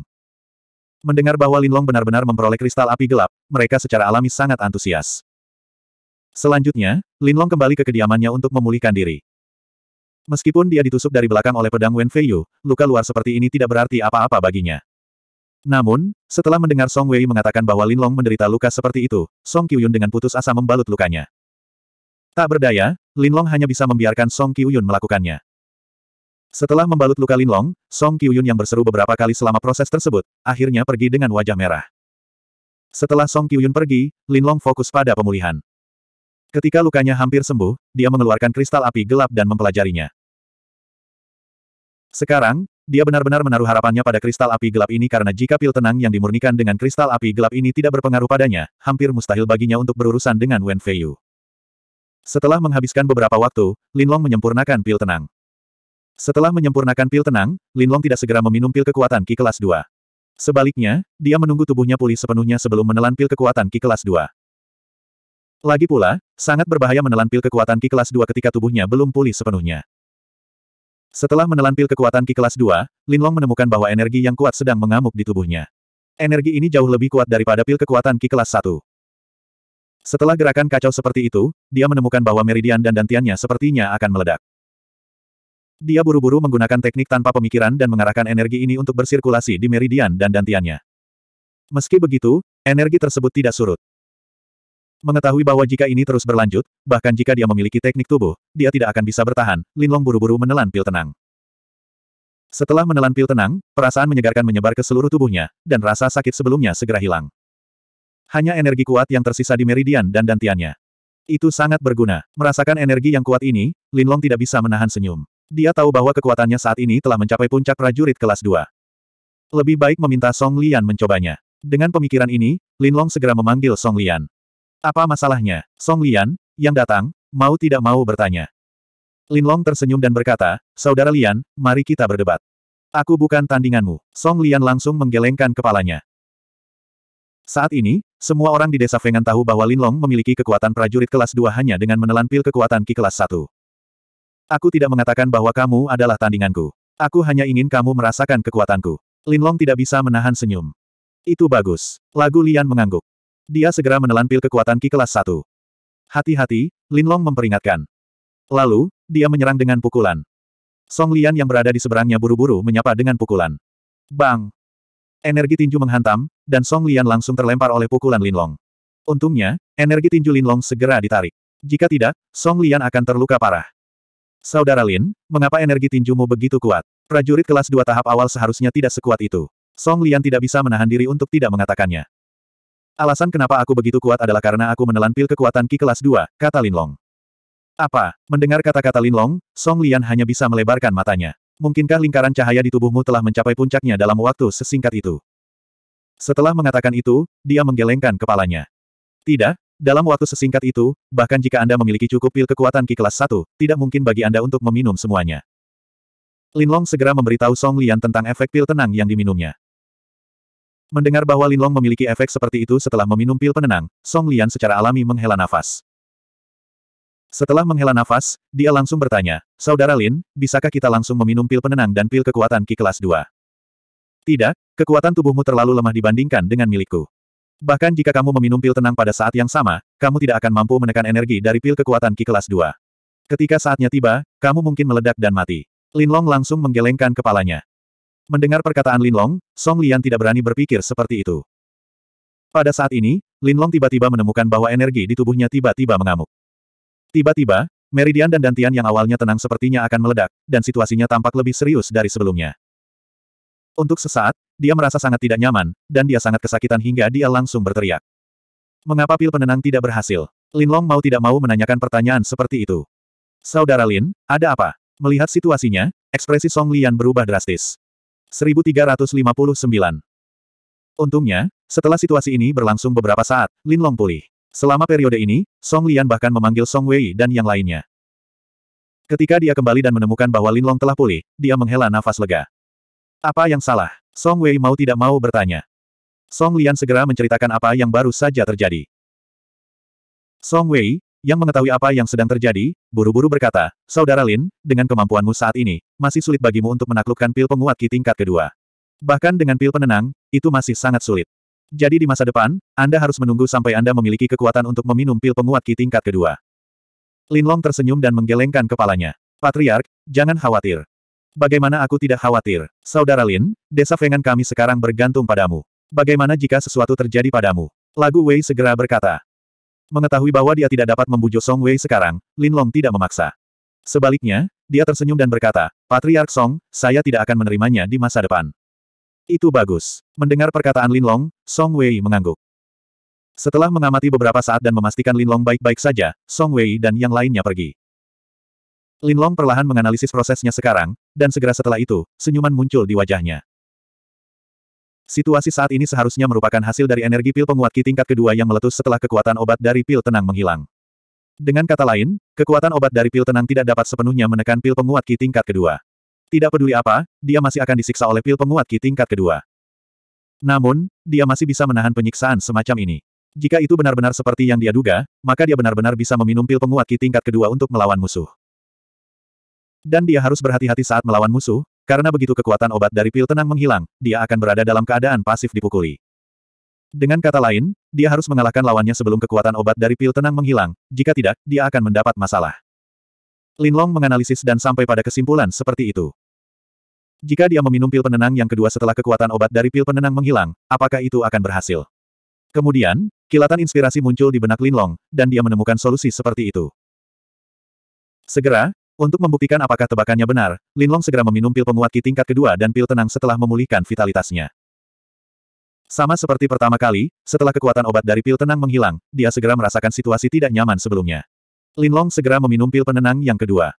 Mendengar bahwa Linlong benar-benar memperoleh kristal api gelap, mereka secara alami sangat antusias. Selanjutnya, Linlong kembali ke kediamannya untuk memulihkan diri. Meskipun dia ditusuk dari belakang oleh pedang Wen Feiyu, luka luar seperti ini tidak berarti apa-apa baginya. Namun, setelah mendengar Song Wei mengatakan bahwa Linlong menderita luka seperti itu, Song Qiuyun dengan putus asa membalut lukanya. Tak berdaya, Linlong hanya bisa membiarkan Song Qiuyun melakukannya. Setelah membalut luka Linlong, Song Qiuyun yang berseru beberapa kali selama proses tersebut, akhirnya pergi dengan wajah merah. Setelah Song Qiuyun pergi, Linlong fokus pada pemulihan. Ketika lukanya hampir sembuh, dia mengeluarkan kristal api gelap dan mempelajarinya. Sekarang, dia benar-benar menaruh harapannya pada kristal api gelap ini karena jika pil tenang yang dimurnikan dengan kristal api gelap ini tidak berpengaruh padanya, hampir mustahil baginya untuk berurusan dengan Wen Feiyu. Setelah menghabiskan beberapa waktu, Linlong menyempurnakan pil tenang. Setelah menyempurnakan pil tenang, Linlong tidak segera meminum pil kekuatan Ki kelas 2. Sebaliknya, dia menunggu tubuhnya pulih sepenuhnya sebelum menelan pil kekuatan Ki kelas 2. Lagi pula, Sangat berbahaya menelan pil kekuatan Ki kelas 2 ketika tubuhnya belum pulih sepenuhnya. Setelah menelan pil kekuatan Ki kelas 2, Linlong menemukan bahwa energi yang kuat sedang mengamuk di tubuhnya. Energi ini jauh lebih kuat daripada pil kekuatan Ki kelas 1. Setelah gerakan kacau seperti itu, dia menemukan bahwa meridian dan dantiannya sepertinya akan meledak. Dia buru-buru menggunakan teknik tanpa pemikiran dan mengarahkan energi ini untuk bersirkulasi di meridian dan dantiannya. Meski begitu, energi tersebut tidak surut. Mengetahui bahwa jika ini terus berlanjut, bahkan jika dia memiliki teknik tubuh, dia tidak akan bisa bertahan, Linlong buru-buru menelan pil tenang. Setelah menelan pil tenang, perasaan menyegarkan menyebar ke seluruh tubuhnya, dan rasa sakit sebelumnya segera hilang. Hanya energi kuat yang tersisa di meridian dan dantiannya. Itu sangat berguna. Merasakan energi yang kuat ini, Linlong tidak bisa menahan senyum. Dia tahu bahwa kekuatannya saat ini telah mencapai puncak prajurit kelas 2. Lebih baik meminta Song Lian mencobanya. Dengan pemikiran ini, Linlong segera memanggil Song Lian. Apa masalahnya? Song Lian, yang datang, mau tidak mau bertanya. Linlong tersenyum dan berkata, Saudara Lian, mari kita berdebat. Aku bukan tandinganmu. Song Lian langsung menggelengkan kepalanya. Saat ini, semua orang di desa Fengan tahu bahwa Linlong memiliki kekuatan prajurit kelas 2 hanya dengan menelan pil kekuatan Ki kelas 1. Aku tidak mengatakan bahwa kamu adalah tandinganku. Aku hanya ingin kamu merasakan kekuatanku. Linlong tidak bisa menahan senyum. Itu bagus. Lagu Lian mengangguk. Dia segera menelan pil kekuatan Ki kelas 1. Hati-hati, Linlong memperingatkan. Lalu, dia menyerang dengan pukulan. Song Lian yang berada di seberangnya buru-buru menyapa dengan pukulan. Bang! Energi tinju menghantam, dan Song Lian langsung terlempar oleh pukulan Linlong. Untungnya, energi tinju Linlong segera ditarik. Jika tidak, Song Lian akan terluka parah. Saudara Lin, mengapa energi tinjumu begitu kuat? Prajurit kelas dua tahap awal seharusnya tidak sekuat itu. Song Lian tidak bisa menahan diri untuk tidak mengatakannya. Alasan kenapa aku begitu kuat adalah karena aku menelan pil kekuatan Ki kelas 2, kata Linlong. Apa? Mendengar kata-kata Linlong, Song Lian hanya bisa melebarkan matanya. Mungkinkah lingkaran cahaya di tubuhmu telah mencapai puncaknya dalam waktu sesingkat itu? Setelah mengatakan itu, dia menggelengkan kepalanya. Tidak, dalam waktu sesingkat itu, bahkan jika Anda memiliki cukup pil kekuatan Ki kelas 1, tidak mungkin bagi Anda untuk meminum semuanya. Linlong segera memberitahu Song Lian tentang efek pil tenang yang diminumnya. Mendengar bahwa Linlong memiliki efek seperti itu setelah meminum pil penenang, Song Lian secara alami menghela nafas. Setelah menghela nafas, dia langsung bertanya, Saudara Lin, bisakah kita langsung meminum pil penenang dan pil kekuatan Ki kelas 2? Tidak, kekuatan tubuhmu terlalu lemah dibandingkan dengan milikku. Bahkan jika kamu meminum pil tenang pada saat yang sama, kamu tidak akan mampu menekan energi dari pil kekuatan Ki kelas 2. Ketika saatnya tiba, kamu mungkin meledak dan mati. Linlong langsung menggelengkan kepalanya. Mendengar perkataan Lin Long, Song Lian tidak berani berpikir seperti itu. Pada saat ini, Lin Long tiba-tiba menemukan bahwa energi di tubuhnya tiba-tiba mengamuk. Tiba-tiba, Meridian dan Dantian yang awalnya tenang sepertinya akan meledak, dan situasinya tampak lebih serius dari sebelumnya. Untuk sesaat, dia merasa sangat tidak nyaman, dan dia sangat kesakitan hingga dia langsung berteriak. Mengapa pil penenang tidak berhasil? Lin Long mau tidak mau menanyakan pertanyaan seperti itu. Saudara Lin, ada apa? Melihat situasinya, ekspresi Song Lian berubah drastis. 1359. Untungnya, setelah situasi ini berlangsung beberapa saat, Lin Long pulih. Selama periode ini, Song Lian bahkan memanggil Song Wei dan yang lainnya. Ketika dia kembali dan menemukan bahwa Lin Long telah pulih, dia menghela nafas lega. Apa yang salah? Song Wei mau tidak mau bertanya. Song Lian segera menceritakan apa yang baru saja terjadi. Song Wei, yang mengetahui apa yang sedang terjadi, buru-buru berkata, Saudara Lin, dengan kemampuanmu saat ini, masih sulit bagimu untuk menaklukkan pil penguat Ki tingkat kedua. Bahkan dengan pil penenang, itu masih sangat sulit. Jadi di masa depan, Anda harus menunggu sampai Anda memiliki kekuatan untuk meminum pil penguat Ki tingkat kedua. Lin Long tersenyum dan menggelengkan kepalanya. Patriark, jangan khawatir. Bagaimana aku tidak khawatir? Saudara Lin, desa Fengan kami sekarang bergantung padamu. Bagaimana jika sesuatu terjadi padamu? Lagu Wei segera berkata. Mengetahui bahwa dia tidak dapat membujuk Song Wei sekarang, Lin Long tidak memaksa. Sebaliknya, dia tersenyum dan berkata, Patriark Song, saya tidak akan menerimanya di masa depan. Itu bagus. Mendengar perkataan Lin Long, Song Wei mengangguk. Setelah mengamati beberapa saat dan memastikan Lin Long baik-baik saja, Song Wei dan yang lainnya pergi. Lin Long perlahan menganalisis prosesnya sekarang, dan segera setelah itu, senyuman muncul di wajahnya. Situasi saat ini seharusnya merupakan hasil dari energi pil penguat Ki tingkat kedua yang meletus setelah kekuatan obat dari pil tenang menghilang. Dengan kata lain, kekuatan obat dari pil tenang tidak dapat sepenuhnya menekan pil penguat Ki tingkat kedua. Tidak peduli apa, dia masih akan disiksa oleh pil penguat Ki tingkat kedua. Namun, dia masih bisa menahan penyiksaan semacam ini. Jika itu benar-benar seperti yang dia duga, maka dia benar-benar bisa meminum pil penguat Ki tingkat kedua untuk melawan musuh. Dan dia harus berhati-hati saat melawan musuh, karena begitu kekuatan obat dari pil tenang menghilang, dia akan berada dalam keadaan pasif dipukuli. Dengan kata lain, dia harus mengalahkan lawannya sebelum kekuatan obat dari pil tenang menghilang, jika tidak, dia akan mendapat masalah. Linlong menganalisis dan sampai pada kesimpulan seperti itu. Jika dia meminum pil penenang yang kedua setelah kekuatan obat dari pil penenang menghilang, apakah itu akan berhasil? Kemudian, kilatan inspirasi muncul di benak Linlong, dan dia menemukan solusi seperti itu. Segera, untuk membuktikan apakah tebakannya benar, Linlong segera meminum pil penguat ki tingkat kedua dan pil tenang setelah memulihkan vitalitasnya. Sama seperti pertama kali, setelah kekuatan obat dari pil tenang menghilang, dia segera merasakan situasi tidak nyaman sebelumnya. Linlong segera meminum pil penenang yang kedua.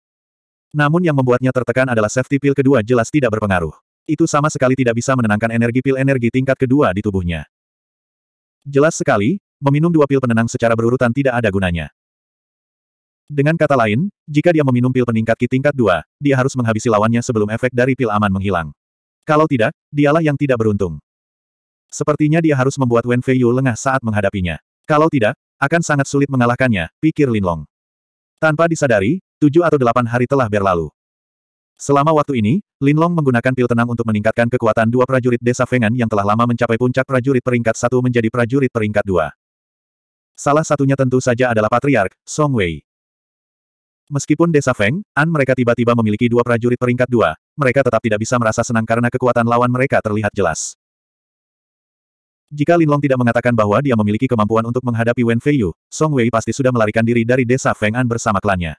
Namun yang membuatnya tertekan adalah safety pil kedua jelas tidak berpengaruh. Itu sama sekali tidak bisa menenangkan energi pil energi tingkat kedua di tubuhnya. Jelas sekali, meminum dua pil penenang secara berurutan tidak ada gunanya. Dengan kata lain, jika dia meminum pil peningkat Ki tingkat 2, dia harus menghabisi lawannya sebelum efek dari pil aman menghilang. Kalau tidak, dialah yang tidak beruntung. Sepertinya dia harus membuat Wen Feiyu lengah saat menghadapinya. Kalau tidak, akan sangat sulit mengalahkannya, pikir Lin Long. Tanpa disadari, tujuh atau delapan hari telah berlalu. Selama waktu ini, Lin Long menggunakan pil tenang untuk meningkatkan kekuatan dua prajurit desa Fengan yang telah lama mencapai puncak prajurit peringkat satu menjadi prajurit peringkat dua. Salah satunya tentu saja adalah Patriark, Song Wei. Meskipun desa Feng, An mereka tiba-tiba memiliki dua prajurit peringkat dua, mereka tetap tidak bisa merasa senang karena kekuatan lawan mereka terlihat jelas. Jika Linlong tidak mengatakan bahwa dia memiliki kemampuan untuk menghadapi Wen Feiyu, Song Wei pasti sudah melarikan diri dari desa Feng An bersama klannya.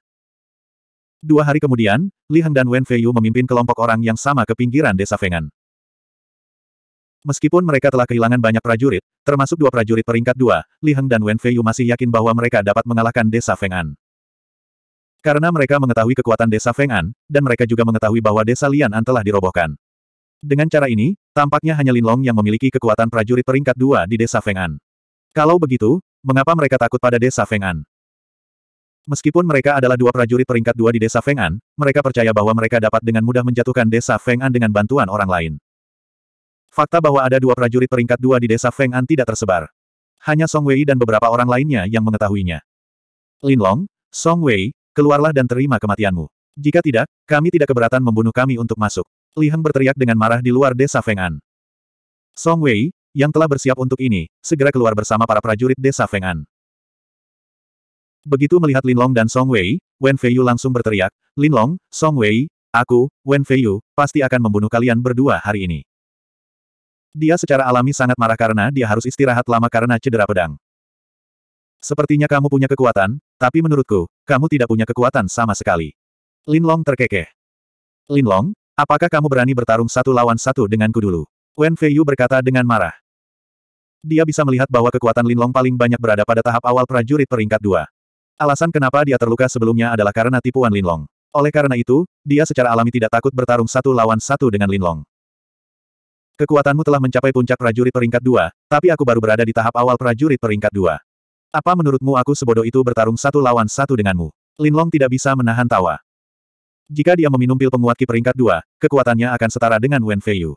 Dua hari kemudian, Li Heng dan Wen Feiyu memimpin kelompok orang yang sama ke pinggiran desa Feng An. Meskipun mereka telah kehilangan banyak prajurit, termasuk dua prajurit peringkat dua, Li Heng dan Wen Feiyu masih yakin bahwa mereka dapat mengalahkan desa Feng An. Karena mereka mengetahui kekuatan desa Feng'an, dan mereka juga mengetahui bahwa desa Lian'an telah dirobohkan. Dengan cara ini, tampaknya hanya Linlong yang memiliki kekuatan prajurit peringkat dua di desa Feng'an. Kalau begitu, mengapa mereka takut pada desa Feng'an? Meskipun mereka adalah dua prajurit peringkat dua di desa Feng'an, mereka percaya bahwa mereka dapat dengan mudah menjatuhkan desa Feng'an dengan bantuan orang lain. Fakta bahwa ada dua prajurit peringkat dua di desa Feng'an tidak tersebar. Hanya Song Wei dan beberapa orang lainnya yang mengetahuinya. Linlong, Song Wei, Keluarlah dan terima kematianmu. Jika tidak, kami tidak keberatan membunuh kami untuk masuk. Li Heng berteriak dengan marah di luar desa Feng'an. Song Wei, yang telah bersiap untuk ini, segera keluar bersama para prajurit desa Feng'an. Begitu melihat Lin Long dan Song Wei, Wen Feiyu langsung berteriak, Lin Long, Song Wei, aku, Wen Feiyu, pasti akan membunuh kalian berdua hari ini. Dia secara alami sangat marah karena dia harus istirahat lama karena cedera pedang. Sepertinya kamu punya kekuatan, tapi menurutku, kamu tidak punya kekuatan sama sekali. Linlong terkekeh. Linlong, apakah kamu berani bertarung satu lawan satu denganku dulu? Wen Feiyu berkata dengan marah. Dia bisa melihat bahwa kekuatan Linlong paling banyak berada pada tahap awal prajurit peringkat dua. Alasan kenapa dia terluka sebelumnya adalah karena tipuan Linlong. Oleh karena itu, dia secara alami tidak takut bertarung satu lawan satu dengan Linlong. Kekuatanmu telah mencapai puncak prajurit peringkat dua, tapi aku baru berada di tahap awal prajurit peringkat dua. Apa menurutmu aku sebodoh itu bertarung satu lawan satu denganmu? Linlong tidak bisa menahan tawa. Jika dia meminum pil penguat ki peringkat dua, kekuatannya akan setara dengan Wen Feiyu.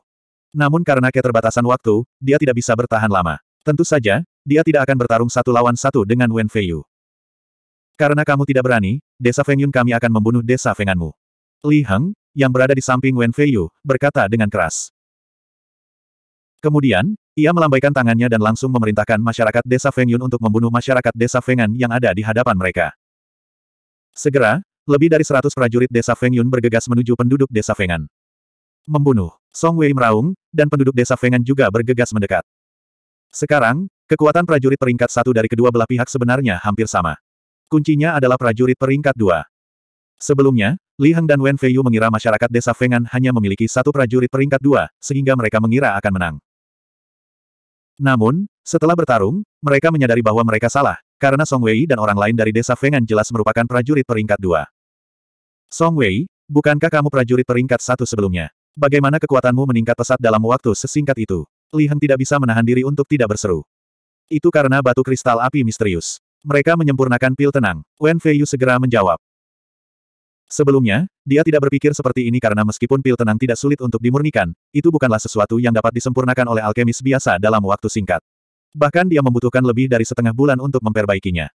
Namun karena keterbatasan waktu, dia tidak bisa bertahan lama. Tentu saja, dia tidak akan bertarung satu lawan satu dengan Wen Feiyu. Karena kamu tidak berani, desa Fengyun kami akan membunuh desa Fenganmu. Li Heng, yang berada di samping Wen Feiyu, berkata dengan keras. Kemudian, ia melambaikan tangannya dan langsung memerintahkan masyarakat desa Fengyun untuk membunuh masyarakat desa Fengan yang ada di hadapan mereka. Segera, lebih dari seratus prajurit desa Fengyun bergegas menuju penduduk desa Fengan. Membunuh, Song Wei meraung, dan penduduk desa Fengan juga bergegas mendekat. Sekarang, kekuatan prajurit peringkat satu dari kedua belah pihak sebenarnya hampir sama. Kuncinya adalah prajurit peringkat dua. Sebelumnya, Li Heng dan Wen Feiyu mengira masyarakat desa Fengan hanya memiliki satu prajurit peringkat dua, sehingga mereka mengira akan menang. Namun, setelah bertarung, mereka menyadari bahwa mereka salah, karena Song Wei dan orang lain dari desa Fengan jelas merupakan prajurit peringkat dua. Song Wei, bukankah kamu prajurit peringkat satu sebelumnya? Bagaimana kekuatanmu meningkat pesat dalam waktu sesingkat itu? Li Heng tidak bisa menahan diri untuk tidak berseru. Itu karena batu kristal api misterius. Mereka menyempurnakan pil tenang. Wen Feiyu segera menjawab. Sebelumnya, dia tidak berpikir seperti ini karena meskipun pil tenang tidak sulit untuk dimurnikan, itu bukanlah sesuatu yang dapat disempurnakan oleh alkemis biasa dalam waktu singkat. Bahkan dia membutuhkan lebih dari setengah bulan untuk memperbaikinya.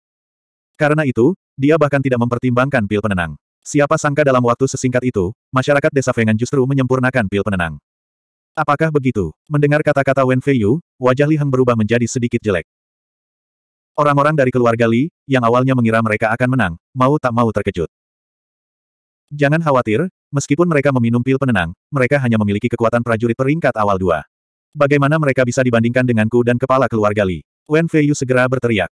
Karena itu, dia bahkan tidak mempertimbangkan pil penenang. Siapa sangka dalam waktu sesingkat itu, masyarakat desa Fengan justru menyempurnakan pil penenang. Apakah begitu? Mendengar kata-kata Wen Feiyu, wajah Li Heng berubah menjadi sedikit jelek. Orang-orang dari keluarga Li, yang awalnya mengira mereka akan menang, mau tak mau terkejut. Jangan khawatir, meskipun mereka meminum pil penenang, mereka hanya memiliki kekuatan prajurit peringkat awal dua. Bagaimana mereka bisa dibandingkan denganku dan kepala keluarga Li? Wen Feiyu segera berteriak.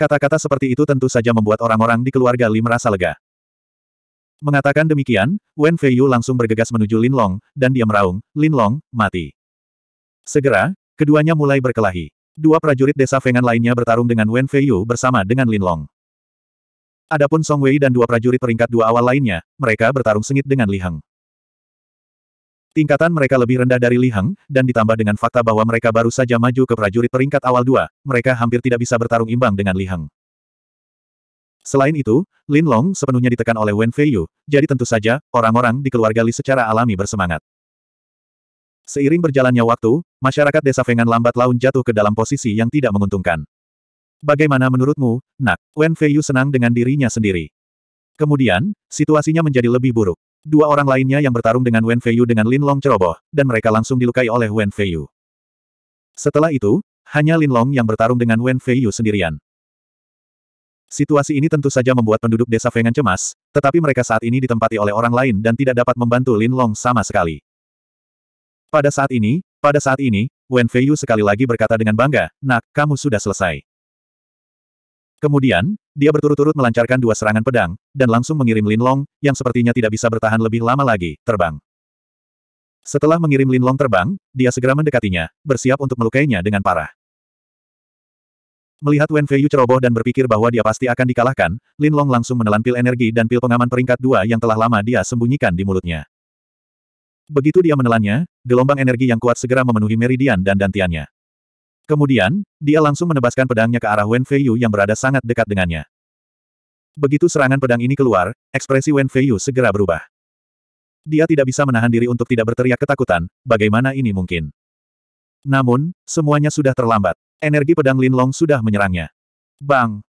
Kata-kata seperti itu tentu saja membuat orang-orang di keluarga Li merasa lega. Mengatakan demikian, Wen Feiyu langsung bergegas menuju Lin Long, dan dia meraung, Lin Long, mati. Segera, keduanya mulai berkelahi. Dua prajurit desa Fengan lainnya bertarung dengan Wen Feiyu bersama dengan Lin Long. Adapun Song Wei dan dua prajurit peringkat dua awal lainnya, mereka bertarung sengit dengan Li Heng. Tingkatan mereka lebih rendah dari Li Heng, dan ditambah dengan fakta bahwa mereka baru saja maju ke prajurit peringkat awal dua, mereka hampir tidak bisa bertarung imbang dengan Li Heng. Selain itu, Lin Long sepenuhnya ditekan oleh Wen Feiyu, jadi tentu saja, orang-orang di keluarga Li secara alami bersemangat. Seiring berjalannya waktu, masyarakat desa Fengan lambat laun jatuh ke dalam posisi yang tidak menguntungkan. Bagaimana menurutmu, nak? Wen Feiyu senang dengan dirinya sendiri. Kemudian, situasinya menjadi lebih buruk. Dua orang lainnya yang bertarung dengan Wen Feiyu dengan Lin Long ceroboh, dan mereka langsung dilukai oleh Wen Feiyu. Setelah itu, hanya Lin Long yang bertarung dengan Wen Feiyu sendirian. Situasi ini tentu saja membuat penduduk desa Fengan cemas, tetapi mereka saat ini ditempati oleh orang lain dan tidak dapat membantu Lin Long sama sekali. Pada saat ini, pada saat ini, Wen Feiyu sekali lagi berkata dengan bangga, Nak, kamu sudah selesai. Kemudian, dia berturut-turut melancarkan dua serangan pedang, dan langsung mengirim Lin Long, yang sepertinya tidak bisa bertahan lebih lama lagi, terbang. Setelah mengirim Linlong terbang, dia segera mendekatinya, bersiap untuk melukainya dengan parah. Melihat Wen Feiyu ceroboh dan berpikir bahwa dia pasti akan dikalahkan, Lin Long langsung menelan pil energi dan pil pengaman peringkat dua yang telah lama dia sembunyikan di mulutnya. Begitu dia menelannya, gelombang energi yang kuat segera memenuhi meridian dan dantiannya. Kemudian, dia langsung menebaskan pedangnya ke arah Wen Feiyu yang berada sangat dekat dengannya. Begitu serangan pedang ini keluar, ekspresi Wen Feiyu segera berubah. Dia tidak bisa menahan diri untuk tidak berteriak ketakutan, bagaimana ini mungkin. Namun, semuanya sudah terlambat. Energi pedang Lin Long sudah menyerangnya. Bang!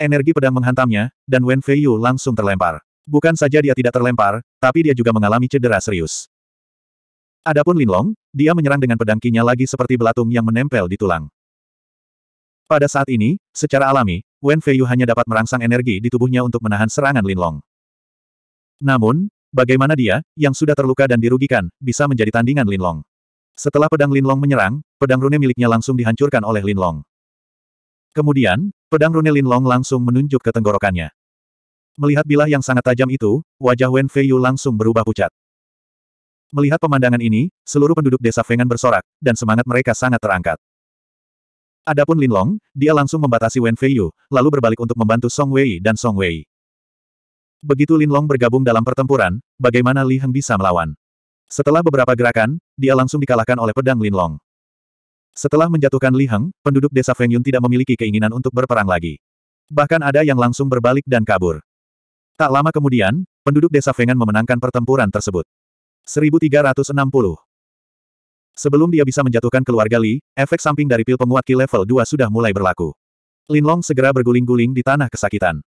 Energi pedang menghantamnya, dan Wen Feiyu langsung terlempar. Bukan saja dia tidak terlempar, tapi dia juga mengalami cedera serius. Adapun Lin Long dia menyerang dengan pedang kinya lagi seperti belatung yang menempel di tulang. Pada saat ini, secara alami, Wen Feiyu hanya dapat merangsang energi di tubuhnya untuk menahan serangan Lin Long. Namun, bagaimana dia, yang sudah terluka dan dirugikan, bisa menjadi tandingan Lin Long? Setelah pedang Lin Long menyerang, pedang rune miliknya langsung dihancurkan oleh Lin Long. Kemudian, pedang rune Lin Long langsung menunjuk ke tenggorokannya. Melihat bilah yang sangat tajam itu, wajah Wen Feiyu langsung berubah pucat. Melihat pemandangan ini, seluruh penduduk desa Fengan bersorak, dan semangat mereka sangat terangkat. Adapun Linlong, dia langsung membatasi Wen Feiyu, lalu berbalik untuk membantu Song Wei dan Song Wei. Begitu Linlong bergabung dalam pertempuran, bagaimana Li Heng bisa melawan? Setelah beberapa gerakan, dia langsung dikalahkan oleh pedang Linlong. Setelah menjatuhkan Li Heng, penduduk desa Feng Yun tidak memiliki keinginan untuk berperang lagi. Bahkan ada yang langsung berbalik dan kabur. Tak lama kemudian, penduduk desa Fengan memenangkan pertempuran tersebut. 1360. Sebelum dia bisa menjatuhkan keluarga Li, efek samping dari pil penguat Ki level 2 sudah mulai berlaku. Linlong segera berguling-guling di tanah kesakitan.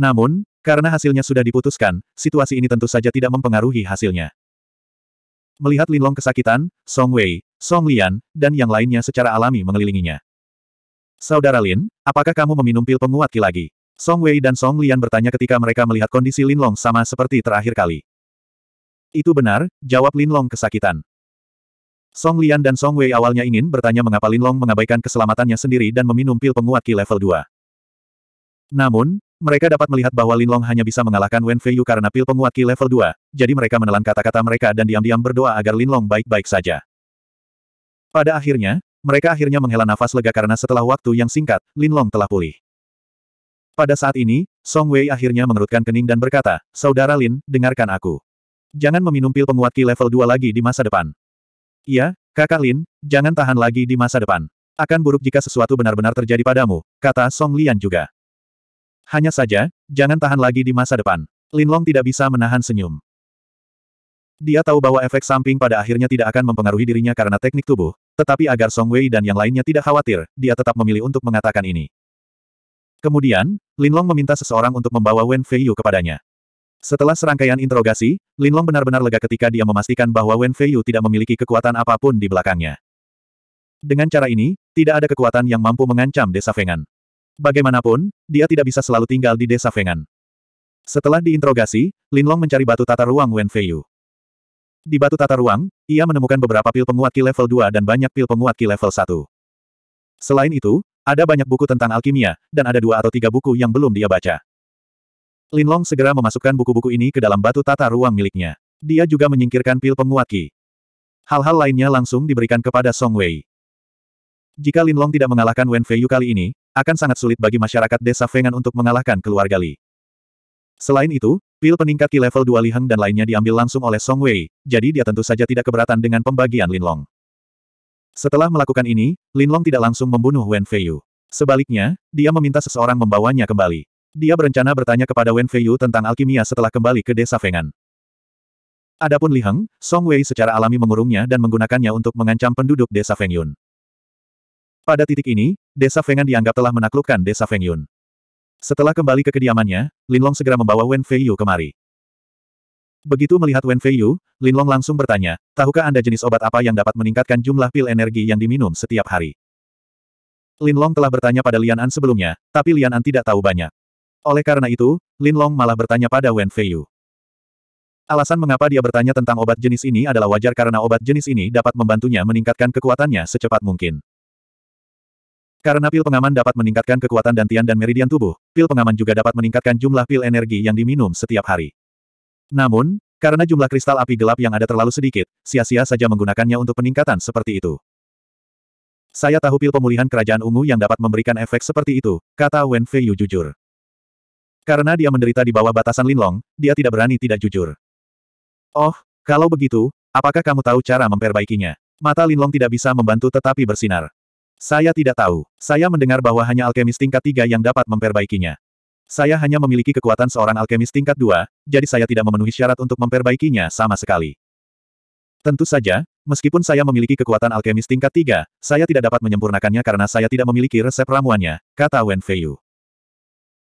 Namun, karena hasilnya sudah diputuskan, situasi ini tentu saja tidak mempengaruhi hasilnya. Melihat Linlong kesakitan, Song Wei, Song Lian, dan yang lainnya secara alami mengelilinginya. Saudara Lin, apakah kamu meminum pil penguat Ki lagi? Song Wei dan Song Lian bertanya ketika mereka melihat kondisi Linlong sama seperti terakhir kali. Itu benar, jawab Linlong kesakitan. Song Lian dan Song Wei awalnya ingin bertanya mengapa Linlong mengabaikan keselamatannya sendiri dan meminum pil penguat Ki level 2. Namun, mereka dapat melihat bahwa Linlong hanya bisa mengalahkan Wen Feiyu karena pil penguat Ki level 2, jadi mereka menelan kata-kata mereka dan diam-diam berdoa agar Linlong baik-baik saja. Pada akhirnya, mereka akhirnya menghela nafas lega karena setelah waktu yang singkat, Linlong telah pulih. Pada saat ini, Song Wei akhirnya mengerutkan kening dan berkata, Saudara Lin, dengarkan aku jangan meminum pil penguat Ki level 2 lagi di masa depan. Iya, kakak Lin, jangan tahan lagi di masa depan. Akan buruk jika sesuatu benar-benar terjadi padamu, kata Song Lian juga. Hanya saja, jangan tahan lagi di masa depan. Lin Long tidak bisa menahan senyum. Dia tahu bahwa efek samping pada akhirnya tidak akan mempengaruhi dirinya karena teknik tubuh, tetapi agar Song Wei dan yang lainnya tidak khawatir, dia tetap memilih untuk mengatakan ini. Kemudian, Lin Long meminta seseorang untuk membawa Wen Feiyu kepadanya. Setelah serangkaian interogasi, Linlong benar-benar lega ketika dia memastikan bahwa Wen Feiyu tidak memiliki kekuatan apapun di belakangnya. Dengan cara ini, tidak ada kekuatan yang mampu mengancam desa Fengan. Bagaimanapun, dia tidak bisa selalu tinggal di desa Fengan. Setelah diinterogasi, Linlong mencari batu tata ruang Wen Feiyu. Di batu tata ruang, ia menemukan beberapa pil penguat Ki level 2 dan banyak pil penguat Ki level 1. Selain itu, ada banyak buku tentang alkimia, dan ada dua atau tiga buku yang belum dia baca. Linlong segera memasukkan buku-buku ini ke dalam batu tata ruang miliknya. Dia juga menyingkirkan pil penguat Qi. Hal-hal lainnya langsung diberikan kepada Song Wei. Jika Linlong tidak mengalahkan Wen Feiyu kali ini, akan sangat sulit bagi masyarakat desa Fengan untuk mengalahkan keluarga Li. Selain itu, pil peningkat Qi level 2 Li Heng dan lainnya diambil langsung oleh Song Wei, jadi dia tentu saja tidak keberatan dengan pembagian Linlong. Setelah melakukan ini, Linlong tidak langsung membunuh Wen Feiyu. Sebaliknya, dia meminta seseorang membawanya kembali. Dia berencana bertanya kepada Wen Feiyu tentang alkimia setelah kembali ke desa Fengan. Adapun Li Heng, Song Wei secara alami mengurungnya dan menggunakannya untuk mengancam penduduk desa Fengyun. Pada titik ini, desa Fengan dianggap telah menaklukkan desa Fengyun. Setelah kembali ke kediamannya, Lin Long segera membawa Wen Feiyu kemari. Begitu melihat Wen Feiyu, Lin Long langsung bertanya, tahukah Anda jenis obat apa yang dapat meningkatkan jumlah pil energi yang diminum setiap hari? Lin Long telah bertanya pada Lian An sebelumnya, tapi Lian An tidak tahu banyak. Oleh karena itu, Lin Long malah bertanya pada Wen Feiyu. Alasan mengapa dia bertanya tentang obat jenis ini adalah wajar karena obat jenis ini dapat membantunya meningkatkan kekuatannya secepat mungkin. Karena pil pengaman dapat meningkatkan kekuatan dantian dan meridian tubuh, pil pengaman juga dapat meningkatkan jumlah pil energi yang diminum setiap hari. Namun, karena jumlah kristal api gelap yang ada terlalu sedikit, sia-sia saja menggunakannya untuk peningkatan seperti itu. Saya tahu pil pemulihan kerajaan ungu yang dapat memberikan efek seperti itu, kata Wen Feiyu jujur. Karena dia menderita di bawah batasan Linlong, dia tidak berani tidak jujur. Oh, kalau begitu, apakah kamu tahu cara memperbaikinya? Mata Linlong tidak bisa membantu tetapi bersinar. Saya tidak tahu. Saya mendengar bahwa hanya alkemis tingkat tiga yang dapat memperbaikinya. Saya hanya memiliki kekuatan seorang alkemis tingkat dua, jadi saya tidak memenuhi syarat untuk memperbaikinya sama sekali. Tentu saja, meskipun saya memiliki kekuatan alkemis tingkat tiga, saya tidak dapat menyempurnakannya karena saya tidak memiliki resep ramuannya, kata Wen Feiyu.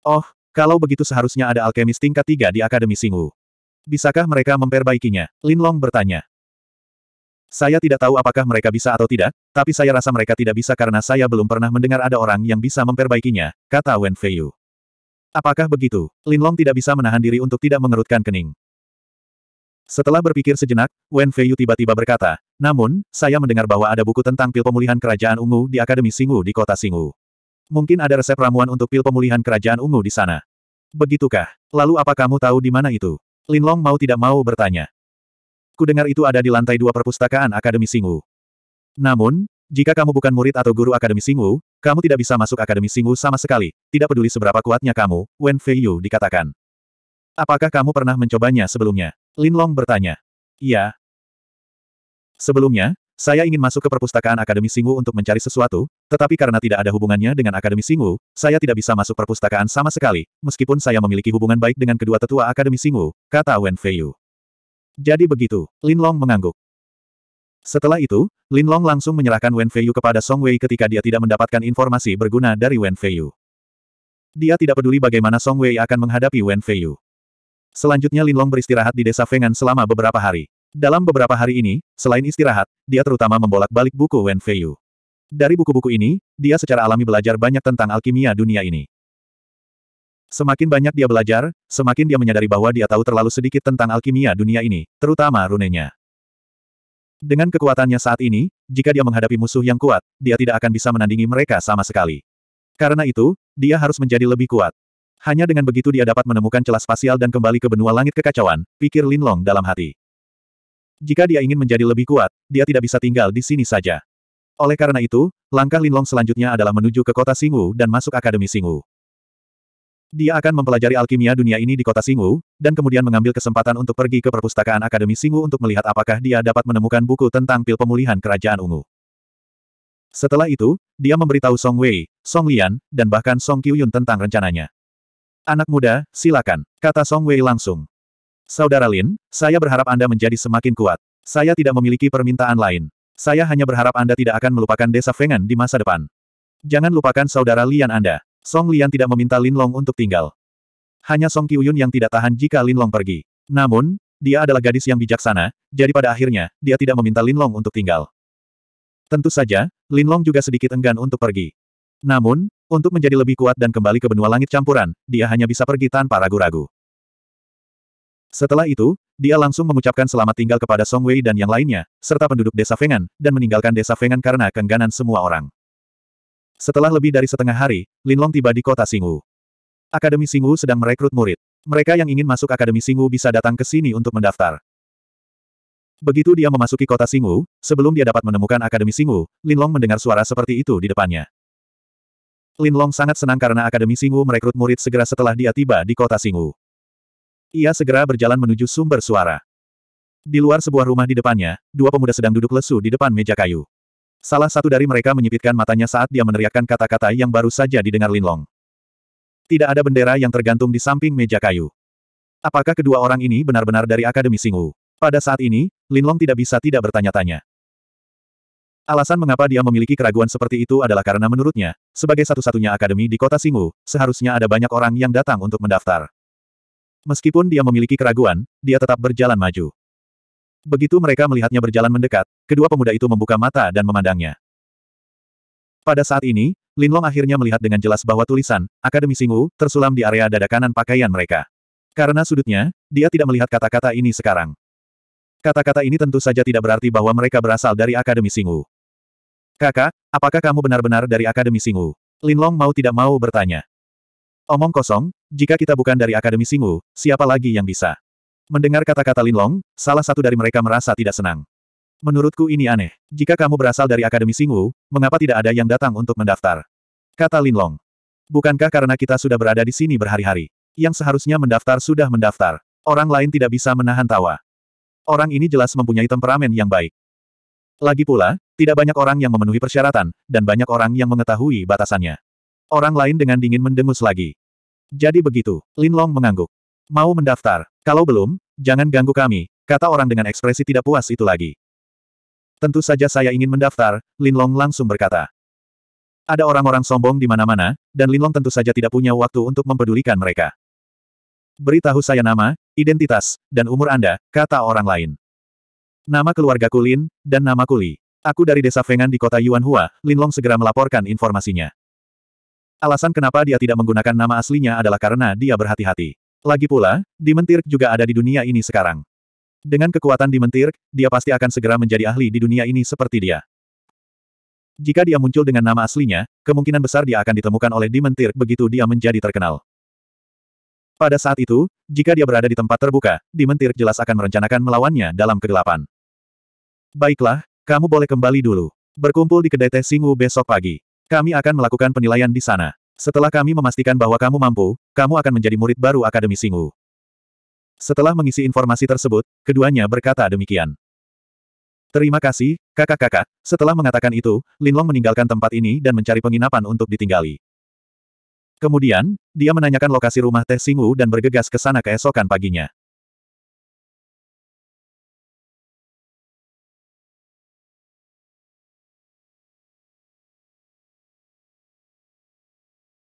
Oh, kalau begitu seharusnya ada alkemis tingkat tiga di Akademi Singu. Bisakah mereka memperbaikinya? Lin Long bertanya. Saya tidak tahu apakah mereka bisa atau tidak, tapi saya rasa mereka tidak bisa karena saya belum pernah mendengar ada orang yang bisa memperbaikinya, kata Wen Feiyu. Apakah begitu? Lin Long tidak bisa menahan diri untuk tidak mengerutkan kening. Setelah berpikir sejenak, Wen Feiyu tiba-tiba berkata, namun, saya mendengar bahwa ada buku tentang pil pemulihan kerajaan ungu di Akademi Singu di kota Singu. Mungkin ada resep ramuan untuk pil pemulihan kerajaan ungu di sana. Begitukah? Lalu apa kamu tahu di mana itu? Linlong mau tidak mau bertanya. Kudengar itu ada di lantai dua perpustakaan Akademi Singu. Namun, jika kamu bukan murid atau guru Akademi Singu, kamu tidak bisa masuk Akademi Singu sama sekali, tidak peduli seberapa kuatnya kamu, Wen Feiyu dikatakan. Apakah kamu pernah mencobanya sebelumnya? Linlong bertanya. Iya. Sebelumnya, saya ingin masuk ke perpustakaan Akademi Singu untuk mencari sesuatu, tetapi karena tidak ada hubungannya dengan Akademi Singu, saya tidak bisa masuk perpustakaan sama sekali, meskipun saya memiliki hubungan baik dengan kedua tetua Akademi Singu, kata Wen Feiyu. Jadi begitu, Lin Long mengangguk. Setelah itu, Lin Long langsung menyerahkan Wen Feiyu kepada Song Wei ketika dia tidak mendapatkan informasi berguna dari Wen Feiyu. Dia tidak peduli bagaimana Song Wei akan menghadapi Wen Feiyu. Selanjutnya Lin Long beristirahat di desa Fengan selama beberapa hari. Dalam beberapa hari ini, selain istirahat, dia terutama membolak-balik buku Wen Feiyu. Dari buku-buku ini, dia secara alami belajar banyak tentang alkimia dunia ini. Semakin banyak dia belajar, semakin dia menyadari bahwa dia tahu terlalu sedikit tentang alkimia dunia ini, terutama runenya. Dengan kekuatannya saat ini, jika dia menghadapi musuh yang kuat, dia tidak akan bisa menandingi mereka sama sekali. Karena itu, dia harus menjadi lebih kuat. Hanya dengan begitu dia dapat menemukan celah spasial dan kembali ke benua langit kekacauan, pikir Lin Long dalam hati. Jika dia ingin menjadi lebih kuat, dia tidak bisa tinggal di sini saja. Oleh karena itu, langkah Linlong selanjutnya adalah menuju ke kota Singu dan masuk Akademi Singu. Dia akan mempelajari alkimia dunia ini di kota Singu, dan kemudian mengambil kesempatan untuk pergi ke perpustakaan Akademi Singu untuk melihat apakah dia dapat menemukan buku tentang pil pemulihan Kerajaan Ungu. Setelah itu, dia memberitahu Song Wei, Song Lian, dan bahkan Song Qiuyun tentang rencananya. Anak muda, silakan, kata Song Wei langsung. Saudara Lin, saya berharap Anda menjadi semakin kuat. Saya tidak memiliki permintaan lain. Saya hanya berharap Anda tidak akan melupakan desa Fengan di masa depan. Jangan lupakan saudara Lian Anda. Song Lian tidak meminta Lin Long untuk tinggal. Hanya Song Qiuyun yang tidak tahan jika Lin Long pergi. Namun, dia adalah gadis yang bijaksana, jadi pada akhirnya, dia tidak meminta Lin Long untuk tinggal. Tentu saja, Lin Long juga sedikit enggan untuk pergi. Namun, untuk menjadi lebih kuat dan kembali ke benua langit campuran, dia hanya bisa pergi tanpa ragu-ragu. Setelah itu, dia langsung mengucapkan selamat tinggal kepada Song Wei dan yang lainnya, serta penduduk desa Fengan, dan meninggalkan desa Fengan karena kengganan semua orang. Setelah lebih dari setengah hari, Linlong tiba di kota Singu. Akademi Singu sedang merekrut murid. Mereka yang ingin masuk Akademi Singu bisa datang ke sini untuk mendaftar. Begitu dia memasuki kota Singu, sebelum dia dapat menemukan Akademi Singu, Linlong mendengar suara seperti itu di depannya. Linlong sangat senang karena Akademi Singu merekrut murid segera setelah dia tiba di kota Singu. Ia segera berjalan menuju sumber suara. Di luar sebuah rumah di depannya, dua pemuda sedang duduk lesu di depan meja kayu. Salah satu dari mereka menyipitkan matanya saat dia meneriakkan kata-kata yang baru saja didengar Linlong. Tidak ada bendera yang tergantung di samping meja kayu. Apakah kedua orang ini benar-benar dari Akademi Singu? Pada saat ini, Linlong tidak bisa tidak bertanya-tanya. Alasan mengapa dia memiliki keraguan seperti itu adalah karena menurutnya, sebagai satu-satunya akademi di kota Singu, seharusnya ada banyak orang yang datang untuk mendaftar. Meskipun dia memiliki keraguan, dia tetap berjalan maju. Begitu mereka melihatnya berjalan mendekat, kedua pemuda itu membuka mata dan memandangnya. Pada saat ini, Linlong akhirnya melihat dengan jelas bahwa tulisan, Akademi Singu, tersulam di area dada kanan pakaian mereka. Karena sudutnya, dia tidak melihat kata-kata ini sekarang. Kata-kata ini tentu saja tidak berarti bahwa mereka berasal dari Akademi Singu. Kakak, apakah kamu benar-benar dari Akademi Singu? Linlong mau tidak mau bertanya. Omong kosong, jika kita bukan dari Akademi Singu, siapa lagi yang bisa? Mendengar kata-kata Linlong, salah satu dari mereka merasa tidak senang. Menurutku ini aneh. Jika kamu berasal dari Akademi Singu, mengapa tidak ada yang datang untuk mendaftar? Kata Linlong. Bukankah karena kita sudah berada di sini berhari-hari? Yang seharusnya mendaftar sudah mendaftar. Orang lain tidak bisa menahan tawa. Orang ini jelas mempunyai temperamen yang baik. Lagi pula, tidak banyak orang yang memenuhi persyaratan, dan banyak orang yang mengetahui batasannya. Orang lain dengan dingin mendengus lagi. Jadi begitu, Lin Long mengangguk. Mau mendaftar? Kalau belum, jangan ganggu kami, kata orang dengan ekspresi tidak puas itu lagi. Tentu saja saya ingin mendaftar, Lin Long langsung berkata. Ada orang-orang sombong di mana-mana, dan Linlong tentu saja tidak punya waktu untuk mempedulikan mereka. Beritahu saya nama, identitas, dan umur Anda, kata orang lain. Nama keluargaku Lin, dan nama Kuli. Aku dari desa Fengan di kota Yuanhua, Linlong segera melaporkan informasinya. Alasan kenapa dia tidak menggunakan nama aslinya adalah karena dia berhati-hati. Lagi pula, Dimentirk juga ada di dunia ini sekarang. Dengan kekuatan Dimentirk, dia pasti akan segera menjadi ahli di dunia ini seperti dia. Jika dia muncul dengan nama aslinya, kemungkinan besar dia akan ditemukan oleh Dimentirk begitu dia menjadi terkenal. Pada saat itu, jika dia berada di tempat terbuka, Dimentirk jelas akan merencanakan melawannya dalam kegelapan. Baiklah, kamu boleh kembali dulu. Berkumpul di kedai teh Singu besok pagi. Kami akan melakukan penilaian di sana. Setelah kami memastikan bahwa kamu mampu, kamu akan menjadi murid baru Akademi Singu. Setelah mengisi informasi tersebut, keduanya berkata demikian. Terima kasih, kakak-kakak. Setelah mengatakan itu, Linlong meninggalkan tempat ini dan mencari penginapan untuk ditinggali. Kemudian, dia menanyakan lokasi rumah Teh Singu dan bergegas ke sana keesokan paginya.